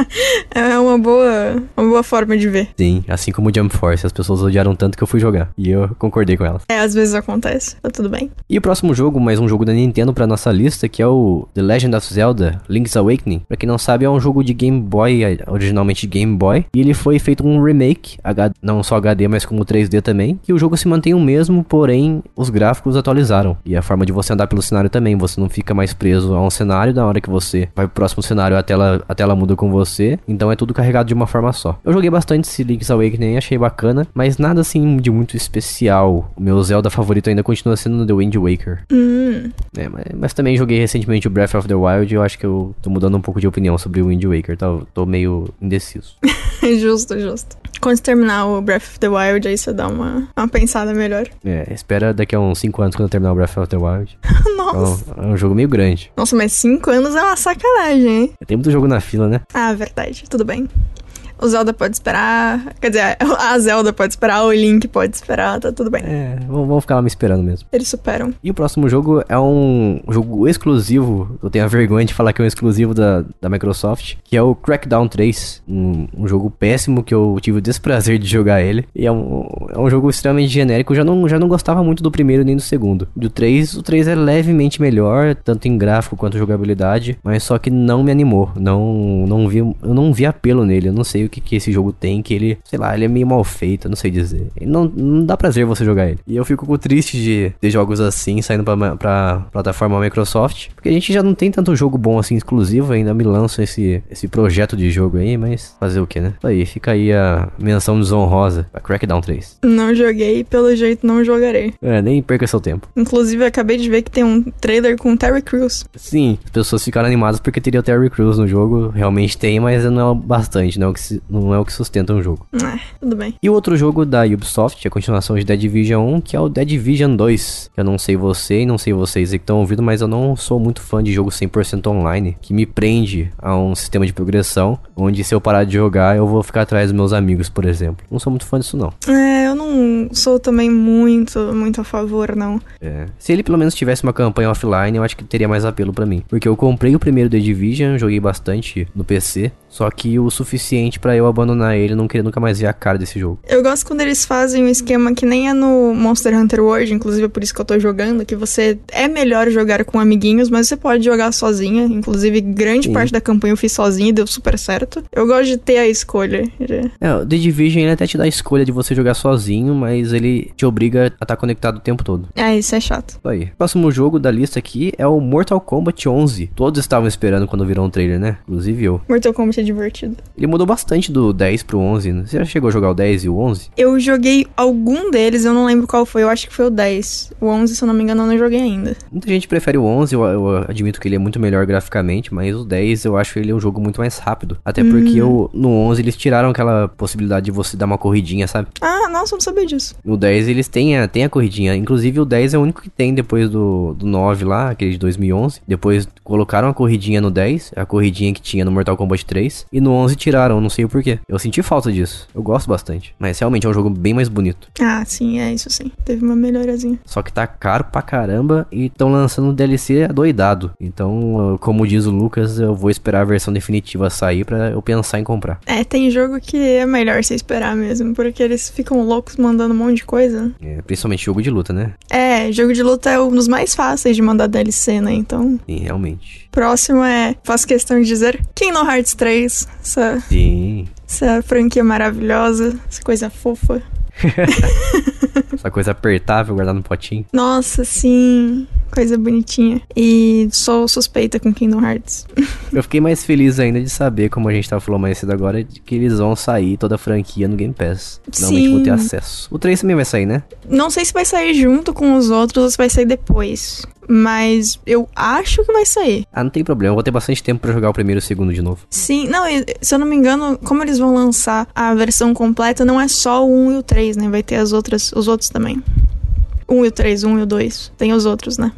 C: é uma boa, uma boa forma de ver.
A: Sim, assim como o Jump Force, as pessoas odiaram tanto que eu fui jogar. E eu concordei com elas.
C: É, às vezes acontece. Tá tudo bem.
A: E o próximo jogo, mais um jogo da Nintendo pra nossa lista, que é o The Legend of Zelda Link's Awakening. Pra quem não sabe, é um jogo de Game Boy, originalmente Game Boy. E ele foi feito um remake, não só HD, mas como 3D também. E o jogo se mantém o mesmo, porém os gráficos atualizaram. E a forma de você andar pelo cenário também. Você não fica mais preso a um cenário, da hora que você vai pro próximo cenário cenário, a tela, a tela muda com você. Então é tudo carregado de uma forma só. Eu joguei bastante esse Link's Awakening, achei bacana, mas nada assim de muito especial. O meu Zelda favorito ainda continua sendo The Wind Waker. Hum. É, mas, mas, também joguei recentemente o Breath of the Wild e eu acho que eu tô mudando um pouco de opinião sobre o Wind Waker, tá? Eu tô meio indeciso.
C: justo, justo. Quando terminar o Breath of the Wild, aí você dá uma, uma pensada melhor.
A: É, espera daqui a uns 5 anos quando eu terminar o Breath of the Wild. Nossa. É, é um jogo meio grande.
C: Nossa, mas 5 anos é uma sacanagem, hein?
A: Tem muito jogo na fila, né?
C: Ah, verdade. Tudo bem o Zelda pode esperar. Quer dizer, a Zelda pode esperar, o Link pode esperar, tá tudo bem.
A: É, vão ficar lá me esperando mesmo. Eles superam. E o próximo jogo é um jogo exclusivo. Eu tenho a vergonha de falar que é um exclusivo da, da Microsoft, que é o Crackdown 3. Um, um jogo péssimo que eu tive o desprazer de jogar ele. E é um, é um jogo extremamente genérico. Eu já não, já não gostava muito do primeiro nem do segundo. Do 3, o 3 é levemente melhor, tanto em gráfico quanto jogabilidade. Mas só que não me animou. Não, não vi, eu não vi apelo nele. Eu não sei o que, que esse jogo tem, que ele, sei lá, ele é meio mal feito, não sei dizer. não, não dá prazer você jogar ele. E eu fico triste de ter jogos assim saindo pra, pra plataforma Microsoft, porque a gente já não tem tanto jogo bom assim exclusivo, ainda me lançam esse, esse projeto de jogo aí, mas fazer o que, né? Aí fica aí a menção desonrosa pra Crackdown 3.
C: Não joguei e pelo jeito não jogarei.
A: É, nem perca seu tempo.
C: Inclusive, acabei de ver que tem um trailer com o Terry Crews.
A: Sim, as pessoas ficaram animadas porque teria o Terry Crews no jogo, realmente tem, mas não é bastante, não. Que se não é o que sustenta um jogo.
D: É, tudo bem.
A: E o outro jogo da Ubisoft, a continuação de Dead Vision 1, que é o Dead Vision 2. Eu não sei você e não sei vocês que estão ouvindo, mas eu não sou muito fã de jogo 100% online, que me prende a um sistema de progressão, onde se eu parar de jogar, eu vou ficar atrás dos meus amigos, por exemplo. Não sou muito fã disso, não.
C: É, eu não sou também muito, muito a favor, não.
A: É. Se ele pelo menos tivesse uma campanha offline, eu acho que teria mais apelo para mim. Porque eu comprei o primeiro Dead Vision joguei bastante no PC, só que o suficiente para eu abandonar ele não querer nunca mais ver a cara desse jogo.
C: Eu gosto quando eles fazem um esquema que nem é no Monster Hunter World, inclusive é por isso que eu tô jogando, que você é melhor jogar com amiguinhos, mas você pode jogar sozinha. Inclusive, grande Sim. parte da campanha eu fiz sozinha e deu super certo. Eu gosto de ter a escolha.
A: É, o The Division ele até te dá a escolha de você jogar sozinho, mas ele te obriga a estar tá conectado o tempo todo.
C: É, isso é chato.
A: Isso aí. O próximo jogo da lista aqui é o Mortal Kombat 11. Todos estavam esperando quando viram o um trailer, né? Inclusive eu.
C: Mortal Kombat é divertido.
A: Ele mudou bastante bastante do 10 pro 11. Né? Você já chegou a jogar o 10 e o 11?
C: Eu joguei algum deles, eu não lembro qual foi. Eu acho que foi o 10. O 11, se eu não me engano, eu não joguei ainda.
A: Muita gente prefere o 11, eu, eu admito que ele é muito melhor graficamente, mas o 10 eu acho que ele é um jogo muito mais rápido. Até porque eu, uhum. no 11 eles tiraram aquela possibilidade de você dar uma corridinha, sabe?
C: Ah, nossa, eu não sabia disso.
A: No 10 eles têm a, têm a corridinha. Inclusive o 10 é o único que tem depois do, do 9 lá, aquele de 2011. Depois colocaram a corridinha no 10, a corridinha que tinha no Mortal Kombat 3. E no 11 tiraram, não sei por porquê. Eu senti falta disso. Eu gosto bastante. Mas realmente é um jogo bem mais bonito.
C: Ah, sim, é isso sim. Teve uma melhorazinha.
A: Só que tá caro pra caramba e estão lançando DLC doidado. Então, como diz o Lucas, eu vou esperar a versão definitiva sair para eu pensar em comprar.
C: É, tem jogo que é melhor você esperar mesmo, porque eles ficam loucos mandando um monte de coisa.
A: É, principalmente jogo de luta, né?
C: É, jogo de luta é um dos mais fáceis de mandar DLC, né? Então.
A: Sim, realmente
C: próximo é, faço questão de dizer, Kingdom Hearts 3. Essa,
A: Sim.
C: essa franquia maravilhosa, essa coisa fofa.
A: Essa coisa apertável, guardar no potinho.
C: Nossa, sim. Coisa bonitinha. E sou suspeita com Kingdom Hearts.
A: Eu fiquei mais feliz ainda de saber, como a gente tava falando mais cedo agora, de que eles vão sair toda a franquia no Game Pass. Finalmente vou ter acesso. O 3 também vai sair, né?
C: Não sei se vai sair junto com os outros ou se vai sair depois mas eu acho que vai sair.
A: Ah, não tem problema, eu vou ter bastante tempo para jogar o primeiro e o segundo de novo.
C: Sim, não, se eu não me engano, como eles vão lançar a versão completa, não é só o 1 e o 3, né? Vai ter as outras, os outros também. 1 e o 3, 1 e o 2. Tem os outros, né?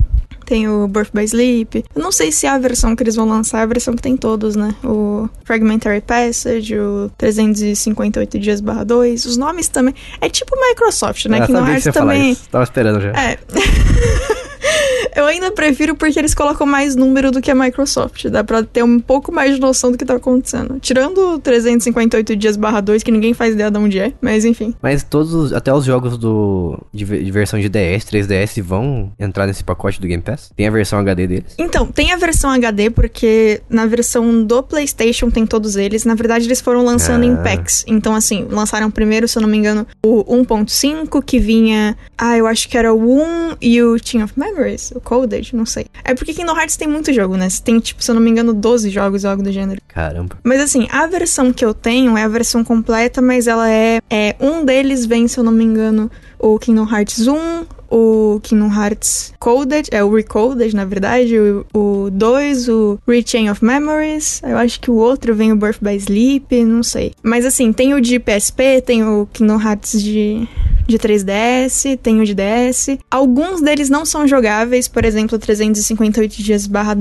C: Tem o Birth by Sleep. Eu não sei se é a versão que eles vão lançar é a versão que tem todos, né? O Fragmentary Passage, o 358 dias barra 2. Os nomes também. É tipo Microsoft, né? Ah, que no Hearts também. Isso.
A: Tava esperando já. É.
C: Eu ainda prefiro porque eles colocam mais número do que a Microsoft. Dá pra ter um pouco mais de noção do que tá acontecendo. Tirando 358 dias barra 2, que ninguém faz ideia de onde é, mas enfim.
A: Mas todos, os, até os jogos do de, de, versão de DS, 3DS vão entrar nesse pacote do Game Pass? Tem a versão HD deles?
C: Então, tem a versão HD porque na versão do PlayStation tem todos eles. Na verdade, eles foram lançando ah. em packs. Então, assim, lançaram primeiro, se eu não me engano, o 1.5, que vinha. Ah, eu acho que era o 1 e o Team of Memories. Coded, não sei. É porque Kingdom Hearts tem muito jogo, né? Tem, tipo, se eu não me engano, 12 jogos ou algo do gênero. Caramba. Mas assim, a versão que eu tenho é a versão completa, mas ela é. é um deles vem, se eu não me engano, o Kingdom Hearts 1, o Kingdom Hearts Coded, é o Recoded, na verdade, o 2, o, o Rechain of Memories, eu acho que o outro vem o Birth by Sleep, não sei. Mas assim, tem o de PSP, tem o Kingdom Hearts de de 3DS, tem o de DS. Alguns deles não são jogáveis, por exemplo, 358 dias/2 barra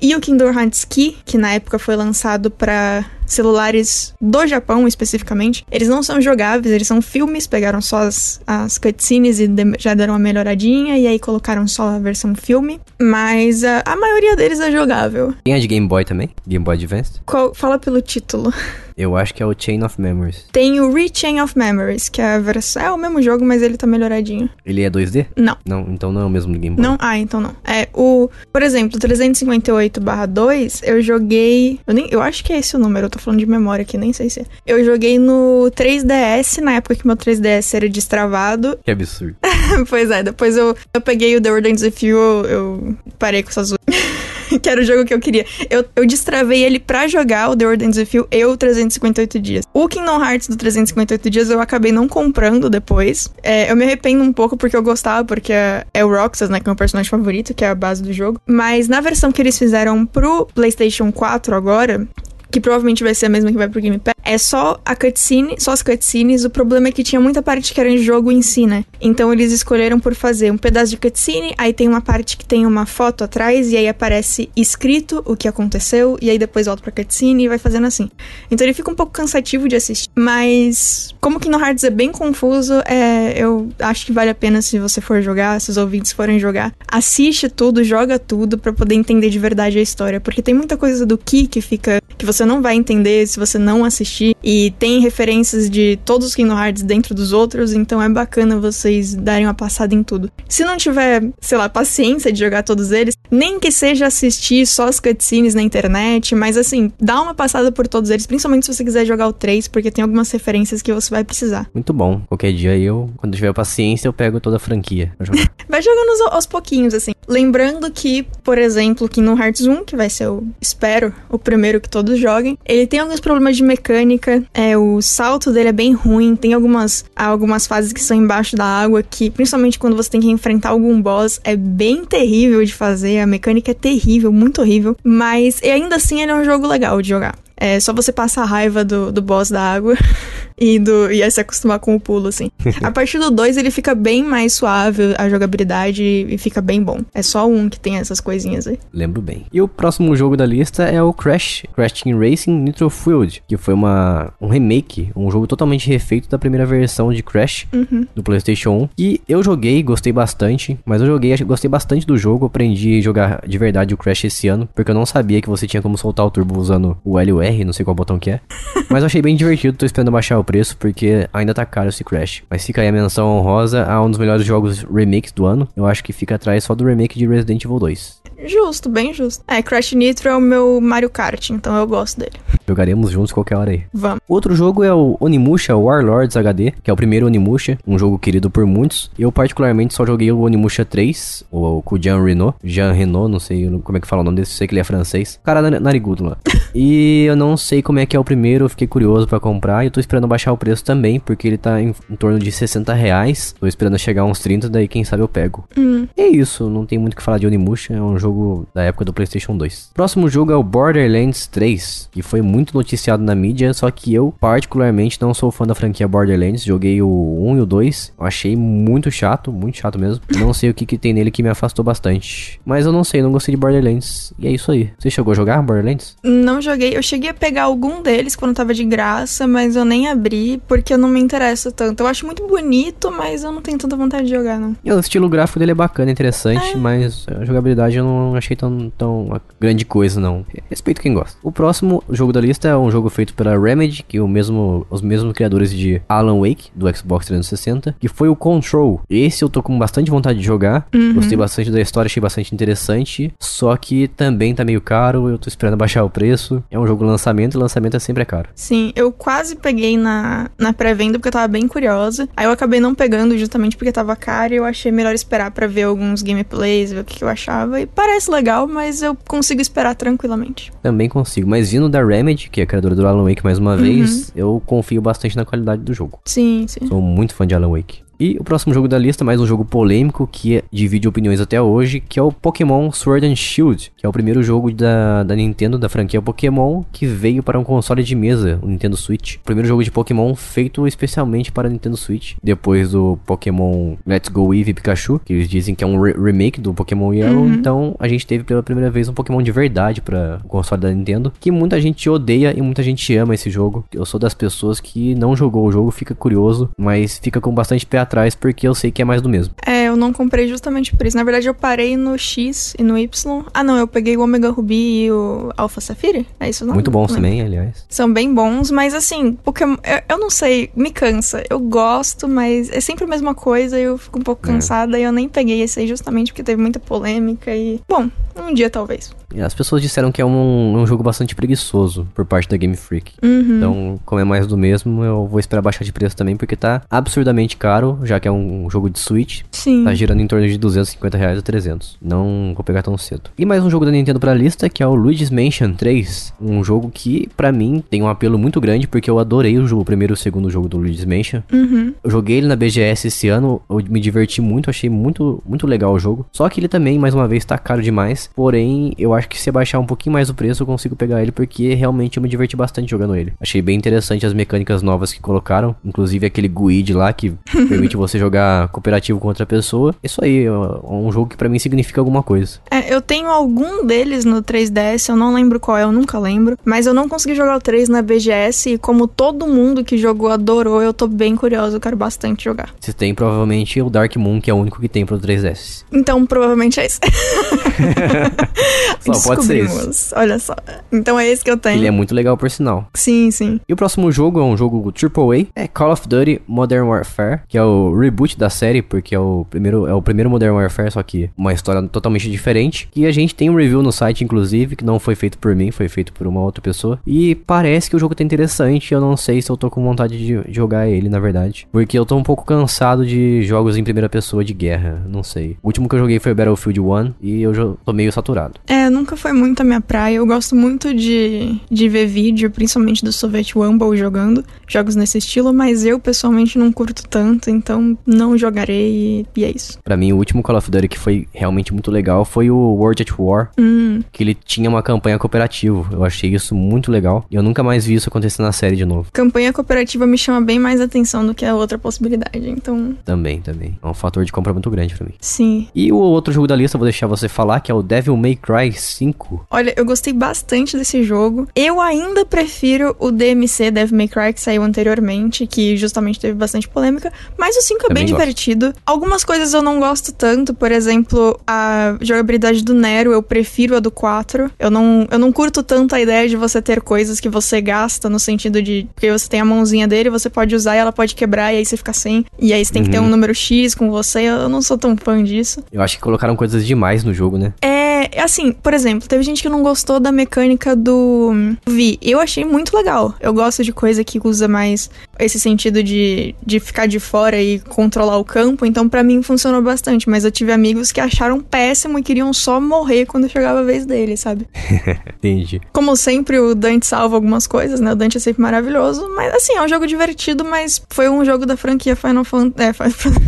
C: e o Kingdom Hearts Key, que na época foi lançado para celulares do Japão especificamente. Eles não são jogáveis, eles são filmes, pegaram só as, as cutscenes e de, já deram uma melhoradinha, e aí colocaram só a versão filme. Mas a, a maioria deles é jogável.
A: Tem a é de Game Boy também? Game Boy Advance?
C: Qual, fala pelo título.
A: Eu acho que é o Chain of Memories.
C: Tem o Rechain of Memories, que é a versão. É o mesmo jogo, mas ele tá melhoradinho.
A: Ele é 2D? Não. Não, então não é o mesmo do Game Boy.
C: Não, ah, então não. É o. Por exemplo, 358/2, eu joguei. Eu, nem, eu acho que é esse o número, eu tô falando de memória aqui, nem sei se é. Eu joguei no 3DS, na época que meu 3DS era destravado. Que absurdo. pois é, depois eu, eu peguei o The Ordinance of Fuel, eu parei com essas. que era o jogo que eu queria. Eu, eu destravei ele pra jogar o The Order Order's Desafio e o 358 Dias. O Kingdom Hearts do 358 Dias eu acabei não comprando depois. É, eu me arrependo um pouco porque eu gostava, porque é, é o Roxas, né, que é meu personagem favorito, que é a base do jogo. Mas na versão que eles fizeram pro PlayStation 4 agora, que provavelmente vai ser a mesma que vai pro Game Pass, é só a cutscene, só as cutscenes. O problema é que tinha muita parte que era em jogo em si, né? Então eles escolheram por fazer um pedaço de cutscene, aí tem uma parte que tem uma foto atrás, e aí aparece escrito o que aconteceu, e aí depois volta pra cutscene e vai fazendo assim. Então ele fica um pouco cansativo de assistir, mas como que no Hearts é bem confuso, é, eu acho que vale a pena se você for jogar, se os ouvintes forem jogar, assiste tudo, joga tudo para poder entender de verdade a história, porque tem muita coisa do que que fica que você você não vai entender se você não assistir. E tem referências de todos os Kingdom Hearts dentro dos outros, então é bacana vocês darem uma passada em tudo. Se não tiver, sei lá, paciência de jogar todos eles, nem que seja assistir só as cutscenes na internet, mas assim, dá uma passada por todos eles, principalmente se você quiser jogar o 3, porque tem algumas referências que você vai precisar.
A: Muito bom. Qualquer dia eu, quando tiver paciência, eu pego toda a franquia. Jogar.
C: vai jogando aos, aos pouquinhos, assim. Lembrando que, por exemplo, Kingdom Hearts 1, que vai ser o, espero, o primeiro que todos joguem. Ele tem alguns problemas de mecânica, é, o salto dele é bem ruim, tem algumas, algumas fases que são embaixo da água, que principalmente quando você tem que enfrentar algum boss, é bem terrível de fazer, a mecânica é terrível, muito horrível, mas ainda assim ele é um jogo legal de jogar. É só você passar a raiva do, do boss da água e, do, e aí se acostumar com o pulo, assim. a partir do 2 ele fica bem mais suave a jogabilidade e fica bem bom. É só um que tem essas coisinhas aí.
A: Lembro bem. E o próximo jogo da lista é o Crash, Crash Team Racing Nitro Field, que foi uma, um remake, um jogo totalmente refeito da primeira versão de Crash uhum. do PlayStation 1. E eu joguei, gostei bastante, mas eu joguei, gostei bastante do jogo, aprendi a jogar de verdade o Crash esse ano, porque eu não sabia que você tinha como soltar o turbo usando o L R, não sei qual botão que é. Mas eu achei bem divertido, tô esperando baixar o preço, porque ainda tá caro esse Crash. Mas fica aí a menção honrosa a um dos melhores jogos remakes do ano. Eu acho que fica atrás só do remake de Resident Evil 2.
C: Justo, bem justo. É, Crash Nitro é o meu Mario Kart, então eu gosto dele.
A: Jogaremos juntos qualquer hora aí. Vamos. Outro jogo é o Onimusha Warlords HD, que é o primeiro Onimusha, um jogo querido por muitos. Eu particularmente só joguei o Onimusha 3, ou com o Jean Renault. Jean Renault, não sei como é que fala o nome desse, sei que ele é francês. Cara narigudo lá. E eu não sei como é que é o primeiro, eu fiquei curioso para comprar. E eu tô esperando baixar o preço também, porque ele tá em, em, torno de 60 reais. Tô esperando chegar uns 30, daí quem sabe eu pego. Hum. E é isso, não tem muito o que falar de Onimusha, é um jogo da época do Playstation 2. Próximo jogo é o Borderlands 3, que foi muito noticiado na mídia, só que eu particularmente não sou fã da franquia Borderlands. Joguei o 1 e o 2, achei muito chato, muito chato mesmo. Não sei o que, que tem nele que me afastou bastante. Mas eu não sei, não gostei de Borderlands. E é isso aí. Você chegou a jogar Borderlands?
C: Não joguei, eu cheguei conseguia pegar algum deles quando tava de graça, mas eu nem abri porque eu não me interesso tanto. Eu acho muito bonito, mas eu não tenho tanta vontade de jogar,
A: não. E é, o estilo gráfico dele é bacana, interessante, é. mas a jogabilidade eu não achei tão, tão grande coisa, não. Respeito quem gosta. O próximo jogo da lista é um jogo feito pela Remedy, que é o mesmo, os mesmos criadores de Alan Wake, do Xbox 360, que foi o Control. Esse eu tô com bastante vontade de jogar. Uhum. Gostei bastante da história, achei bastante interessante. Só que também tá meio caro, eu tô esperando baixar o preço. É um jogo lançado lançamento, e lançamento é sempre é caro.
C: Sim, eu quase peguei na, na pré-venda porque eu tava bem curiosa. Aí eu acabei não pegando justamente porque tava caro e eu achei melhor esperar para ver alguns gameplays, ver o que, que eu achava. E parece legal, mas eu consigo esperar tranquilamente.
A: Também consigo, mas vindo da Remedy, que é a criadora do Alan Wake mais uma uhum. vez, eu confio bastante na qualidade do jogo. Sim, sim. Sou muito fã de Alan Wake. E o próximo jogo da lista, mais um jogo polêmico que é, divide opiniões até hoje, que é o Pokémon Sword and Shield, que é o primeiro jogo da, da Nintendo, da franquia Pokémon, que veio para um console de mesa, o Nintendo Switch. O primeiro jogo de Pokémon feito especialmente para a Nintendo Switch, depois do Pokémon Let's Go Eevee Pikachu, que eles dizem que é um re remake do Pokémon Yellow, uhum. então a gente teve pela primeira vez um Pokémon de verdade para o console da Nintendo, que muita gente odeia e muita gente ama esse jogo. Eu sou das pessoas que não jogou o jogo, fica curioso, mas fica com bastante pé atrás porque eu sei que é mais do mesmo.
C: É, eu não comprei justamente por isso. Na verdade, eu parei no X e no Y. Ah, não, eu peguei o Omega Ruby e o Alpha Sapphire. É isso não? Muito bons não também, aliás. São bem bons, mas assim, porque eu, eu, não sei, me cansa. Eu gosto, mas é sempre a mesma coisa e eu fico um pouco é. cansada é. e eu nem peguei esse aí justamente porque teve muita polêmica e. Bom, um dia talvez.
A: As pessoas disseram que é um, um jogo bastante preguiçoso por parte da Game Freak. Uhum. Então, como é mais do mesmo, eu vou esperar baixar de preço também, porque tá absurdamente caro, já que é um jogo de Switch. Sim. Tá girando em torno de 250 reais a 300. Não vou pegar tão cedo. E mais um jogo da Nintendo pra lista, que é o Luigi's Mansion 3. Um jogo que, para mim, tem um apelo muito grande, porque eu adorei o, jogo, o primeiro e o segundo jogo do Luigi's Mansion. Uhum. Eu joguei ele na BGS esse ano, eu me diverti muito, achei muito, muito legal o jogo. Só que ele também, mais uma vez, tá caro demais. Porém, eu acho acho que se baixar um pouquinho mais o preço, eu consigo pegar ele, porque realmente eu me diverti bastante jogando ele. Achei bem interessante as mecânicas novas que colocaram, inclusive aquele GUID lá que permite você jogar cooperativo com outra pessoa. Isso aí, é um jogo que para mim significa alguma coisa.
C: É, eu tenho algum deles no 3DS, eu não lembro qual é, eu nunca lembro, mas eu não consegui jogar o 3 na BGS e como todo mundo que jogou adorou, eu tô bem curioso, eu quero bastante jogar.
A: você tem, provavelmente, o Dark Moon, que é o único que tem pro 3DS.
C: Então, provavelmente é isso
A: só, pode ser isso.
C: Olha só. Então é esse que eu tenho. Ele é
A: muito legal, por sinal. Sim, sim. E o próximo jogo é um jogo AAA, é Call of Duty Modern Warfare, que é o reboot da série, porque é o primeiro, é o primeiro Modern Warfare, só que uma história totalmente diferente. E a gente tem um review no site, inclusive, que não foi feito por mim, foi feito por uma outra pessoa. E parece que o jogo tá interessante, eu não sei se eu tô com vontade de jogar ele, na verdade. Porque eu tô um pouco cansado de jogos em primeira pessoa de guerra, não sei. O último que eu joguei foi Battlefield 1 e eu tô meio saturado.
C: É, nunca foi muito a minha praia. Eu gosto muito de, de ver vídeo, principalmente do Soviet Wumble jogando jogos nesse estilo, mas eu pessoalmente não curto tanto, então não jogarei e, e é isso.
A: Para mim, o último Call of Duty que foi realmente muito legal foi o World at War, hum. que ele tinha uma campanha cooperativa. Eu achei isso muito legal e eu nunca mais vi isso acontecer na série de novo.
C: Campanha cooperativa me chama bem mais atenção do que a outra possibilidade, então.
A: Também, também. É um fator de compra muito grande para mim. Sim. E o outro jogo da lista vou deixar você falar, que é o Devil May Cry 5.
C: Olha, eu gostei bastante desse jogo. Eu ainda prefiro o DMC Devil May Cry que saiu anteriormente, que justamente teve bastante polêmica, mas o 5 é bem divertido. Algumas coisas eu não gosto tanto, por exemplo, a jogabilidade do Nero, eu prefiro a do 4. Eu não, eu não curto tanto a ideia de você ter coisas que você gasta no sentido de porque você tem a mãozinha dele, você pode usar e ela pode quebrar e aí você fica sem. E aí você tem uhum. que ter uhum. um número X com você. Eu não sou tão fã disso.
A: Eu acho que colocaram coisas demais no jogo, né?
C: É, é, assim, por exemplo, teve gente que não gostou da mecânica do Vi. Eu achei muito legal. Eu gosto de coisa que usa mais esse sentido de, de ficar de fora e controlar o campo, então para mim funcionou bastante, mas eu tive amigos que acharam péssimo e queriam só morrer quando chegava a vez dele, sabe? Entendi. Como sempre, o Dante salva algumas coisas, né? O Dante é sempre maravilhoso, mas assim, é um jogo divertido, mas foi um jogo da franquia Final Fantasy. É, Final...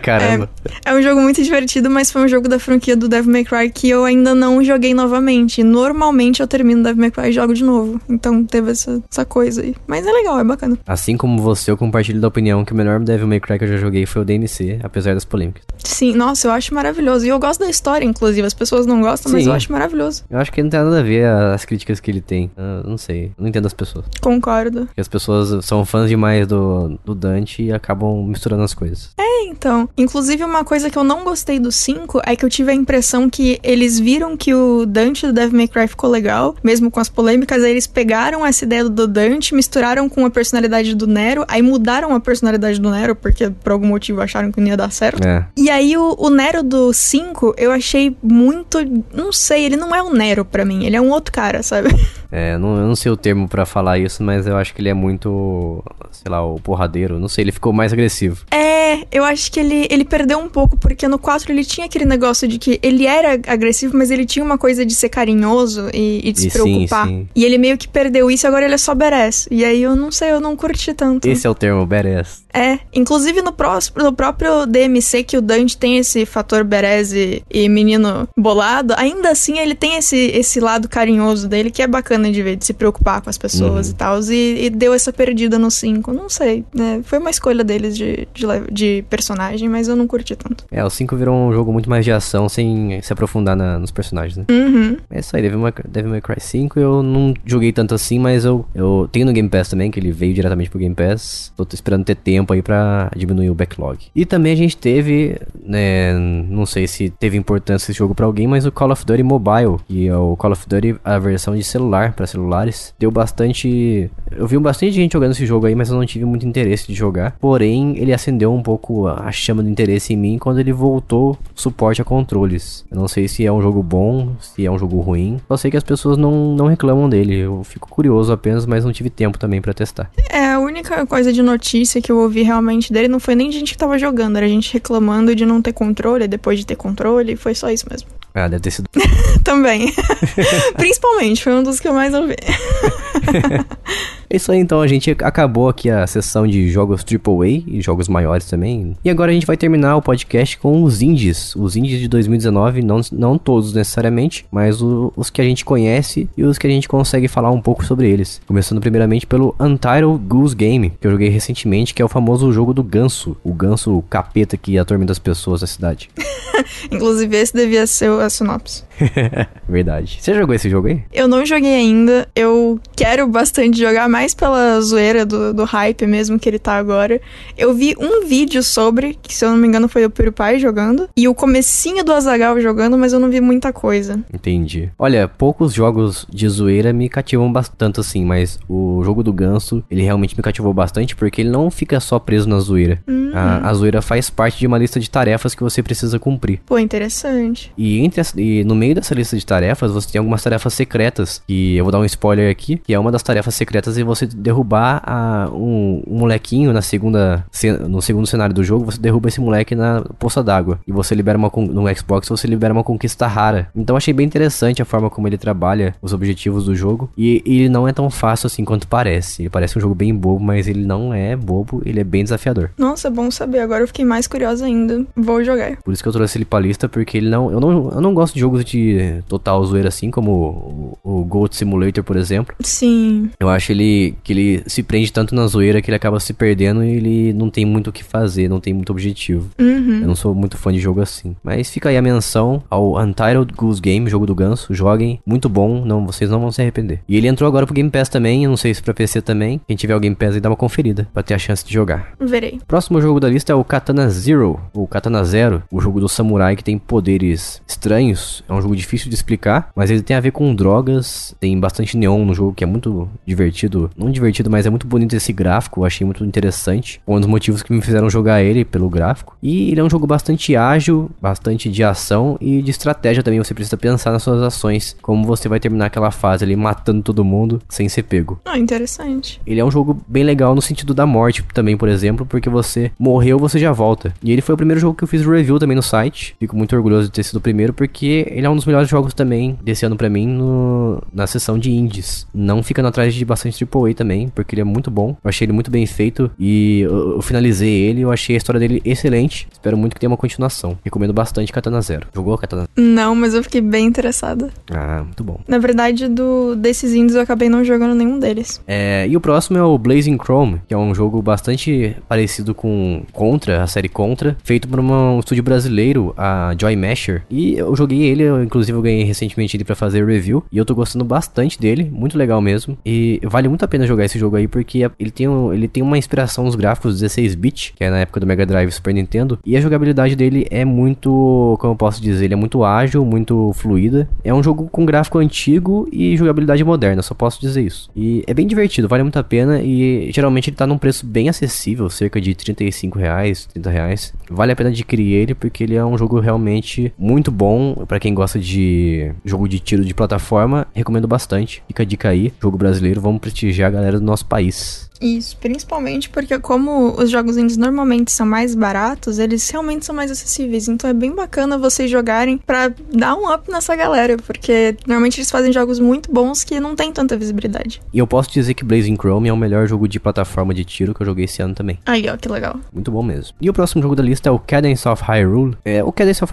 C: caramba. É, é um jogo muito divertido, mas foi um jogo da franquia do Devil May Cry que eu ainda não joguei novamente. Normalmente eu termino Devil May Cry e jogo de novo. Então teve essa, essa coisa aí. Mas é legal, é bacana.
A: Assim como você, eu compartilho da opinião que o melhor Devil May Cry que eu já joguei foi o DMC, apesar das polêmicas.
C: Sim, nossa, eu acho maravilhoso. E eu gosto da história, inclusive. As pessoas não gostam, Sim. mas eu acho maravilhoso.
A: Eu acho que não tem nada a ver as críticas que ele tem. Ah, eu não sei. Eu não entendo as pessoas.
C: Concordo.
A: Porque as pessoas são fãs demais do, do Dante e acabam misturando as coisas.
C: É, então. Inclusive, uma coisa que eu não gostei do 5 é que eu tive a impressão que eles viram que o Dante do Devil May Cry ficou legal, mesmo com as polêmicas, aí eles pegaram essa ideia do Dante, misturaram com a personalidade do Nero, aí mudaram a personalidade do Nero, porque por algum motivo acharam que não ia dar certo. É. E aí o, o, Nero do 5, eu achei muito. Não sei, ele não é o Nero para mim, ele é um outro cara, sabe?
A: É, não, eu não sei o termo para falar isso, mas eu acho que ele é muito. Sei lá, o porradeiro. Não sei, ele ficou mais agressivo.
C: É, eu acho que ele, ele perdeu um pouco, porque no 4 ele tinha aquele negócio de que ele era agressivo mas ele tinha uma coisa de ser carinhoso e, e de se e preocupar. Sim, sim. E ele meio que perdeu isso agora ele é só badass. E aí eu não sei, eu não curti tanto. Esse
A: é o termo, badass.
C: É, inclusive no, próximo, no próprio DMC que o Dante tem esse fator Berese e menino bolado, ainda assim ele tem esse, esse lado carinhoso dele que é bacana de ver, de se preocupar com as pessoas uhum. e tal, e, e, deu essa perdida no 5, não sei, né? Foi uma escolha deles de, de, de, personagem, mas eu não curti tanto.
A: É, o 5 virou um jogo muito mais de ação, sem se aprofundar na, nos personagens, né? Uhum. É isso aí, Devil May, Devil May Cry 5 eu não joguei tanto assim, mas eu, eu tenho no Game Pass também, que ele veio diretamente pro Game Pass, tô esperando ter tempo tempo aí para diminuir o backlog. E também a gente teve, né, não sei se teve importância esse jogo para alguém, mas o Call of Duty Mobile, que é o Call of Duty, a versão de celular para celulares, deu bastante, eu vi bastante gente jogando esse jogo aí, mas eu não tive muito interesse de jogar. Porém, ele acendeu um pouco a chama do interesse em mim quando ele voltou suporte a controles. Eu não sei se é um jogo bom, se é um jogo ruim. Só sei que as pessoas não, não reclamam dele. Eu fico curioso apenas, mas não tive tempo também para testar.
C: É, a única coisa de notícia que eu ouvi realmente dele não foi nem gente que tava jogando, era gente reclamando de não ter controle, depois de ter controle, foi só isso mesmo. Ah, deve ter sido. Também. Principalmente, foi um dos que eu mais ouvi.
A: É isso aí, então. A gente acabou aqui a sessão de jogos AAA e jogos maiores também. E agora a gente vai terminar o podcast com os indies. Os indies de 2019, não, não todos necessariamente, mas o, os que a gente conhece e os que a gente consegue falar um pouco sobre eles. Começando primeiramente pelo Untitled Goose Game, que eu joguei recentemente, que é o famoso jogo do ganso. O ganso capeta que atormenta as pessoas da cidade.
C: Inclusive, esse devia ser a sinopse.
A: Verdade. Você jogou esse jogo aí?
C: Eu não joguei ainda. Eu quero bastante jogar mais mais pela zoeira do, do hype mesmo que ele tá agora. Eu vi um vídeo sobre, que se eu não me engano foi o PewDiePie jogando, e o comecinho do Azagal jogando, mas eu não vi muita coisa.
A: Entendi. Olha, poucos jogos de zoeira me cativam bastante assim, mas o jogo do Ganso, ele realmente me cativou bastante porque ele não fica só preso na zoeira. Uhum. A, a, zoeira faz parte de uma lista de tarefas que você precisa cumprir.
C: Pô, interessante.
A: E, entre as, e no meio dessa lista de tarefas, você tem algumas tarefas secretas, e eu vou dar um spoiler aqui, que é uma das tarefas secretas e você derrubar a, um, um, molequinho na segunda, no segundo cenário do jogo, você derruba esse moleque na poça d'água. E você libera uma. No Xbox, você libera uma conquista rara. Então achei bem interessante a forma como ele trabalha os objetivos do jogo. E, ele não é tão fácil assim quanto parece. Ele parece um jogo bem bobo, mas ele não é bobo, ele é bem desafiador.
C: Nossa, é bom saber. Agora eu fiquei mais curiosa ainda. Vou jogar.
A: Por isso que eu trouxe ele pra lista, porque ele não. Eu não, eu não gosto de jogos de total zoeira assim, como o, o Goat Simulator, por exemplo.
D: Sim.
A: Eu acho ele que ele se prende tanto na zoeira que ele acaba se perdendo e ele não tem muito o que fazer, não tem muito objetivo. Uhum. Eu não sou muito fã de jogo assim. Mas fica aí a menção ao Untitled Goose Game, jogo do ganso. Joguem, muito bom, não, vocês não vão se arrepender. E ele entrou agora pro Game Pass também, eu não sei se pra PC também. Quem tiver o Game Pass aí dá uma conferida pra ter a chance de jogar. Verei. Próximo jogo da lista é o Katana Zero, ou Katana Zero, o jogo do samurai que tem poderes estranhos. É um jogo difícil de explicar, mas ele tem a ver com drogas, tem bastante neon no jogo que é muito divertido não divertido, mas é muito bonito esse gráfico, eu achei muito interessante. Um dos motivos que me fizeram jogar ele pelo gráfico. E ele é um jogo bastante ágil, bastante de ação e de estratégia também. Você precisa pensar nas suas ações, como você vai terminar aquela fase ali matando todo mundo sem ser pego.
C: Ah, interessante.
A: Ele é um jogo bem legal no sentido da morte também, por exemplo, porque você morreu, você já volta. E ele foi o primeiro jogo que eu fiz review também no site. Fico muito orgulhoso de ter sido o primeiro, porque ele é um dos melhores jogos também desse ano para mim no, na sessão de indies. Não ficando atrás de bastante triple AAA também, porque ele é muito bom. Eu achei ele muito bem feito e eu, eu finalizei ele. Eu achei a história dele excelente. Espero muito que tenha uma continuação. Recomendo bastante Katana Zero. Jogou Katana
C: Não, mas eu fiquei bem interessada.
A: Ah, muito bom.
C: Na verdade, do desses indies eu acabei não jogando nenhum deles.
A: É, e o próximo é o Blazing Chrome, que é um jogo bastante parecido com Contra, a série Contra, feito por uma, um estúdio brasileiro, a Joy Masher. E eu joguei ele, eu, inclusive eu ganhei recentemente ele para fazer review, e eu tô gostando bastante dele, muito legal mesmo. E vale muito a a pena jogar esse jogo aí, porque ele tem, um, ele tem uma inspiração nos gráficos 16-bit, que é na época do Mega Drive e Super Nintendo, e a jogabilidade dele é muito, como eu posso dizer, ele é muito ágil, muito fluida. É um jogo com gráfico antigo e jogabilidade moderna, só posso dizer isso. E é bem divertido, vale muito a pena, e geralmente ele tá num preço bem acessível, cerca de 35 reais, 30 reais. Vale a pena adquirir ele, porque ele é um jogo realmente muito bom para quem gosta de jogo de tiro de plataforma, recomendo bastante. Fica a dica aí, jogo brasileiro, vamos prestigiar prestigiar a galera do nosso país.
C: Isso, principalmente porque como os jogos indies normalmente são mais baratos, eles realmente são mais acessíveis. Então é bem bacana vocês jogarem para dar um up nessa galera, porque normalmente eles fazem jogos muito bons que não tem tanta visibilidade.
A: E eu posso dizer que Blazing Chrome é o melhor jogo de plataforma de tiro que eu joguei esse ano também.
C: Aí, ó, que legal.
A: Muito bom mesmo. E o próximo jogo da lista é o Cadence of Hyrule. É, o Cadence of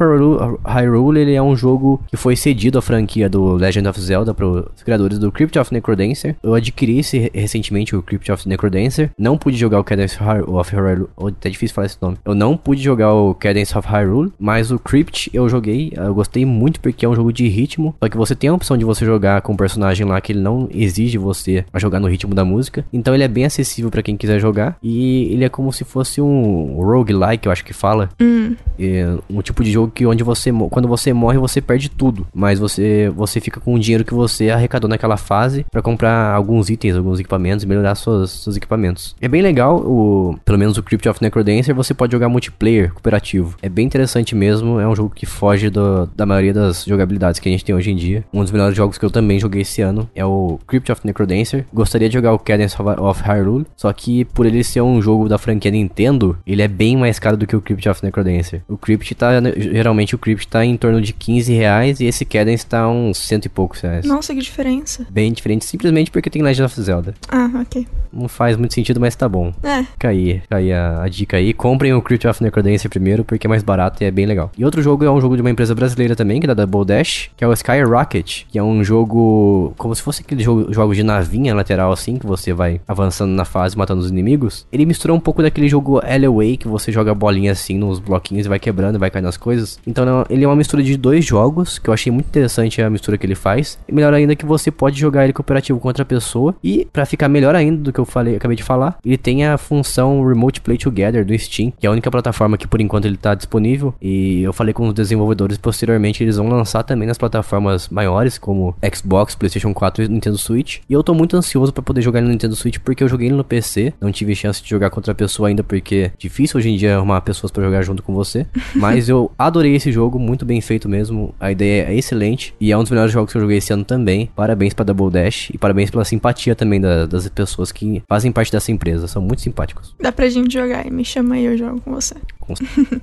A: Hyrule, ele é um jogo que foi cedido à franquia do Legend of Zelda para os criadores do Crypt of Necrodancer. Eu adquiri esse recentemente o Crypt of Necrodancer Necrodancer. Não pude jogar o Cadence of Hyrule. Oh, até tá difícil falar esse nome. Eu não pude jogar o Cadence of Hyrule, mas o Crypt eu joguei. Eu gostei muito porque é um jogo de ritmo. Só que você tem a opção de você jogar com um personagem lá que ele não exige você a jogar no ritmo da música. Então ele é bem acessível para quem quiser jogar. E ele é como se fosse um roguelike, eu acho que fala. Hum. É um tipo de jogo que onde você quando você morre você perde tudo, mas você você fica com o dinheiro que você arrecadou naquela fase para comprar alguns itens, alguns equipamentos, melhorar suas seus equipamentos. É bem legal, o, pelo menos o Crypt of Necrodancer, você pode jogar multiplayer cooperativo. É bem interessante mesmo, é um jogo que foge do, da maioria das jogabilidades que a gente tem hoje em dia. Um dos melhores jogos que eu também joguei esse ano é o Crypt of Necrodancer. Gostaria de jogar o Cadence of Hyrule, só que por ele ser um jogo da franquia Nintendo, ele é bem mais caro do que o Crypt of Necrodancer. O Crypt tá, né, geralmente o Crypt tá em torno de 15 reais e esse Cadence tá uns cento e poucos reais. Nossa,
D: que
C: diferença.
A: Bem diferente, simplesmente porque tem Legend of Zelda. Ah, ok. Um faz muito sentido, mas tá bom. É. Fica aí, fica aí a, a, dica aí. Comprem o Crypt of Necrodancer primeiro, porque é mais barato e é bem legal. E outro jogo é um jogo de uma empresa brasileira também, que é da Double Dash, que é o Skyrocket, que é um jogo como se fosse aquele jogo, jogo de navinha lateral assim, que você vai avançando na fase, matando os inimigos. Ele mistura um pouco daquele jogo Alleyway, que você joga a bolinha assim nos bloquinhos e vai quebrando, vai caindo as coisas. Então ele é uma mistura de dois jogos, que eu achei muito interessante a mistura que ele faz. E melhor ainda é que você pode jogar ele cooperativo com outra pessoa. E para ficar melhor ainda do que eu falei falei, acabei de falar, ele tem a função Remote Play Together do Steam, que é a única plataforma que por enquanto ele está disponível. E eu falei com os desenvolvedores posteriormente, eles vão lançar também nas plataformas maiores, como Xbox, PlayStation 4 e Nintendo Switch. E eu tô muito ansioso para poder jogar no Nintendo Switch porque eu joguei ele no PC, não tive chance de jogar contra a pessoa ainda porque é difícil hoje em dia arrumar pessoas para jogar junto com você. Mas eu adorei esse jogo, muito bem feito mesmo. A ideia é excelente e é um dos melhores jogos que eu joguei esse ano também. Parabéns para Double Dash e parabéns pela simpatia também da, das pessoas que fazem parte dessa empresa, são muito simpáticos.
C: Dá pra gente jogar e me chama aí, eu jogo com você.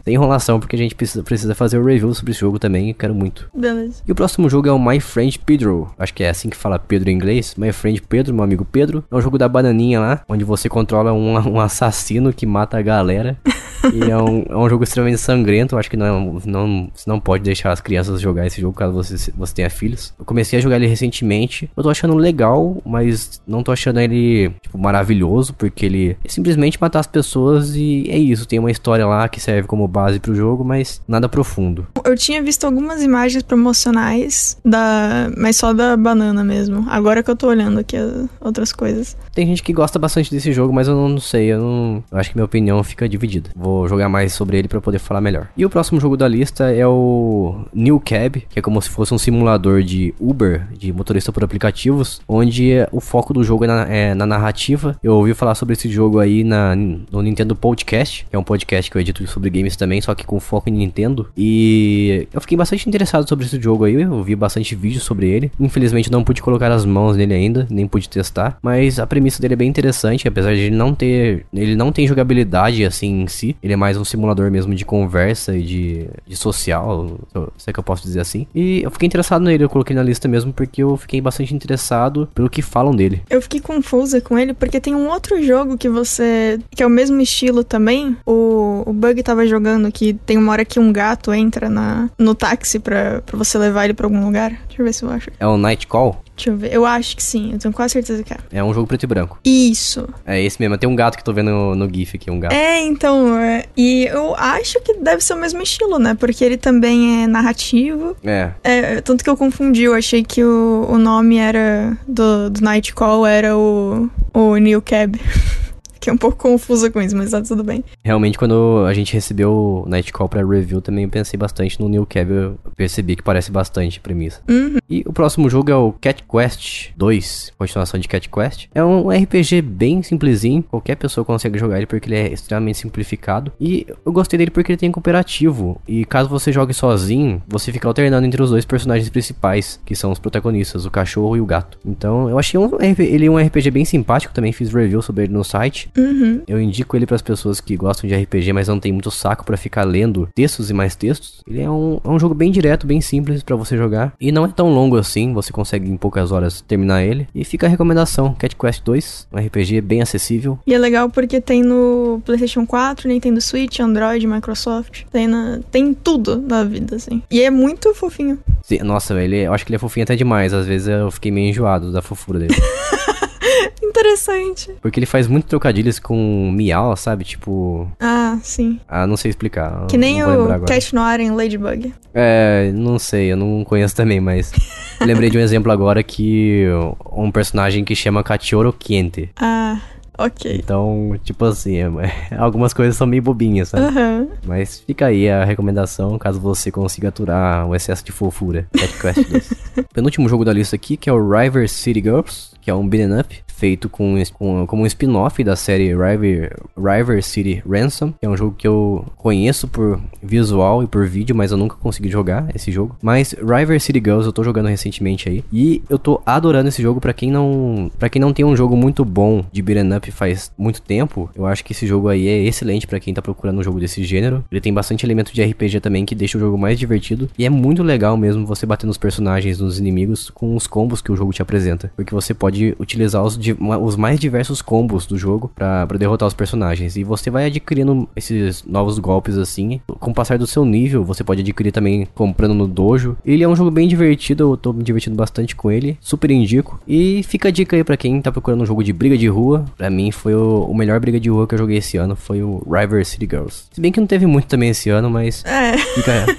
A: Sem enrolação, porque a gente precisa, precisa fazer o um review sobre esse jogo também, quero muito. Beleza. E o próximo jogo é o My Friend Pedro. Acho que é assim que fala Pedro em inglês. My Friend Pedro, meu amigo Pedro. É um jogo da bananinha lá, onde você controla um, um assassino que mata a galera. E é um, é um jogo extremamente sangrento, eu acho que não, é não, você não pode deixar as crianças jogar esse jogo caso você, você tenha filhos. Eu comecei a jogar ele recentemente, eu tô achando legal, mas não tô achando ele, tipo, maravilhoso, porque ele é simplesmente matar as pessoas e é isso. Tem uma história lá que serve como base pro jogo, mas nada profundo.
C: Eu tinha visto algumas imagens promocionais, da mas só da banana mesmo. Agora que eu tô olhando aqui outras coisas.
A: Tem gente que gosta bastante desse jogo, mas eu não, não sei, eu não... Eu acho que minha opinião fica dividida. Vou vou jogar mais sobre ele para poder falar melhor. E o próximo jogo da lista é o New Cab, que é como se fosse um simulador de Uber, de motorista por aplicativos, onde é, o foco do jogo é na, é na narrativa. Eu ouvi falar sobre esse jogo aí na, no Nintendo Podcast, que é um podcast que eu edito sobre games também, só que com foco em Nintendo. E eu fiquei bastante interessado sobre esse jogo aí, eu vi bastante vídeo sobre ele. Infelizmente não pude colocar as mãos nele ainda, nem pude testar, mas a premissa dele é bem interessante, apesar de ele não ter, ele não tem jogabilidade assim em si, ele é mais um simulador mesmo de conversa e de, de social, é que eu posso dizer assim. E eu fiquei interessado nele, eu coloquei na lista mesmo porque eu fiquei bastante interessado pelo que falam dele.
C: Eu fiquei confusa com ele porque tem um outro jogo que você. que é o mesmo estilo também. O, o Bug tava jogando que tem uma hora que um gato entra na, no táxi pra, pra você levar ele pra algum lugar. Deixa eu ver se eu acho.
A: É o Night Call?
C: Deixa eu ver. Eu acho que sim. Eu tenho quase certeza que é.
A: É um jogo preto e branco.
C: Isso.
A: É esse mesmo. Tem um gato que tô vendo no, no GIF aqui, um gato. É,
C: então. É, e eu acho que deve ser o mesmo estilo, né? Porque ele também é narrativo. É. é tanto que eu confundi. Eu achei que o, o nome era do, do Night Call era o, o New Cab. Fiquei um pouco confusa com isso, mas tá tudo bem.
A: Realmente, quando a gente recebeu o Nightcall pra review, também eu pensei bastante no New Cable. Percebi que parece bastante premissa. Uhum. E o próximo jogo é o Cat Quest 2, continuação de Cat Quest. É um RPG bem simplesinho, qualquer pessoa consegue jogar ele porque ele é extremamente simplificado. E eu gostei dele porque ele tem cooperativo. E caso você jogue sozinho, você fica alternando entre os dois personagens principais, que são os protagonistas, o cachorro e o gato. Então eu achei um, ele é um RPG bem simpático, também fiz review sobre ele no site. Uhum. Eu indico ele para as pessoas que gostam de RPG, mas não tem muito saco para ficar lendo textos e mais textos. Ele é um, é um jogo bem direto, bem simples para você jogar. E não é tão longo assim, você consegue em poucas horas terminar ele. E fica a recomendação: Cat Quest 2, um RPG bem acessível.
C: E é legal porque tem no PlayStation 4, Nintendo Switch, Android, Microsoft. Tem, na, tem tudo da vida, assim. E é muito fofinho.
A: Sim, nossa, ele, é, eu acho que ele é fofinho até demais. Às vezes eu fiquei meio enjoado da fofura dele.
C: Interessante.
A: Porque ele faz muito trocadilhos com miau, sabe? Tipo.
C: Ah, sim.
A: Ah, não sei explicar. Que nem o Cat
C: Noir em Ladybug.
A: É, não sei, eu não conheço também, mas. lembrei de um exemplo agora que. Um personagem que chama Cachorro Quente. Ah. Ok. Então, tipo assim, é, é, algumas coisas são meio bobinhas, sabe? Uhum. Mas fica aí a recomendação, caso você consiga aturar o excesso de fofura. Quest Penúltimo jogo da lista aqui, que é o River City Girls, que é um beat'em up feito com, com como um spin-off da série River, River City Ransom, que é um jogo que eu conheço por visual e por vídeo, mas eu nunca consegui jogar esse jogo. Mas River City Girls eu tô jogando recentemente aí e eu tô adorando esse jogo para quem não, para quem não tem um jogo muito bom de beat'em up faz muito tempo, eu acho que esse jogo aí é excelente para quem tá procurando um jogo desse gênero. Ele tem bastante elemento de RPG também que deixa o jogo mais divertido e é muito legal mesmo você bater nos personagens, nos inimigos com os combos que o jogo te apresenta, porque você pode utilizar os de os mais diversos combos do jogo para derrotar os personagens. E você vai adquirindo esses novos golpes assim. Com o passar do seu nível, você pode adquirir também comprando no dojo. Ele é um jogo bem divertido, eu tô me divertindo bastante com ele. Super indico. E fica a dica aí pra quem tá procurando um jogo de briga de rua. Pra mim foi o, o melhor briga de rua que eu joguei esse ano, foi o River City Girls. Se bem que não teve muito também esse ano, mas é. fica,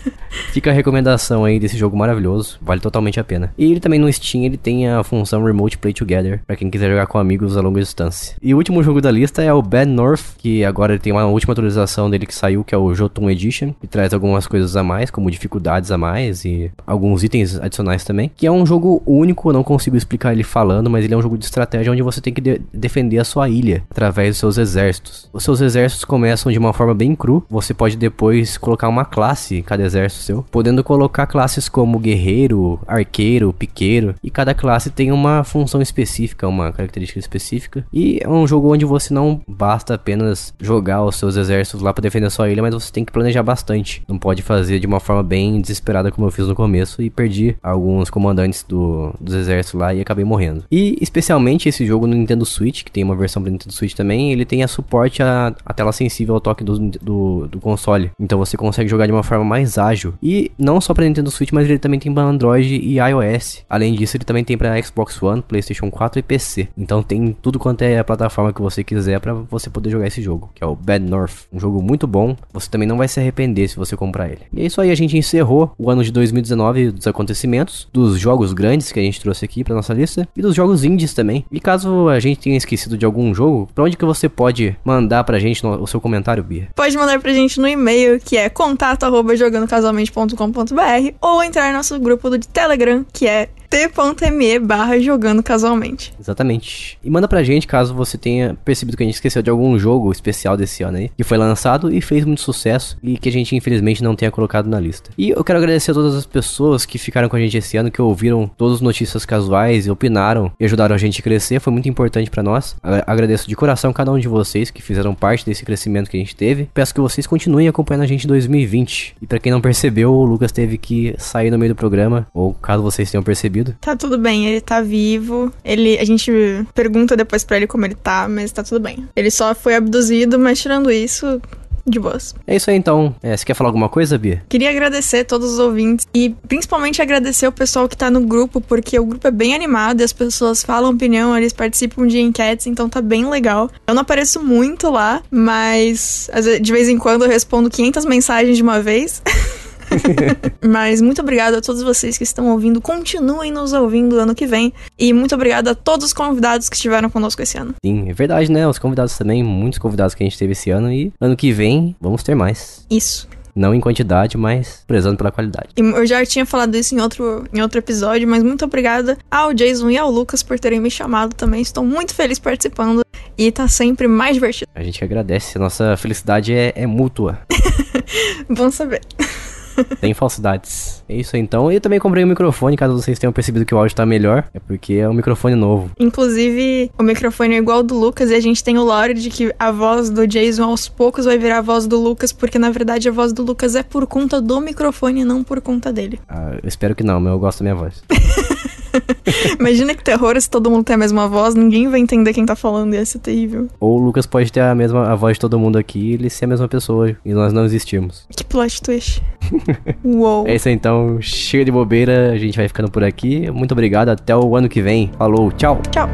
A: fica a recomendação aí desse jogo maravilhoso. Vale totalmente a pena. E ele também no Steam, ele tem a função Remote Play Together, pra quem quiser jogar com amigos a longa distância. E o último jogo da lista é o Bad North, que agora ele tem uma última atualização dele que saiu, que é o Jotun Edition, e traz algumas coisas a mais, como dificuldades a mais e alguns itens adicionais também. Que é um jogo único, eu não consigo explicar ele falando, mas ele é um jogo de estratégia onde você tem que de defender a sua ilha através dos seus exércitos. Os seus exércitos começam de uma forma bem cru, você pode depois colocar uma classe em cada exército seu, podendo colocar classes como guerreiro, arqueiro, piqueiro, e cada classe tem uma função específica, uma característica específica. E é um jogo onde você não basta apenas jogar os seus exércitos lá para defender sua ilha, mas você tem que planejar bastante. Não pode fazer de uma forma bem desesperada como eu fiz no começo e perdi alguns comandantes do, dos exércitos lá e acabei morrendo. E especialmente esse jogo no Nintendo Switch, que tem uma versão para Nintendo Switch também, ele tem a suporte à, tela sensível ao toque do, do, do, console. Então você consegue jogar de uma forma mais ágil. E não só para Nintendo Switch, mas ele também tem para Android e iOS. Além disso, ele também tem para Xbox One, PlayStation 4 e PC. Então tem tudo quanto é a plataforma que você quiser para você poder jogar esse jogo, que é o Bad North. Um jogo muito bom, você também não vai se arrepender se você comprar ele. E é isso aí, a gente encerrou o ano de 2019 dos acontecimentos, dos jogos grandes que a gente trouxe aqui pra nossa lista e dos jogos indies também. E caso a gente tenha esquecido de algum jogo, pra onde que você pode mandar pra gente no, o seu comentário, Bia?
C: Pode mandar pra gente no e-mail que é contato@jogandocasualmente.com.br ou entrar no nosso grupo do Telegram que é t.me barra jogando casualmente.
A: Exatamente. E manda pra gente caso você tenha percebido que a gente esqueceu de algum jogo especial desse ano aí, que foi lançado e fez muito sucesso e que a gente infelizmente não tenha colocado na lista. E eu quero agradecer a todas as pessoas que ficaram com a gente esse ano, que ouviram todas as notícias casuais e opinaram e ajudaram a gente a crescer, foi muito importante para nós. Agradeço de coração cada um de vocês que fizeram parte desse crescimento que a gente teve. Peço que vocês continuem acompanhando a gente em 2020. E para quem não percebeu, o Lucas teve que sair no meio do programa, ou caso vocês tenham percebido, vida.
C: Tá tudo bem, ele tá vivo. Ele, a gente pergunta depois para ele como ele tá, mas tá tudo bem. Ele só foi abduzido, mas tirando isso, de boas.
A: É isso aí então. É, você quer falar alguma coisa, Bia?
C: Queria agradecer todos os ouvintes e principalmente agradecer o pessoal que tá no grupo, porque o grupo é bem animado e as pessoas falam opinião, eles participam de enquetes, então tá bem legal. Eu não apareço muito lá, mas de vez em quando eu respondo 500 mensagens de uma vez. Mas muito obrigado a todos vocês que estão ouvindo. Continuem nos ouvindo ano que vem. E muito obrigado a todos os convidados que estiveram conosco esse ano.
A: Sim, é verdade, né? Os convidados também, muitos convidados que a gente teve esse ano. E ano que vem vamos ter mais. Isso. Não em quantidade, mas prezando pela qualidade.
C: Eu já tinha falado isso em outro, em outro episódio, mas muito obrigada ao Jason e ao Lucas por terem me chamado também. Estou muito feliz participando e tá sempre mais divertido.
A: A gente agradece, a nossa felicidade é, é mútua.
C: Bom saber.
A: Tem falsidades. É isso aí, então. E também comprei um microfone, caso vocês tenham percebido que o áudio tá melhor. É porque é um microfone novo.
C: Inclusive, o microfone é igual ao do Lucas e a gente tem o lore de que a voz do Jason aos poucos vai virar a voz do Lucas, porque na verdade a voz do Lucas é por conta do microfone e não por conta dele.
A: Ah, eu espero que não, mas eu gosto da minha voz.
C: Imagina que terror se todo mundo tem a mesma voz, ninguém vai entender quem tá falando, ia ser é terrível.
A: Ou o Lucas pode ter a mesma a voz de todo mundo aqui e ele ser a mesma pessoa e nós não existimos.
C: Que plot twist.
D: Uou. É
A: isso aí, então, chega de bobeira, a gente vai ficando por aqui. Muito obrigado, até o ano que vem. Falou, tchau. Tchau.